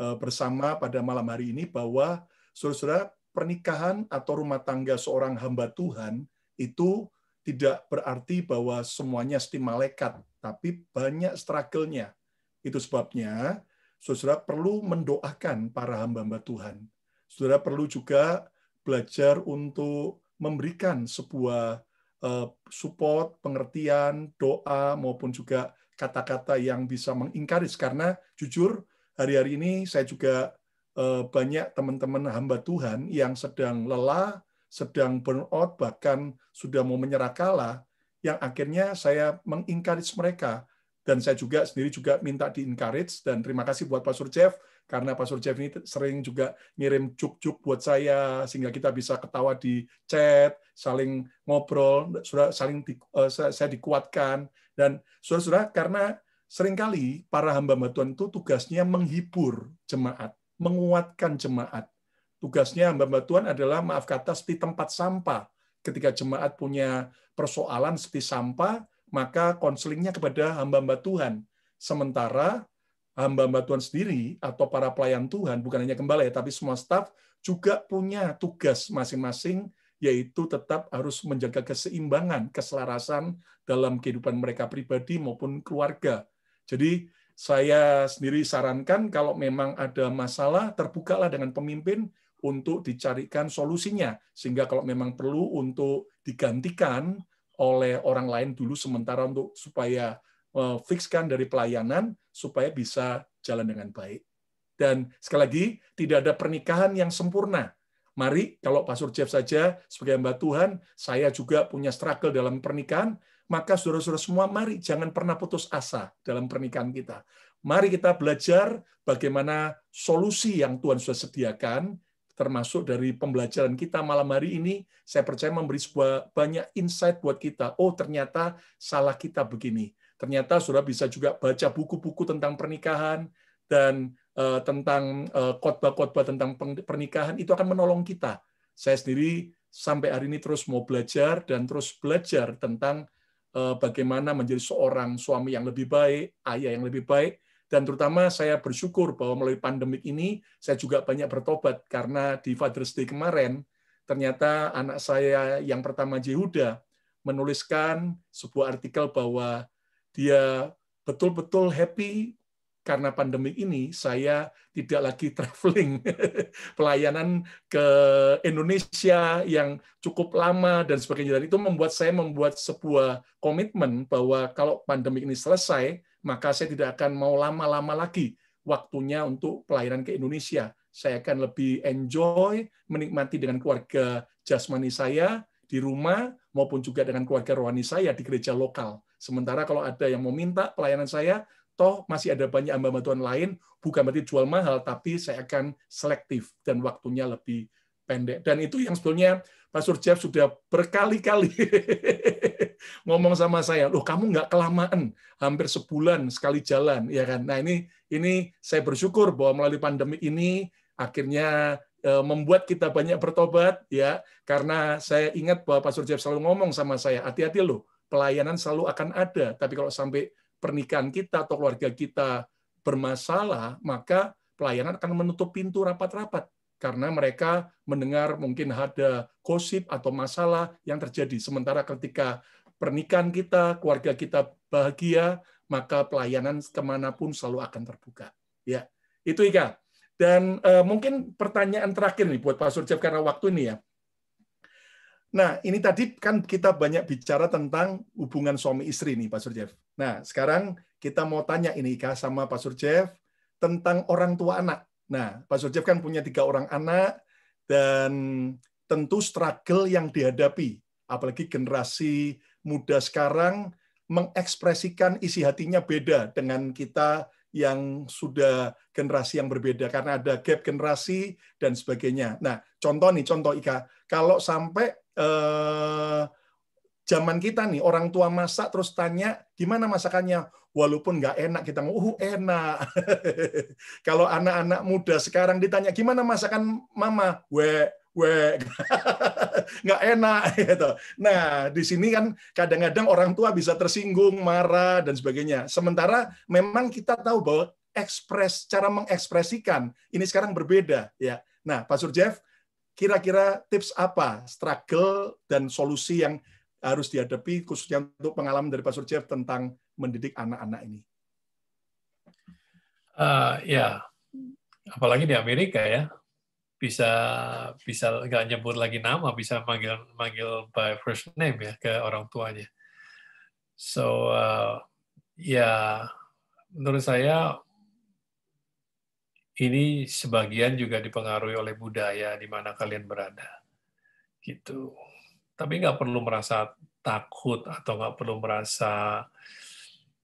eh, bersama pada malam hari ini, bahwa saudara-saudara pernikahan atau rumah tangga seorang hamba Tuhan itu tidak berarti bahwa semuanya seti malaikat, tapi banyak struggle-nya. Itu sebabnya saudara perlu mendoakan para hamba-hamba Tuhan. Saudara perlu juga belajar untuk memberikan sebuah Eh, support, pengertian, doa maupun juga kata-kata yang bisa mengingkaris. karena jujur hari-hari ini saya juga eh, banyak teman-teman hamba Tuhan yang sedang lelah, sedang burnout bahkan sudah mau menyerah kalah yang akhirnya saya mengingkaris mereka dan saya juga sendiri juga minta di dan terima kasih buat Pak Jeff karena Pastor Jeff ini sering juga ngirim cuk-cuk buat saya sehingga kita bisa ketawa di chat, saling ngobrol, sudah saling di, uh, saya dikuatkan dan saudara-saudara karena seringkali para hamba-hamba Tuhan itu tugasnya menghibur jemaat, menguatkan jemaat. Tugasnya hamba-hamba Tuhan adalah maaf kata seperti tempat sampah. Ketika jemaat punya persoalan seperti sampah, maka konselingnya kepada hamba-hamba Tuhan. Sementara hamba-hamba Tuhan sendiri atau para pelayan Tuhan, bukan hanya gembala ya, tapi semua staf juga punya tugas masing-masing, yaitu tetap harus menjaga keseimbangan, keselarasan dalam kehidupan mereka pribadi maupun keluarga. Jadi saya sendiri sarankan kalau memang ada masalah, terbukalah dengan pemimpin untuk dicarikan solusinya. Sehingga kalau memang perlu untuk digantikan oleh orang lain dulu sementara untuk supaya eh, fixkan dari pelayanan, supaya bisa jalan dengan baik. Dan sekali lagi, tidak ada pernikahan yang sempurna. Mari, kalau Pastor Jeff saja sebagai hamba Tuhan, saya juga punya struggle dalam pernikahan, maka saudara-saudara semua, mari jangan pernah putus asa dalam pernikahan kita. Mari kita belajar bagaimana solusi yang Tuhan sudah sediakan, termasuk dari pembelajaran kita malam hari ini, saya percaya memberi sebuah banyak insight buat kita. Oh, ternyata salah kita begini Ternyata sudah bisa juga baca buku-buku tentang pernikahan dan eh, tentang eh, khotbah-khotbah tentang pernikahan itu akan menolong kita. Saya sendiri sampai hari ini terus mau belajar dan terus belajar tentang eh, bagaimana menjadi seorang suami yang lebih baik, ayah yang lebih baik, dan terutama saya bersyukur bahwa melalui pandemik ini saya juga banyak bertobat karena di Father's Day kemarin ternyata anak saya yang pertama Jehuda menuliskan sebuah artikel bahwa dia betul-betul happy karena pandemi ini saya tidak lagi traveling pelayanan ke Indonesia yang cukup lama dan sebagainya dan itu membuat saya membuat sebuah komitmen bahwa kalau pandemi ini selesai maka saya tidak akan mau lama-lama lagi waktunya untuk pelayanan ke Indonesia saya akan lebih enjoy menikmati dengan keluarga jasmani saya di rumah maupun juga dengan keluarga rohani saya di gereja lokal Sementara kalau ada yang mau minta pelayanan saya, toh masih ada banyak hamba Tuhan lain, bukan berarti jual mahal, tapi saya akan selektif dan waktunya lebih pendek. Dan itu yang sebetulnya Pak Jeff sudah berkali-kali ngomong sama saya, loh kamu nggak kelamaan, hampir sebulan sekali jalan, ya kan? Nah ini ini saya bersyukur bahwa melalui pandemi ini akhirnya eh, membuat kita banyak bertobat, ya, karena saya ingat bahwa Pak Jeff selalu ngomong sama saya, hati-hati loh, pelayanan selalu akan ada. Tapi kalau sampai pernikahan kita atau keluarga kita bermasalah, maka pelayanan akan menutup pintu rapat-rapat karena mereka mendengar mungkin ada gosip atau masalah yang terjadi. Sementara ketika pernikahan kita, keluarga kita bahagia, maka pelayanan kemanapun selalu akan terbuka. Ya, itu Ika. Dan uh, mungkin pertanyaan terakhir nih buat Pak Surjab karena waktu ini ya. Nah, ini tadi kan kita banyak bicara tentang hubungan suami istri nih, Pak Surjev. Nah, sekarang kita mau tanya ini Ika sama Pak Surjev tentang orang tua anak. Nah, Pak Surjev kan punya tiga orang anak dan tentu struggle yang dihadapi, apalagi generasi muda sekarang mengekspresikan isi hatinya beda dengan kita yang sudah generasi yang berbeda karena ada gap generasi dan sebagainya. Nah, contoh nih, contoh Ika, kalau sampai eh, zaman kita nih orang tua masak terus tanya gimana masakannya walaupun nggak enak kita ngomong uh enak kalau anak-anak muda sekarang ditanya gimana masakan mama we we nggak enak gitu nah di sini kan kadang-kadang orang tua bisa tersinggung marah dan sebagainya sementara memang kita tahu bahwa ekspres cara mengekspresikan ini sekarang berbeda ya nah Pak Surjev kira-kira tips apa struggle dan solusi yang harus dihadapi khususnya untuk pengalaman dari Pastor Jeff tentang mendidik anak-anak ini? Uh, ya, apalagi di Amerika ya bisa bisa nggak nyebut lagi nama bisa manggil manggil by first name ya ke orang tuanya. So uh, ya menurut saya ini sebagian juga dipengaruhi oleh budaya di mana kalian berada. Gitu. Tapi nggak perlu merasa takut atau nggak perlu merasa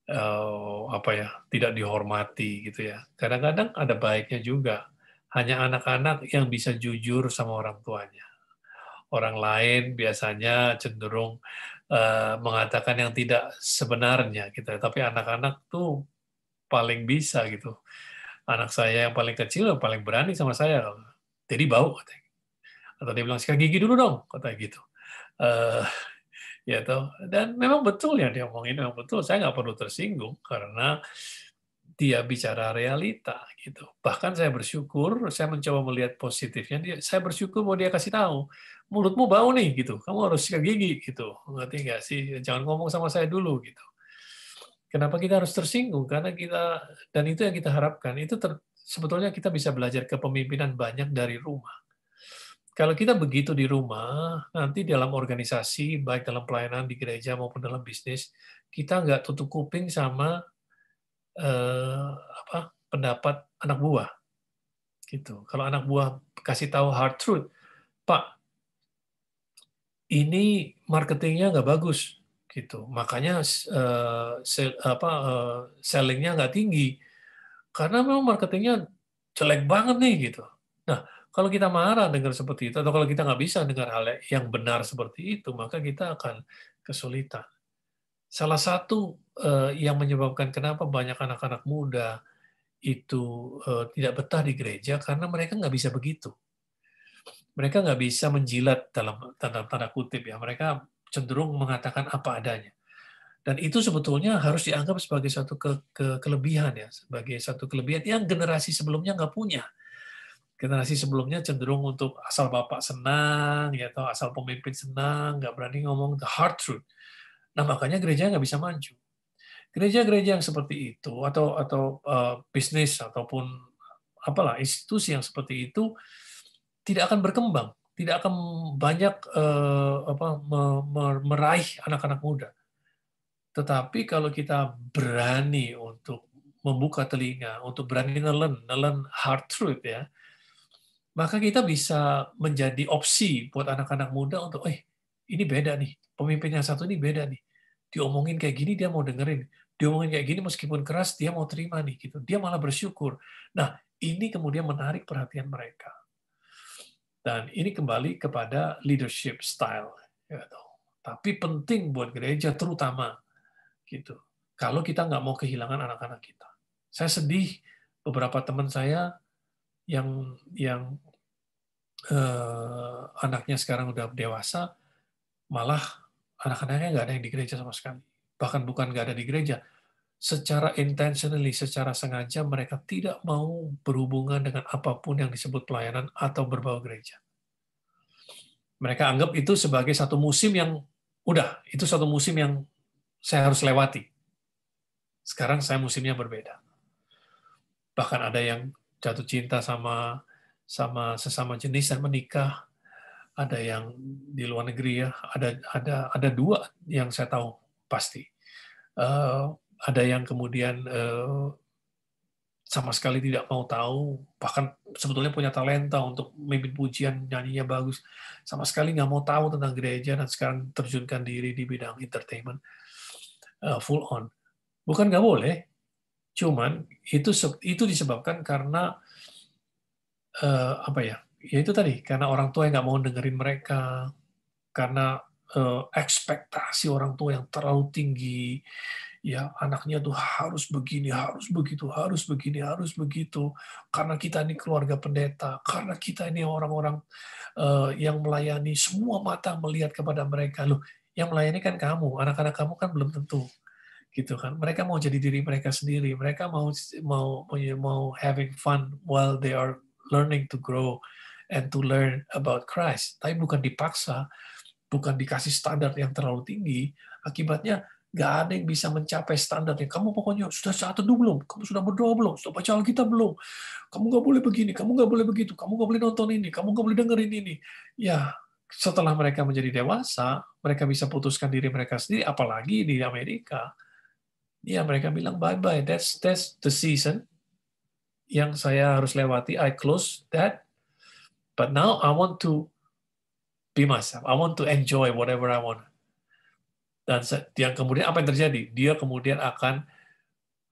uh, apa ya tidak dihormati gitu ya. Kadang-kadang ada baiknya juga. Hanya anak-anak yang bisa jujur sama orang tuanya. Orang lain biasanya cenderung uh, mengatakan yang tidak sebenarnya gitu. Ya. Tapi anak-anak tuh paling bisa gitu anak saya yang paling kecil yang paling berani sama saya jadi bau katanya atau dia bilang sikat gigi dulu dong kata gitu uh, ya toh dan memang betul ya dia omongin memang betul saya nggak perlu tersinggung karena dia bicara realita gitu bahkan saya bersyukur saya mencoba melihat positifnya dia saya bersyukur mau dia kasih tahu mulutmu bau nih gitu kamu harus sikat gigi gitu ngerti nggak sih jangan ngomong sama saya dulu gitu Kenapa kita harus tersinggung? Karena kita dan itu yang kita harapkan. Itu ter, sebetulnya kita bisa belajar kepemimpinan banyak dari rumah. Kalau kita begitu di rumah, nanti dalam organisasi, baik dalam pelayanan di gereja maupun dalam bisnis, kita nggak tutup kuping sama eh, apa pendapat anak buah. Gitu. Kalau anak buah kasih tahu hard truth, Pak, ini marketingnya nggak bagus gitu makanya uh, eh, sell, apa uh, sellingnya nggak tinggi karena memang marketingnya jelek banget nih gitu nah kalau kita marah dengar seperti itu atau kalau kita nggak bisa dengar hal yang benar seperti itu maka kita akan kesulitan salah satu uh, yang menyebabkan kenapa banyak anak-anak muda itu uh, tidak betah di gereja karena mereka nggak bisa begitu mereka nggak bisa menjilat dalam tanda tanda kutip ya mereka cenderung mengatakan apa adanya. Dan itu sebetulnya harus dianggap sebagai satu ke, ke, kelebihan ya, sebagai satu kelebihan yang generasi sebelumnya nggak punya. Generasi sebelumnya cenderung untuk asal bapak senang, ya atau asal pemimpin senang, nggak berani ngomong the hard truth. Nah makanya gereja nggak bisa maju. Gereja-gereja yang seperti itu atau atau uh, bisnis ataupun apalah institusi yang seperti itu tidak akan berkembang tidak akan banyak uh, apa, meraih anak-anak muda. Tetapi kalau kita berani untuk membuka telinga, untuk berani nelen, nelen hard truth ya, maka kita bisa menjadi opsi buat anak-anak muda untuk, eh ini beda nih, pemimpin yang satu ini beda nih. Diomongin kayak gini dia mau dengerin, diomongin kayak gini meskipun keras dia mau terima nih gitu, dia malah bersyukur. Nah ini kemudian menarik perhatian mereka. Dan ini kembali kepada leadership style. Gitu. Tapi penting buat gereja terutama gitu. Kalau kita nggak mau kehilangan anak-anak kita. Saya sedih beberapa teman saya yang yang eh, anaknya sekarang udah dewasa, malah anak-anaknya nggak ada yang di gereja sama sekali. Bahkan bukan nggak ada di gereja, secara intentionally, secara sengaja mereka tidak mau berhubungan dengan apapun yang disebut pelayanan atau berbau gereja. Mereka anggap itu sebagai satu musim yang udah, itu satu musim yang saya harus lewati. Sekarang saya musimnya berbeda. Bahkan ada yang jatuh cinta sama sama sesama jenis dan menikah. Ada yang di luar negeri ya, ada ada ada dua yang saya tahu pasti. Eh, ada yang kemudian eh, sama sekali tidak mau tahu, bahkan sebetulnya punya talenta untuk memimpin pujian, nyanyinya bagus, sama sekali nggak mau tahu tentang gereja dan sekarang terjunkan diri di bidang entertainment eh, full on. Bukan nggak boleh, cuman itu itu disebabkan karena eh, apa ya? Ya itu tadi karena orang tua yang nggak mau dengerin mereka, karena ekspektasi orang tua yang terlalu tinggi, ya anaknya tuh harus begini, harus begitu, harus begini, harus begitu. Karena kita ini keluarga pendeta, karena kita ini orang-orang eh, yang melayani, semua mata melihat kepada mereka. Loh, yang melayani kan kamu, anak-anak kamu kan belum tentu gitu kan mereka mau jadi diri mereka sendiri mereka mau mau mau having fun while they are learning to grow and to learn about Christ tapi bukan dipaksa bukan dikasih standar yang terlalu tinggi akibatnya Gak ada yang bisa mencapai standarnya. Kamu pokoknya sudah saat teduh belum? Kamu sudah berdoa belum? Sudah baca Alkitab belum? Kamu gak boleh begini, kamu gak boleh begitu, kamu gak boleh nonton ini, kamu gak boleh dengerin ini. Ya, setelah mereka menjadi dewasa, mereka bisa putuskan diri mereka sendiri, apalagi di Amerika. Ya, mereka bilang bye-bye, that's, that's the season yang saya harus lewati, I close that, but now I want to be myself. I want to enjoy whatever I want dan dia kemudian apa yang terjadi dia kemudian akan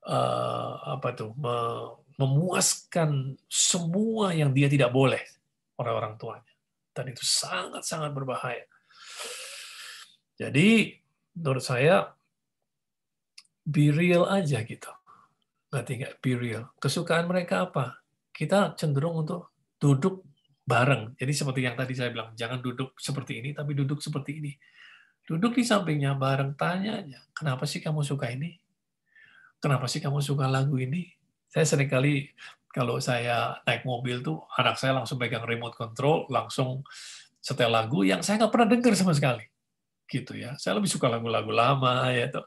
uh, apa tuh memuaskan semua yang dia tidak boleh orang-orang tuanya dan itu sangat-sangat berbahaya jadi menurut saya be real aja gitu nggak tinggal be real kesukaan mereka apa kita cenderung untuk duduk bareng jadi seperti yang tadi saya bilang jangan duduk seperti ini tapi duduk seperti ini Duduk di sampingnya bareng tanya aja, kenapa sih kamu suka ini? Kenapa sih kamu suka lagu ini? Saya sering kali kalau saya naik mobil tuh anak saya langsung pegang remote control, langsung setel lagu yang saya nggak pernah dengar sama sekali. Gitu ya. Saya lebih suka lagu-lagu lama ya tuh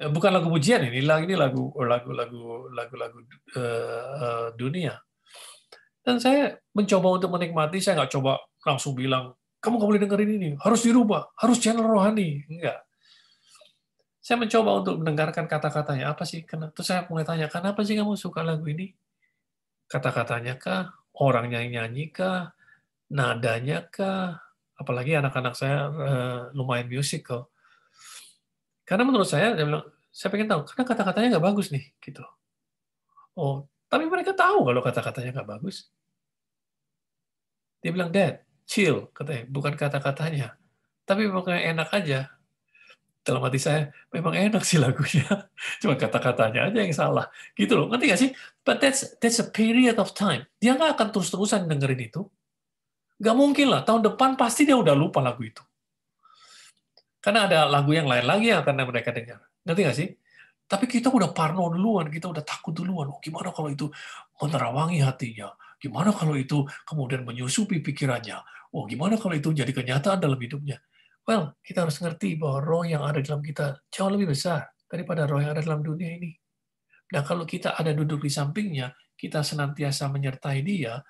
eh, bukan lagu pujian ini lagu ini lagu lagu lagu lagu lagu eh, eh, dunia dan saya mencoba untuk menikmati saya nggak coba langsung bilang kamu nggak boleh dengerin ini, harus dirubah, harus channel rohani. Enggak. Saya mencoba untuk mendengarkan kata-katanya, apa sih? Kenapa? Terus saya mulai tanya, kenapa sih kamu suka lagu ini? Kata-katanya kah? Orang yang nyanyi kah? Nadanya kah? Apalagi anak-anak saya eh, lumayan musical. Karena menurut saya, saya, bilang, saya pengen tahu, karena kata-katanya nggak bagus nih. gitu. Oh, tapi mereka tahu kalau kata-katanya nggak bagus. Dia bilang, Dad, chill katanya bukan kata-katanya tapi memang enak aja dalam hati saya memang enak sih lagunya cuma kata-katanya aja yang salah gitu loh ngerti gak sih but that's that's a period of time dia nggak akan terus-terusan dengerin itu nggak mungkin lah tahun depan pasti dia udah lupa lagu itu karena ada lagu yang lain lagi yang akan mereka dengar ngerti gak sih tapi kita udah parno duluan kita udah takut duluan oh gimana kalau itu menerawangi hatinya Gimana kalau itu kemudian menyusupi pikirannya? Oh, gimana kalau itu jadi kenyataan dalam hidupnya? Well, kita harus ngerti bahwa roh yang ada dalam kita jauh lebih besar daripada roh yang ada dalam dunia ini. Nah, kalau kita ada duduk di sampingnya, kita senantiasa menyertai dia,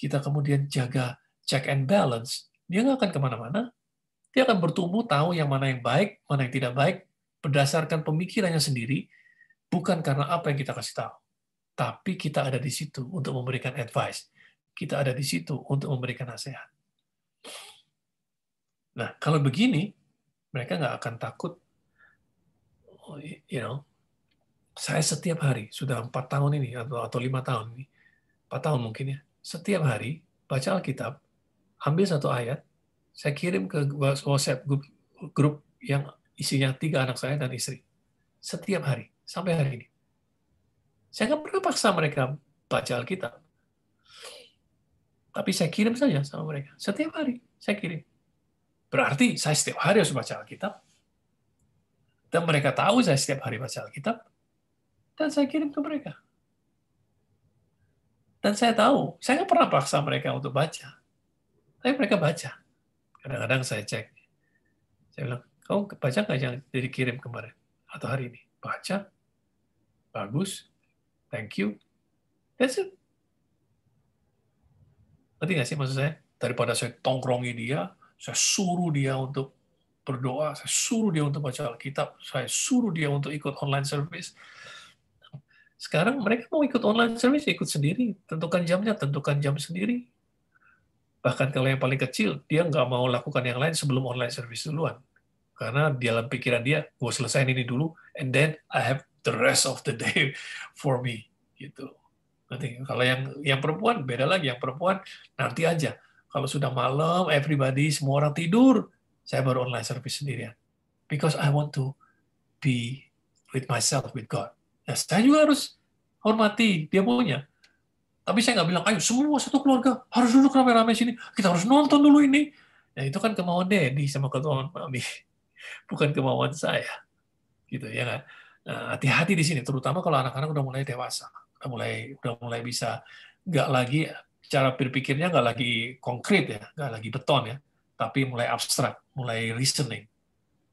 kita kemudian jaga check and balance, dia nggak akan kemana-mana. Dia akan bertumbuh tahu yang mana yang baik, mana yang tidak baik, berdasarkan pemikirannya sendiri, bukan karena apa yang kita kasih tahu tapi kita ada di situ untuk memberikan advice. Kita ada di situ untuk memberikan nasihat. Nah, kalau begini, mereka nggak akan takut. Oh, you know, saya setiap hari sudah empat tahun ini atau atau lima tahun ini, empat tahun mungkin ya, setiap hari baca Alkitab, ambil satu ayat, saya kirim ke WhatsApp grup, grup yang isinya tiga anak saya dan istri. Setiap hari, sampai hari ini. Saya nggak pernah paksa mereka baca Alkitab. Tapi saya kirim saja sama mereka. Setiap hari saya kirim. Berarti saya setiap hari harus baca Alkitab. Dan mereka tahu saya setiap hari baca Alkitab. Dan saya kirim ke mereka. Dan saya tahu, saya nggak pernah paksa mereka untuk baca. Tapi mereka baca. Kadang-kadang saya cek. Saya bilang, kamu baca nggak yang dikirim kemarin? Atau hari ini? Baca. Bagus thank you. That's it. Ngerti nggak sih maksud saya? Daripada saya tongkrongi dia, saya suruh dia untuk berdoa, saya suruh dia untuk baca Alkitab, saya suruh dia untuk ikut online service. Sekarang mereka mau ikut online service, ikut sendiri. Tentukan jamnya, tentukan jam sendiri. Bahkan kalau yang paling kecil, dia nggak mau lakukan yang lain sebelum online service duluan. Karena di dalam pikiran dia, gue selesaiin ini dulu, and then I have the rest of the day for me gitu nanti kalau yang yang perempuan beda lagi yang perempuan nanti aja kalau sudah malam everybody semua orang tidur saya baru online service sendirian because I want to be with myself with God nah, saya juga harus hormati dia punya tapi saya nggak bilang ayo semua satu keluarga harus duduk rame-rame sini kita harus nonton dulu ini ya itu kan kemauan Dedi sama kemauan Mami bukan kemauan saya gitu ya kan Eh, hati-hati di sini, terutama kalau anak-anak udah mulai dewasa, udah mulai udah mulai bisa nggak lagi cara berpikirnya nggak lagi konkret ya, nggak lagi beton ya, tapi mulai abstrak, mulai reasoning.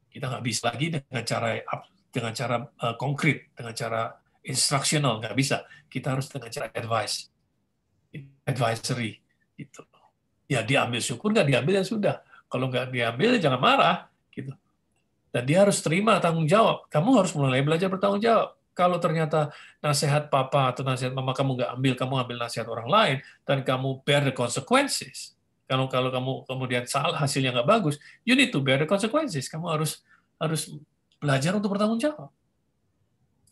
Kita nggak bisa lagi dengan cara dengan cara eh, konkret, dengan cara instructional nggak bisa. Kita harus dengan cara advice, advisory itu. Ya diambil syukur nggak diambil ya sudah. Kalau nggak diambil ya jangan marah, dan dia harus terima tanggung jawab. Kamu harus mulai belajar bertanggung jawab. Kalau ternyata nasihat papa atau nasihat mama kamu nggak ambil, kamu ambil nasihat orang lain, dan kamu bear the consequences. Kalau kalau kamu kemudian salah hasilnya nggak bagus, you need to bear the consequences. Kamu harus harus belajar untuk bertanggung jawab.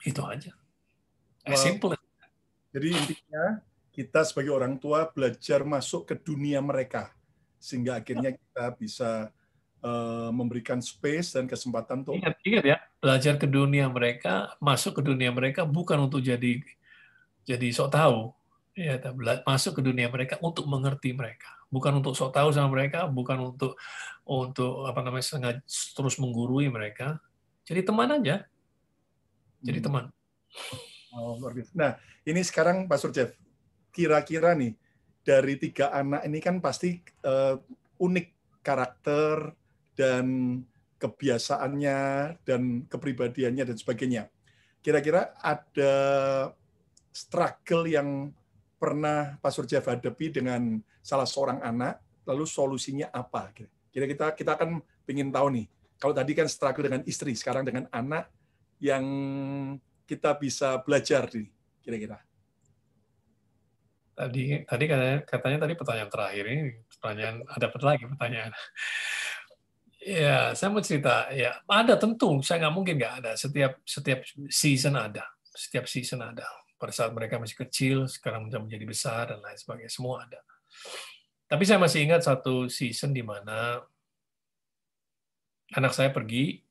Itu aja. simple. Jadi intinya kita sebagai orang tua belajar masuk ke dunia mereka sehingga akhirnya kita bisa Eh, memberikan space dan kesempatan untuk ingat, ingat ya belajar ke dunia mereka masuk ke dunia mereka bukan untuk jadi jadi sok tahu ya masuk ke dunia mereka untuk mengerti mereka bukan untuk sok tahu sama mereka bukan untuk untuk apa namanya sengaja terus menggurui mereka jadi teman aja jadi hmm. teman oh, nah ini sekarang Pak Surjev kira-kira nih dari tiga anak ini kan pasti uh, unik karakter dan kebiasaannya dan kepribadiannya dan sebagainya. Kira-kira ada struggle yang pernah Pak Surja hadapi dengan salah seorang anak, lalu solusinya apa? Kira-kira kita kita akan ingin tahu nih. Kalau tadi kan struggle dengan istri, sekarang dengan anak yang kita bisa belajar nih, kira-kira. Tadi tadi katanya, katanya tadi pertanyaan terakhir ini pertanyaan ada lagi pertanyaan. Ya, saya mau cerita. Ya, ada tentu. Saya nggak mungkin nggak ada. Setiap setiap season ada. Setiap season ada. Pada saat mereka masih kecil, sekarang sudah menjadi besar dan lain sebagainya, semua ada. Tapi saya masih ingat satu season di mana anak saya pergi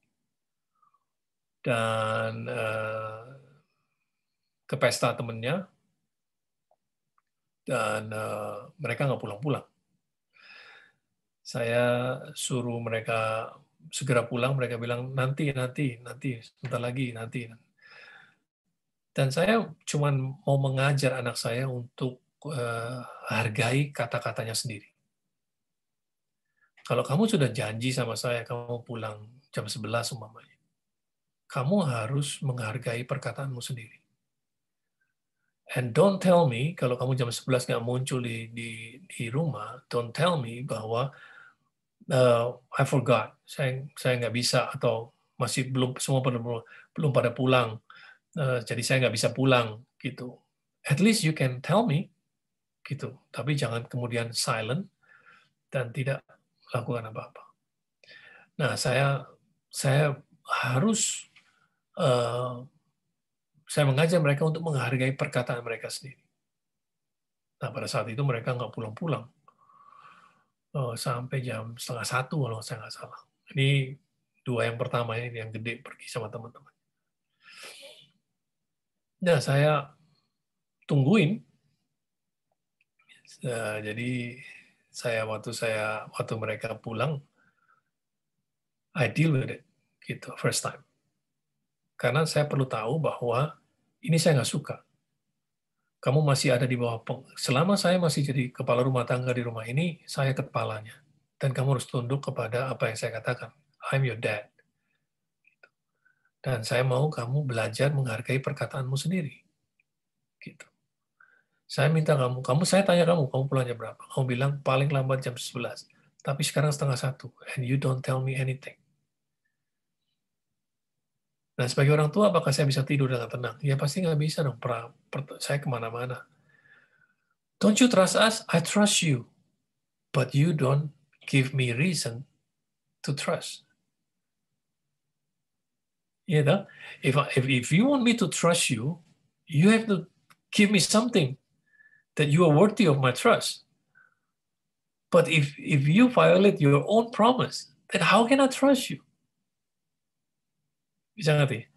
dan eh, ke pesta temennya dan eh, mereka nggak pulang-pulang saya suruh mereka segera pulang mereka bilang nanti nanti nanti sebentar lagi nanti dan saya cuma mau mengajar anak saya untuk uh, hargai kata-katanya sendiri kalau kamu sudah janji sama saya kamu pulang jam 11 umpamanya kamu harus menghargai perkataanmu sendiri And don't tell me, kalau kamu jam 11 nggak muncul di, di, di rumah, don't tell me bahwa uh, I forgot, saya saya nggak bisa atau masih belum semua pada belum, pada pulang, uh, jadi saya nggak bisa pulang gitu. At least you can tell me gitu, tapi jangan kemudian silent dan tidak lakukan apa-apa. Nah saya saya harus uh, saya mengajak mereka untuk menghargai perkataan mereka sendiri. Nah pada saat itu mereka nggak pulang-pulang oh sampai jam setengah satu kalau saya nggak salah. Ini dua yang pertama ya, ini yang gede pergi sama teman-teman. Nah saya tungguin. Nah, jadi saya waktu saya waktu mereka pulang, I deal with it gitu first time. Karena saya perlu tahu bahwa ini saya nggak suka kamu masih ada di bawah peng selama saya masih jadi kepala rumah tangga di rumah ini saya kepalanya dan kamu harus tunduk kepada apa yang saya katakan I'm your dad dan saya mau kamu belajar menghargai perkataanmu sendiri gitu saya minta kamu kamu saya tanya kamu kamu pulangnya berapa kamu bilang paling lambat jam 11 tapi sekarang setengah satu and you don't tell me anything Nah, sebagai orang tua, apakah saya bisa tidur dengan tenang? Ya, pasti nggak bisa dong. per, saya kemana-mana. Don't you trust us? I trust you. But you don't give me reason to trust. You know? If, I, if, if you want me to trust you, you have to give me something that you are worthy of my trust. But if, if you violate your own promise, then how can I trust you? bisa ngerti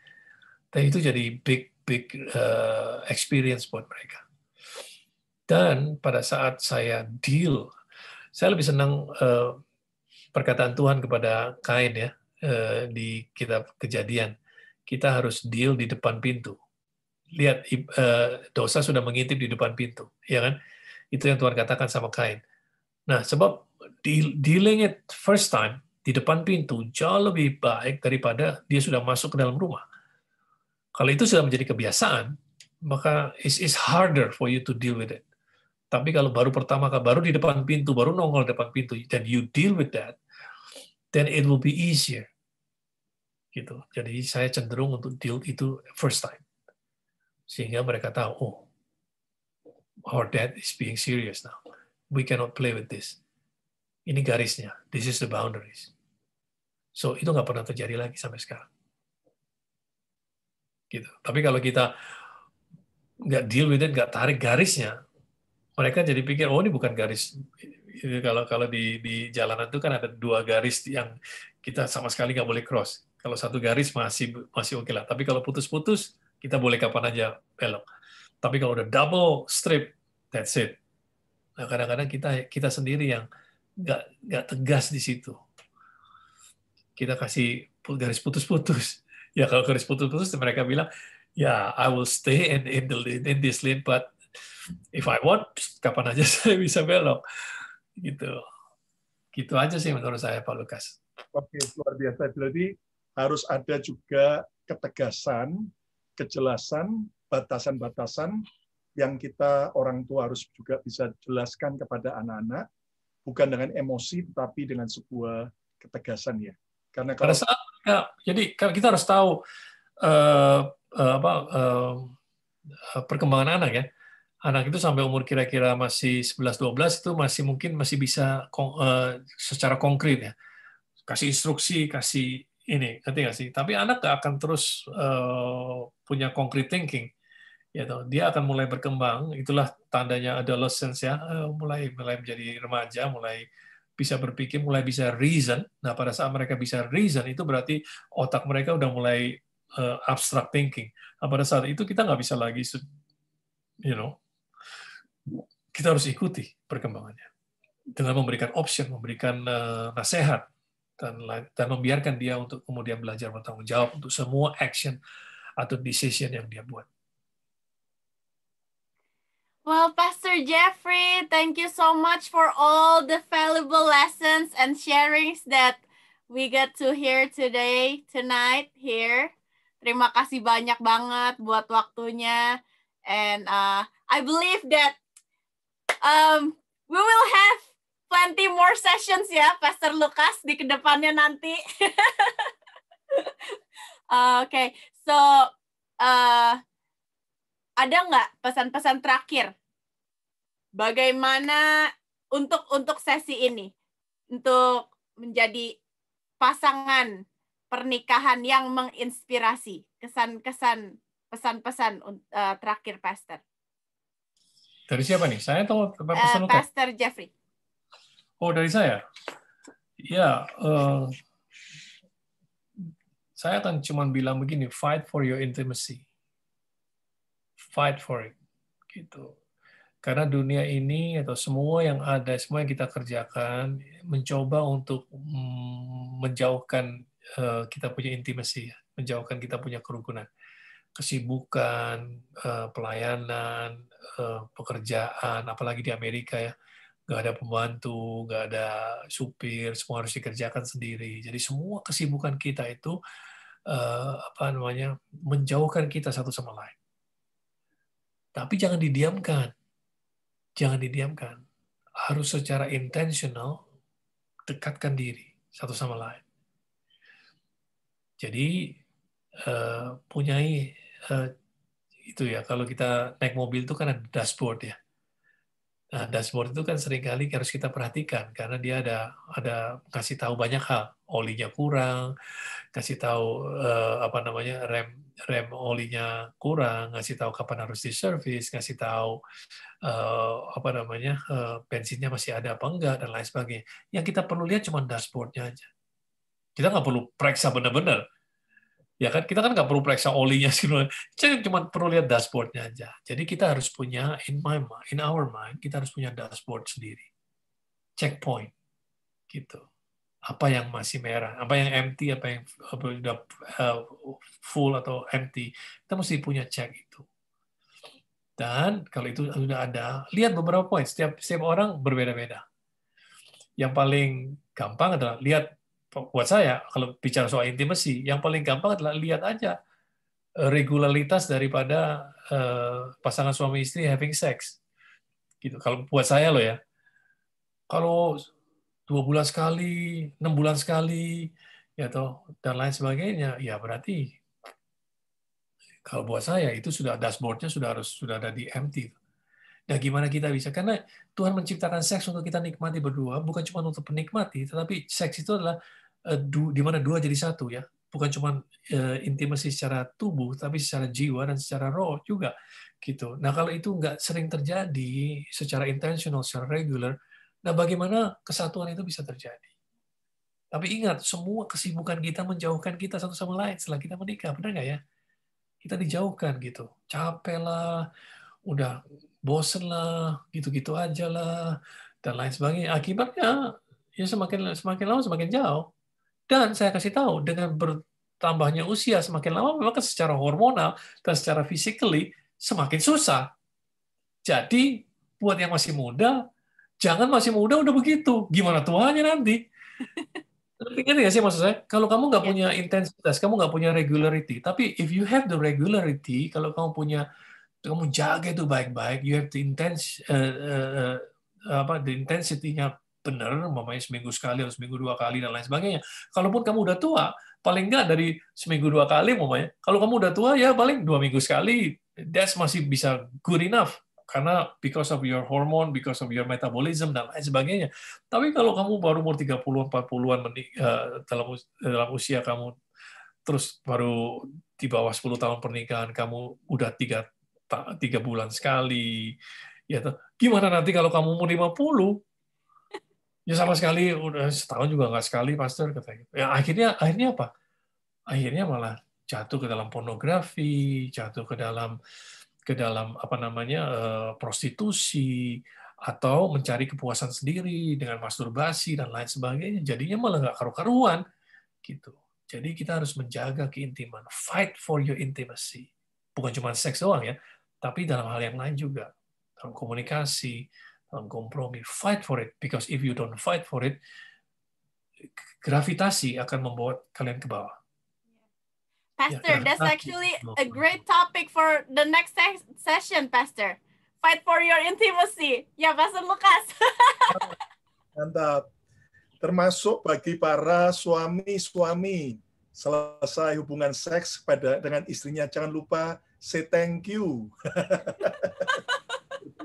dan itu jadi big big uh, experience buat mereka dan pada saat saya deal saya lebih senang uh, perkataan Tuhan kepada Kain ya uh, di kitab kejadian kita harus deal di depan pintu lihat uh, dosa sudah mengintip di depan pintu ya kan itu yang Tuhan katakan sama Kain nah sebab dealing it first time di depan pintu jauh lebih baik daripada dia sudah masuk ke dalam rumah. Kalau itu sudah menjadi kebiasaan, maka it's, is harder for you to deal with it. Tapi kalau baru pertama kali, baru di depan pintu, baru nongol di depan pintu, dan you deal with that, then it will be easier. Gitu. Jadi saya cenderung untuk deal itu first time. Sehingga mereka tahu, oh, our dad is being serious now. We cannot play with this. Ini garisnya. This is the boundaries. So itu nggak pernah terjadi lagi sampai sekarang. Gitu. Tapi kalau kita nggak deal with it, nggak tarik garisnya, mereka jadi pikir oh ini bukan garis. Kalau kalau di di jalanan itu kan ada dua garis yang kita sama sekali nggak boleh cross. Kalau satu garis masih masih oke okay lah. Tapi kalau putus-putus kita boleh kapan aja belok. Tapi kalau udah double strip, that's it. Nah kadang-kadang kita kita sendiri yang nggak nggak tegas di situ kita kasih garis putus-putus ya kalau garis putus-putus mereka bilang ya yeah, I will stay in in, the, in this lane but if I want kapan aja saya bisa belok gitu gitu aja sih menurut saya Pak Lukas Oke, luar biasa. jadi harus ada juga ketegasan, kejelasan, batasan-batasan yang kita orang tua harus juga bisa jelaskan kepada anak-anak bukan dengan emosi tetapi dengan sebuah ketegasan ya. Karena kalau saat ya, jadi kan kita harus tahu uh, uh, apa uh, perkembangan anak ya. Anak itu sampai umur kira-kira masih 11-12 itu masih mungkin masih bisa uh, secara konkret ya. Kasih instruksi, kasih ini, nanti nggak sih? Tapi anak nggak akan terus uh, punya concrete thinking ya toh dia akan mulai berkembang itulah tandanya adolescence ya eh, mulai mulai menjadi remaja mulai bisa berpikir mulai bisa reason nah pada saat mereka bisa reason itu berarti otak mereka udah mulai uh, abstract thinking nah, pada saat itu kita nggak bisa lagi you know kita harus ikuti perkembangannya dengan memberikan option memberikan uh, nasihat dan dan membiarkan dia untuk kemudian belajar bertanggung jawab untuk semua action atau decision yang dia buat Well, Pastor Jeffrey, thank you so much for all the valuable lessons and sharings that we get to hear today, tonight, here. Terima kasih banyak banget buat waktunya. And uh, I believe that um, we will have plenty more sessions ya, Pastor Lukas, di kedepannya nanti. uh, okay, so... Uh, ada nggak pesan-pesan terakhir bagaimana untuk untuk sesi ini untuk menjadi pasangan pernikahan yang menginspirasi kesan-kesan pesan-pesan uh, terakhir pastor dari siapa nih saya tahu eh, pesan uh, pastor Luka? Jeffrey oh dari saya ya uh, saya akan cuma bilang begini fight for your intimacy fight for it gitu karena dunia ini atau semua yang ada semua yang kita kerjakan mencoba untuk mm, menjauhkan eh, kita punya intimasi ya, menjauhkan kita punya kerukunan kesibukan eh, pelayanan eh, pekerjaan apalagi di Amerika ya nggak ada pembantu, nggak ada supir, semua harus dikerjakan sendiri. Jadi semua kesibukan kita itu apa namanya menjauhkan kita satu sama lain. Tapi jangan didiamkan. Jangan didiamkan. Harus secara intentional dekatkan diri satu sama lain. Jadi uh, punyai uh, itu ya kalau kita naik mobil itu kan ada dashboard ya Nah, dashboard itu kan seringkali harus kita perhatikan karena dia ada ada kasih tahu banyak hal, olinya kurang, kasih tahu eh, apa namanya rem rem olinya kurang, ngasih tahu kapan harus di service, ngasih tahu eh, apa namanya eh, bensinnya masih ada apa enggak dan lain sebagainya. Yang kita perlu lihat cuma dashboardnya aja. Kita nggak perlu periksa benar-benar ya kan kita kan nggak perlu periksa olinya sih cuma perlu lihat dashboardnya aja jadi kita harus punya in my mind in our mind kita harus punya dashboard sendiri checkpoint gitu apa yang masih merah apa yang empty apa yang apa, eh, full atau empty kita mesti punya check itu dan kalau itu sudah ada lihat beberapa poin setiap setiap orang berbeda-beda yang paling gampang adalah lihat buat saya kalau bicara soal intimasi yang paling gampang adalah lihat aja eh, regularitas daripada eh, pasangan suami istri having sex gitu kalau buat saya loh ya kalau dua bulan sekali enam bulan sekali ya toh dan lain sebagainya ya berarti kalau buat saya itu sudah dashboardnya sudah harus sudah ada di empty Nah, gimana kita bisa? Karena Tuhan menciptakan seks untuk kita nikmati berdua, bukan cuma untuk penikmati, tetapi seks itu adalah Eh, di mana dua jadi satu ya bukan cuma eh, intimasi secara tubuh tapi secara jiwa dan secara roh juga gitu nah kalau itu nggak sering terjadi secara intentional secara regular nah bagaimana kesatuan itu bisa terjadi tapi ingat, semua kesibukan kita menjauhkan kita satu sama lain setelah kita menikah, benar nggak ya? Kita dijauhkan gitu, capek lah, udah bosen lah, gitu-gitu aja lah, dan lain sebagainya. Akibatnya ya semakin semakin lama semakin jauh. Dan saya kasih tahu, dengan bertambahnya usia semakin lama, maka secara hormonal dan secara physically semakin susah. Jadi, buat yang masih muda, jangan masih muda udah begitu. Gimana tuanya nanti? Ingat ya sih maksud saya? Kalau kamu nggak iya. punya intensitas, kamu nggak punya regularity. Tapi if you have the regularity, kalau kamu punya, kamu jaga itu baik-baik, you have the intense, uh, uh, eh, eh, apa, the intensity-nya benar, mamanya seminggu sekali atau seminggu dua kali dan lain sebagainya. Kalaupun kamu udah tua, paling nggak dari seminggu dua kali mamanya. Kalau kamu udah tua ya paling dua minggu sekali. That's masih bisa good enough karena because of your hormone, because of your metabolism dan lain sebagainya. Tapi kalau kamu baru umur 30-an, 40-an eh, dalam dalam usia kamu terus baru di bawah 10 tahun pernikahan kamu udah tiga tiga bulan sekali ya gimana nanti kalau kamu umur 50 ya sama sekali udah setahun juga nggak sekali pastor kata gitu. Ya akhirnya akhirnya apa? Akhirnya malah jatuh ke dalam pornografi, jatuh ke dalam ke dalam apa namanya eh, prostitusi atau mencari kepuasan sendiri dengan masturbasi dan lain sebagainya jadinya malah nggak karu-karuan gitu jadi kita harus menjaga keintiman fight for your intimacy bukan cuma seks doang ya tapi dalam hal yang lain juga dalam komunikasi dalam kompromi fight for it because if you don't fight for it gravitasi akan membuat kalian ke bawah Pastor, ya, that's actually a great topic for the next se session, Pastor. Fight for your intimacy. Ya, Pastor Lukas. Mantap. Termasuk bagi para suami-suami selesai hubungan seks pada dengan istrinya, jangan lupa say thank you.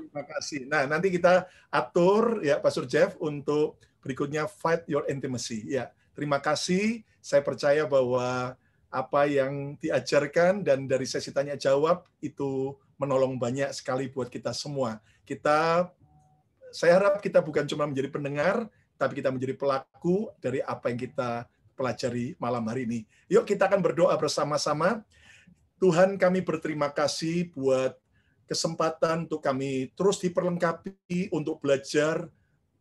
Terima kasih. Nah, nanti kita atur ya Pastor Jeff untuk berikutnya fight your intimacy. Ya, terima kasih. Saya percaya bahwa apa yang diajarkan dan dari sesi tanya jawab itu menolong banyak sekali buat kita semua. Kita saya harap kita bukan cuma menjadi pendengar, tapi kita menjadi pelaku dari apa yang kita pelajari malam hari ini. Yuk kita akan berdoa bersama-sama. Tuhan kami berterima kasih buat kesempatan untuk kami terus diperlengkapi untuk belajar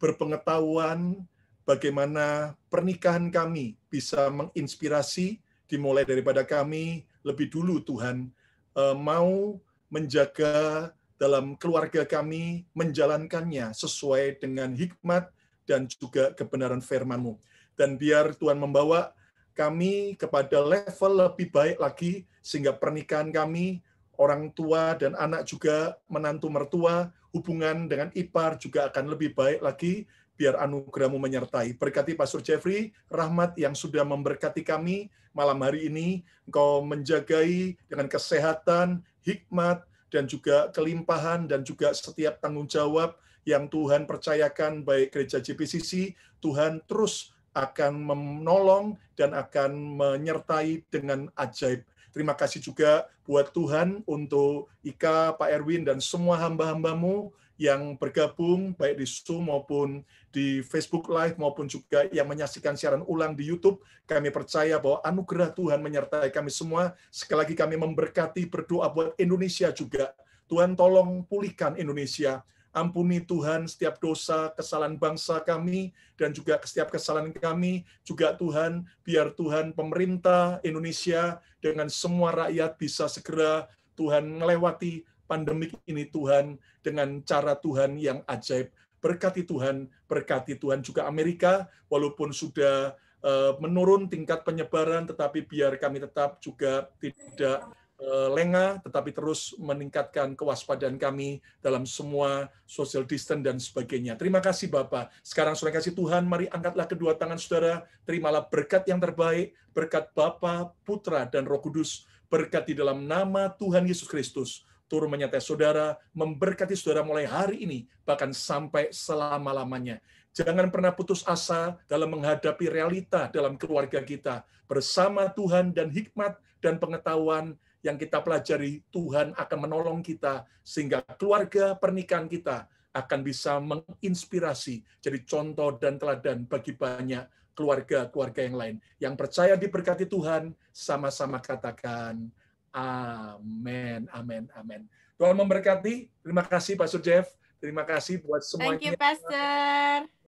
berpengetahuan bagaimana pernikahan kami bisa menginspirasi dimulai daripada kami lebih dulu Tuhan eh, mau menjaga dalam keluarga kami menjalankannya sesuai dengan hikmat dan juga kebenaran firman-Mu. Dan biar Tuhan membawa kami kepada level lebih baik lagi sehingga pernikahan kami orang tua dan anak juga, menantu mertua, hubungan dengan ipar juga akan lebih baik lagi, biar anugerahmu menyertai. Berkati Pastor Jeffrey, rahmat yang sudah memberkati kami malam hari ini, engkau menjagai dengan kesehatan, hikmat, dan juga kelimpahan, dan juga setiap tanggung jawab yang Tuhan percayakan baik gereja JPCC, Tuhan terus akan menolong dan akan menyertai dengan ajaib Terima kasih juga buat Tuhan untuk Ika, Pak Erwin, dan semua hamba-hambamu yang bergabung baik di Zoom maupun di Facebook Live maupun juga yang menyaksikan siaran ulang di YouTube. Kami percaya bahwa anugerah Tuhan menyertai kami semua. Sekali lagi kami memberkati berdoa buat Indonesia juga. Tuhan tolong pulihkan Indonesia Ampuni Tuhan setiap dosa, kesalahan bangsa kami, dan juga setiap kesalahan kami. Juga Tuhan, biar Tuhan pemerintah Indonesia dengan semua rakyat bisa segera Tuhan melewati pandemik ini Tuhan dengan cara Tuhan yang ajaib. Berkati Tuhan, berkati Tuhan juga Amerika, walaupun sudah eh, menurun tingkat penyebaran, tetapi biar kami tetap juga tidak Eh, lengah, tetapi terus meningkatkan kewaspadaan kami dalam semua social distance dan sebagainya. Terima kasih Bapak. Sekarang sore kasih Tuhan, mari angkatlah kedua tangan saudara, terimalah berkat yang terbaik, berkat Bapa, Putra, dan Roh Kudus, berkat di dalam nama Tuhan Yesus Kristus, turun menyertai saudara, memberkati saudara mulai hari ini, bahkan sampai selama-lamanya. Jangan pernah putus asa dalam menghadapi realita dalam keluarga kita. Bersama Tuhan dan hikmat dan pengetahuan yang kita pelajari, Tuhan akan menolong kita sehingga keluarga pernikahan kita akan bisa menginspirasi, jadi contoh dan teladan bagi banyak keluarga-keluarga yang lain. Yang percaya diberkati Tuhan, sama-sama katakan amin, amin, amin. Tuhan memberkati. Terima kasih Pastor Jeff. Terima kasih buat semuanya. Thank you, Pastor.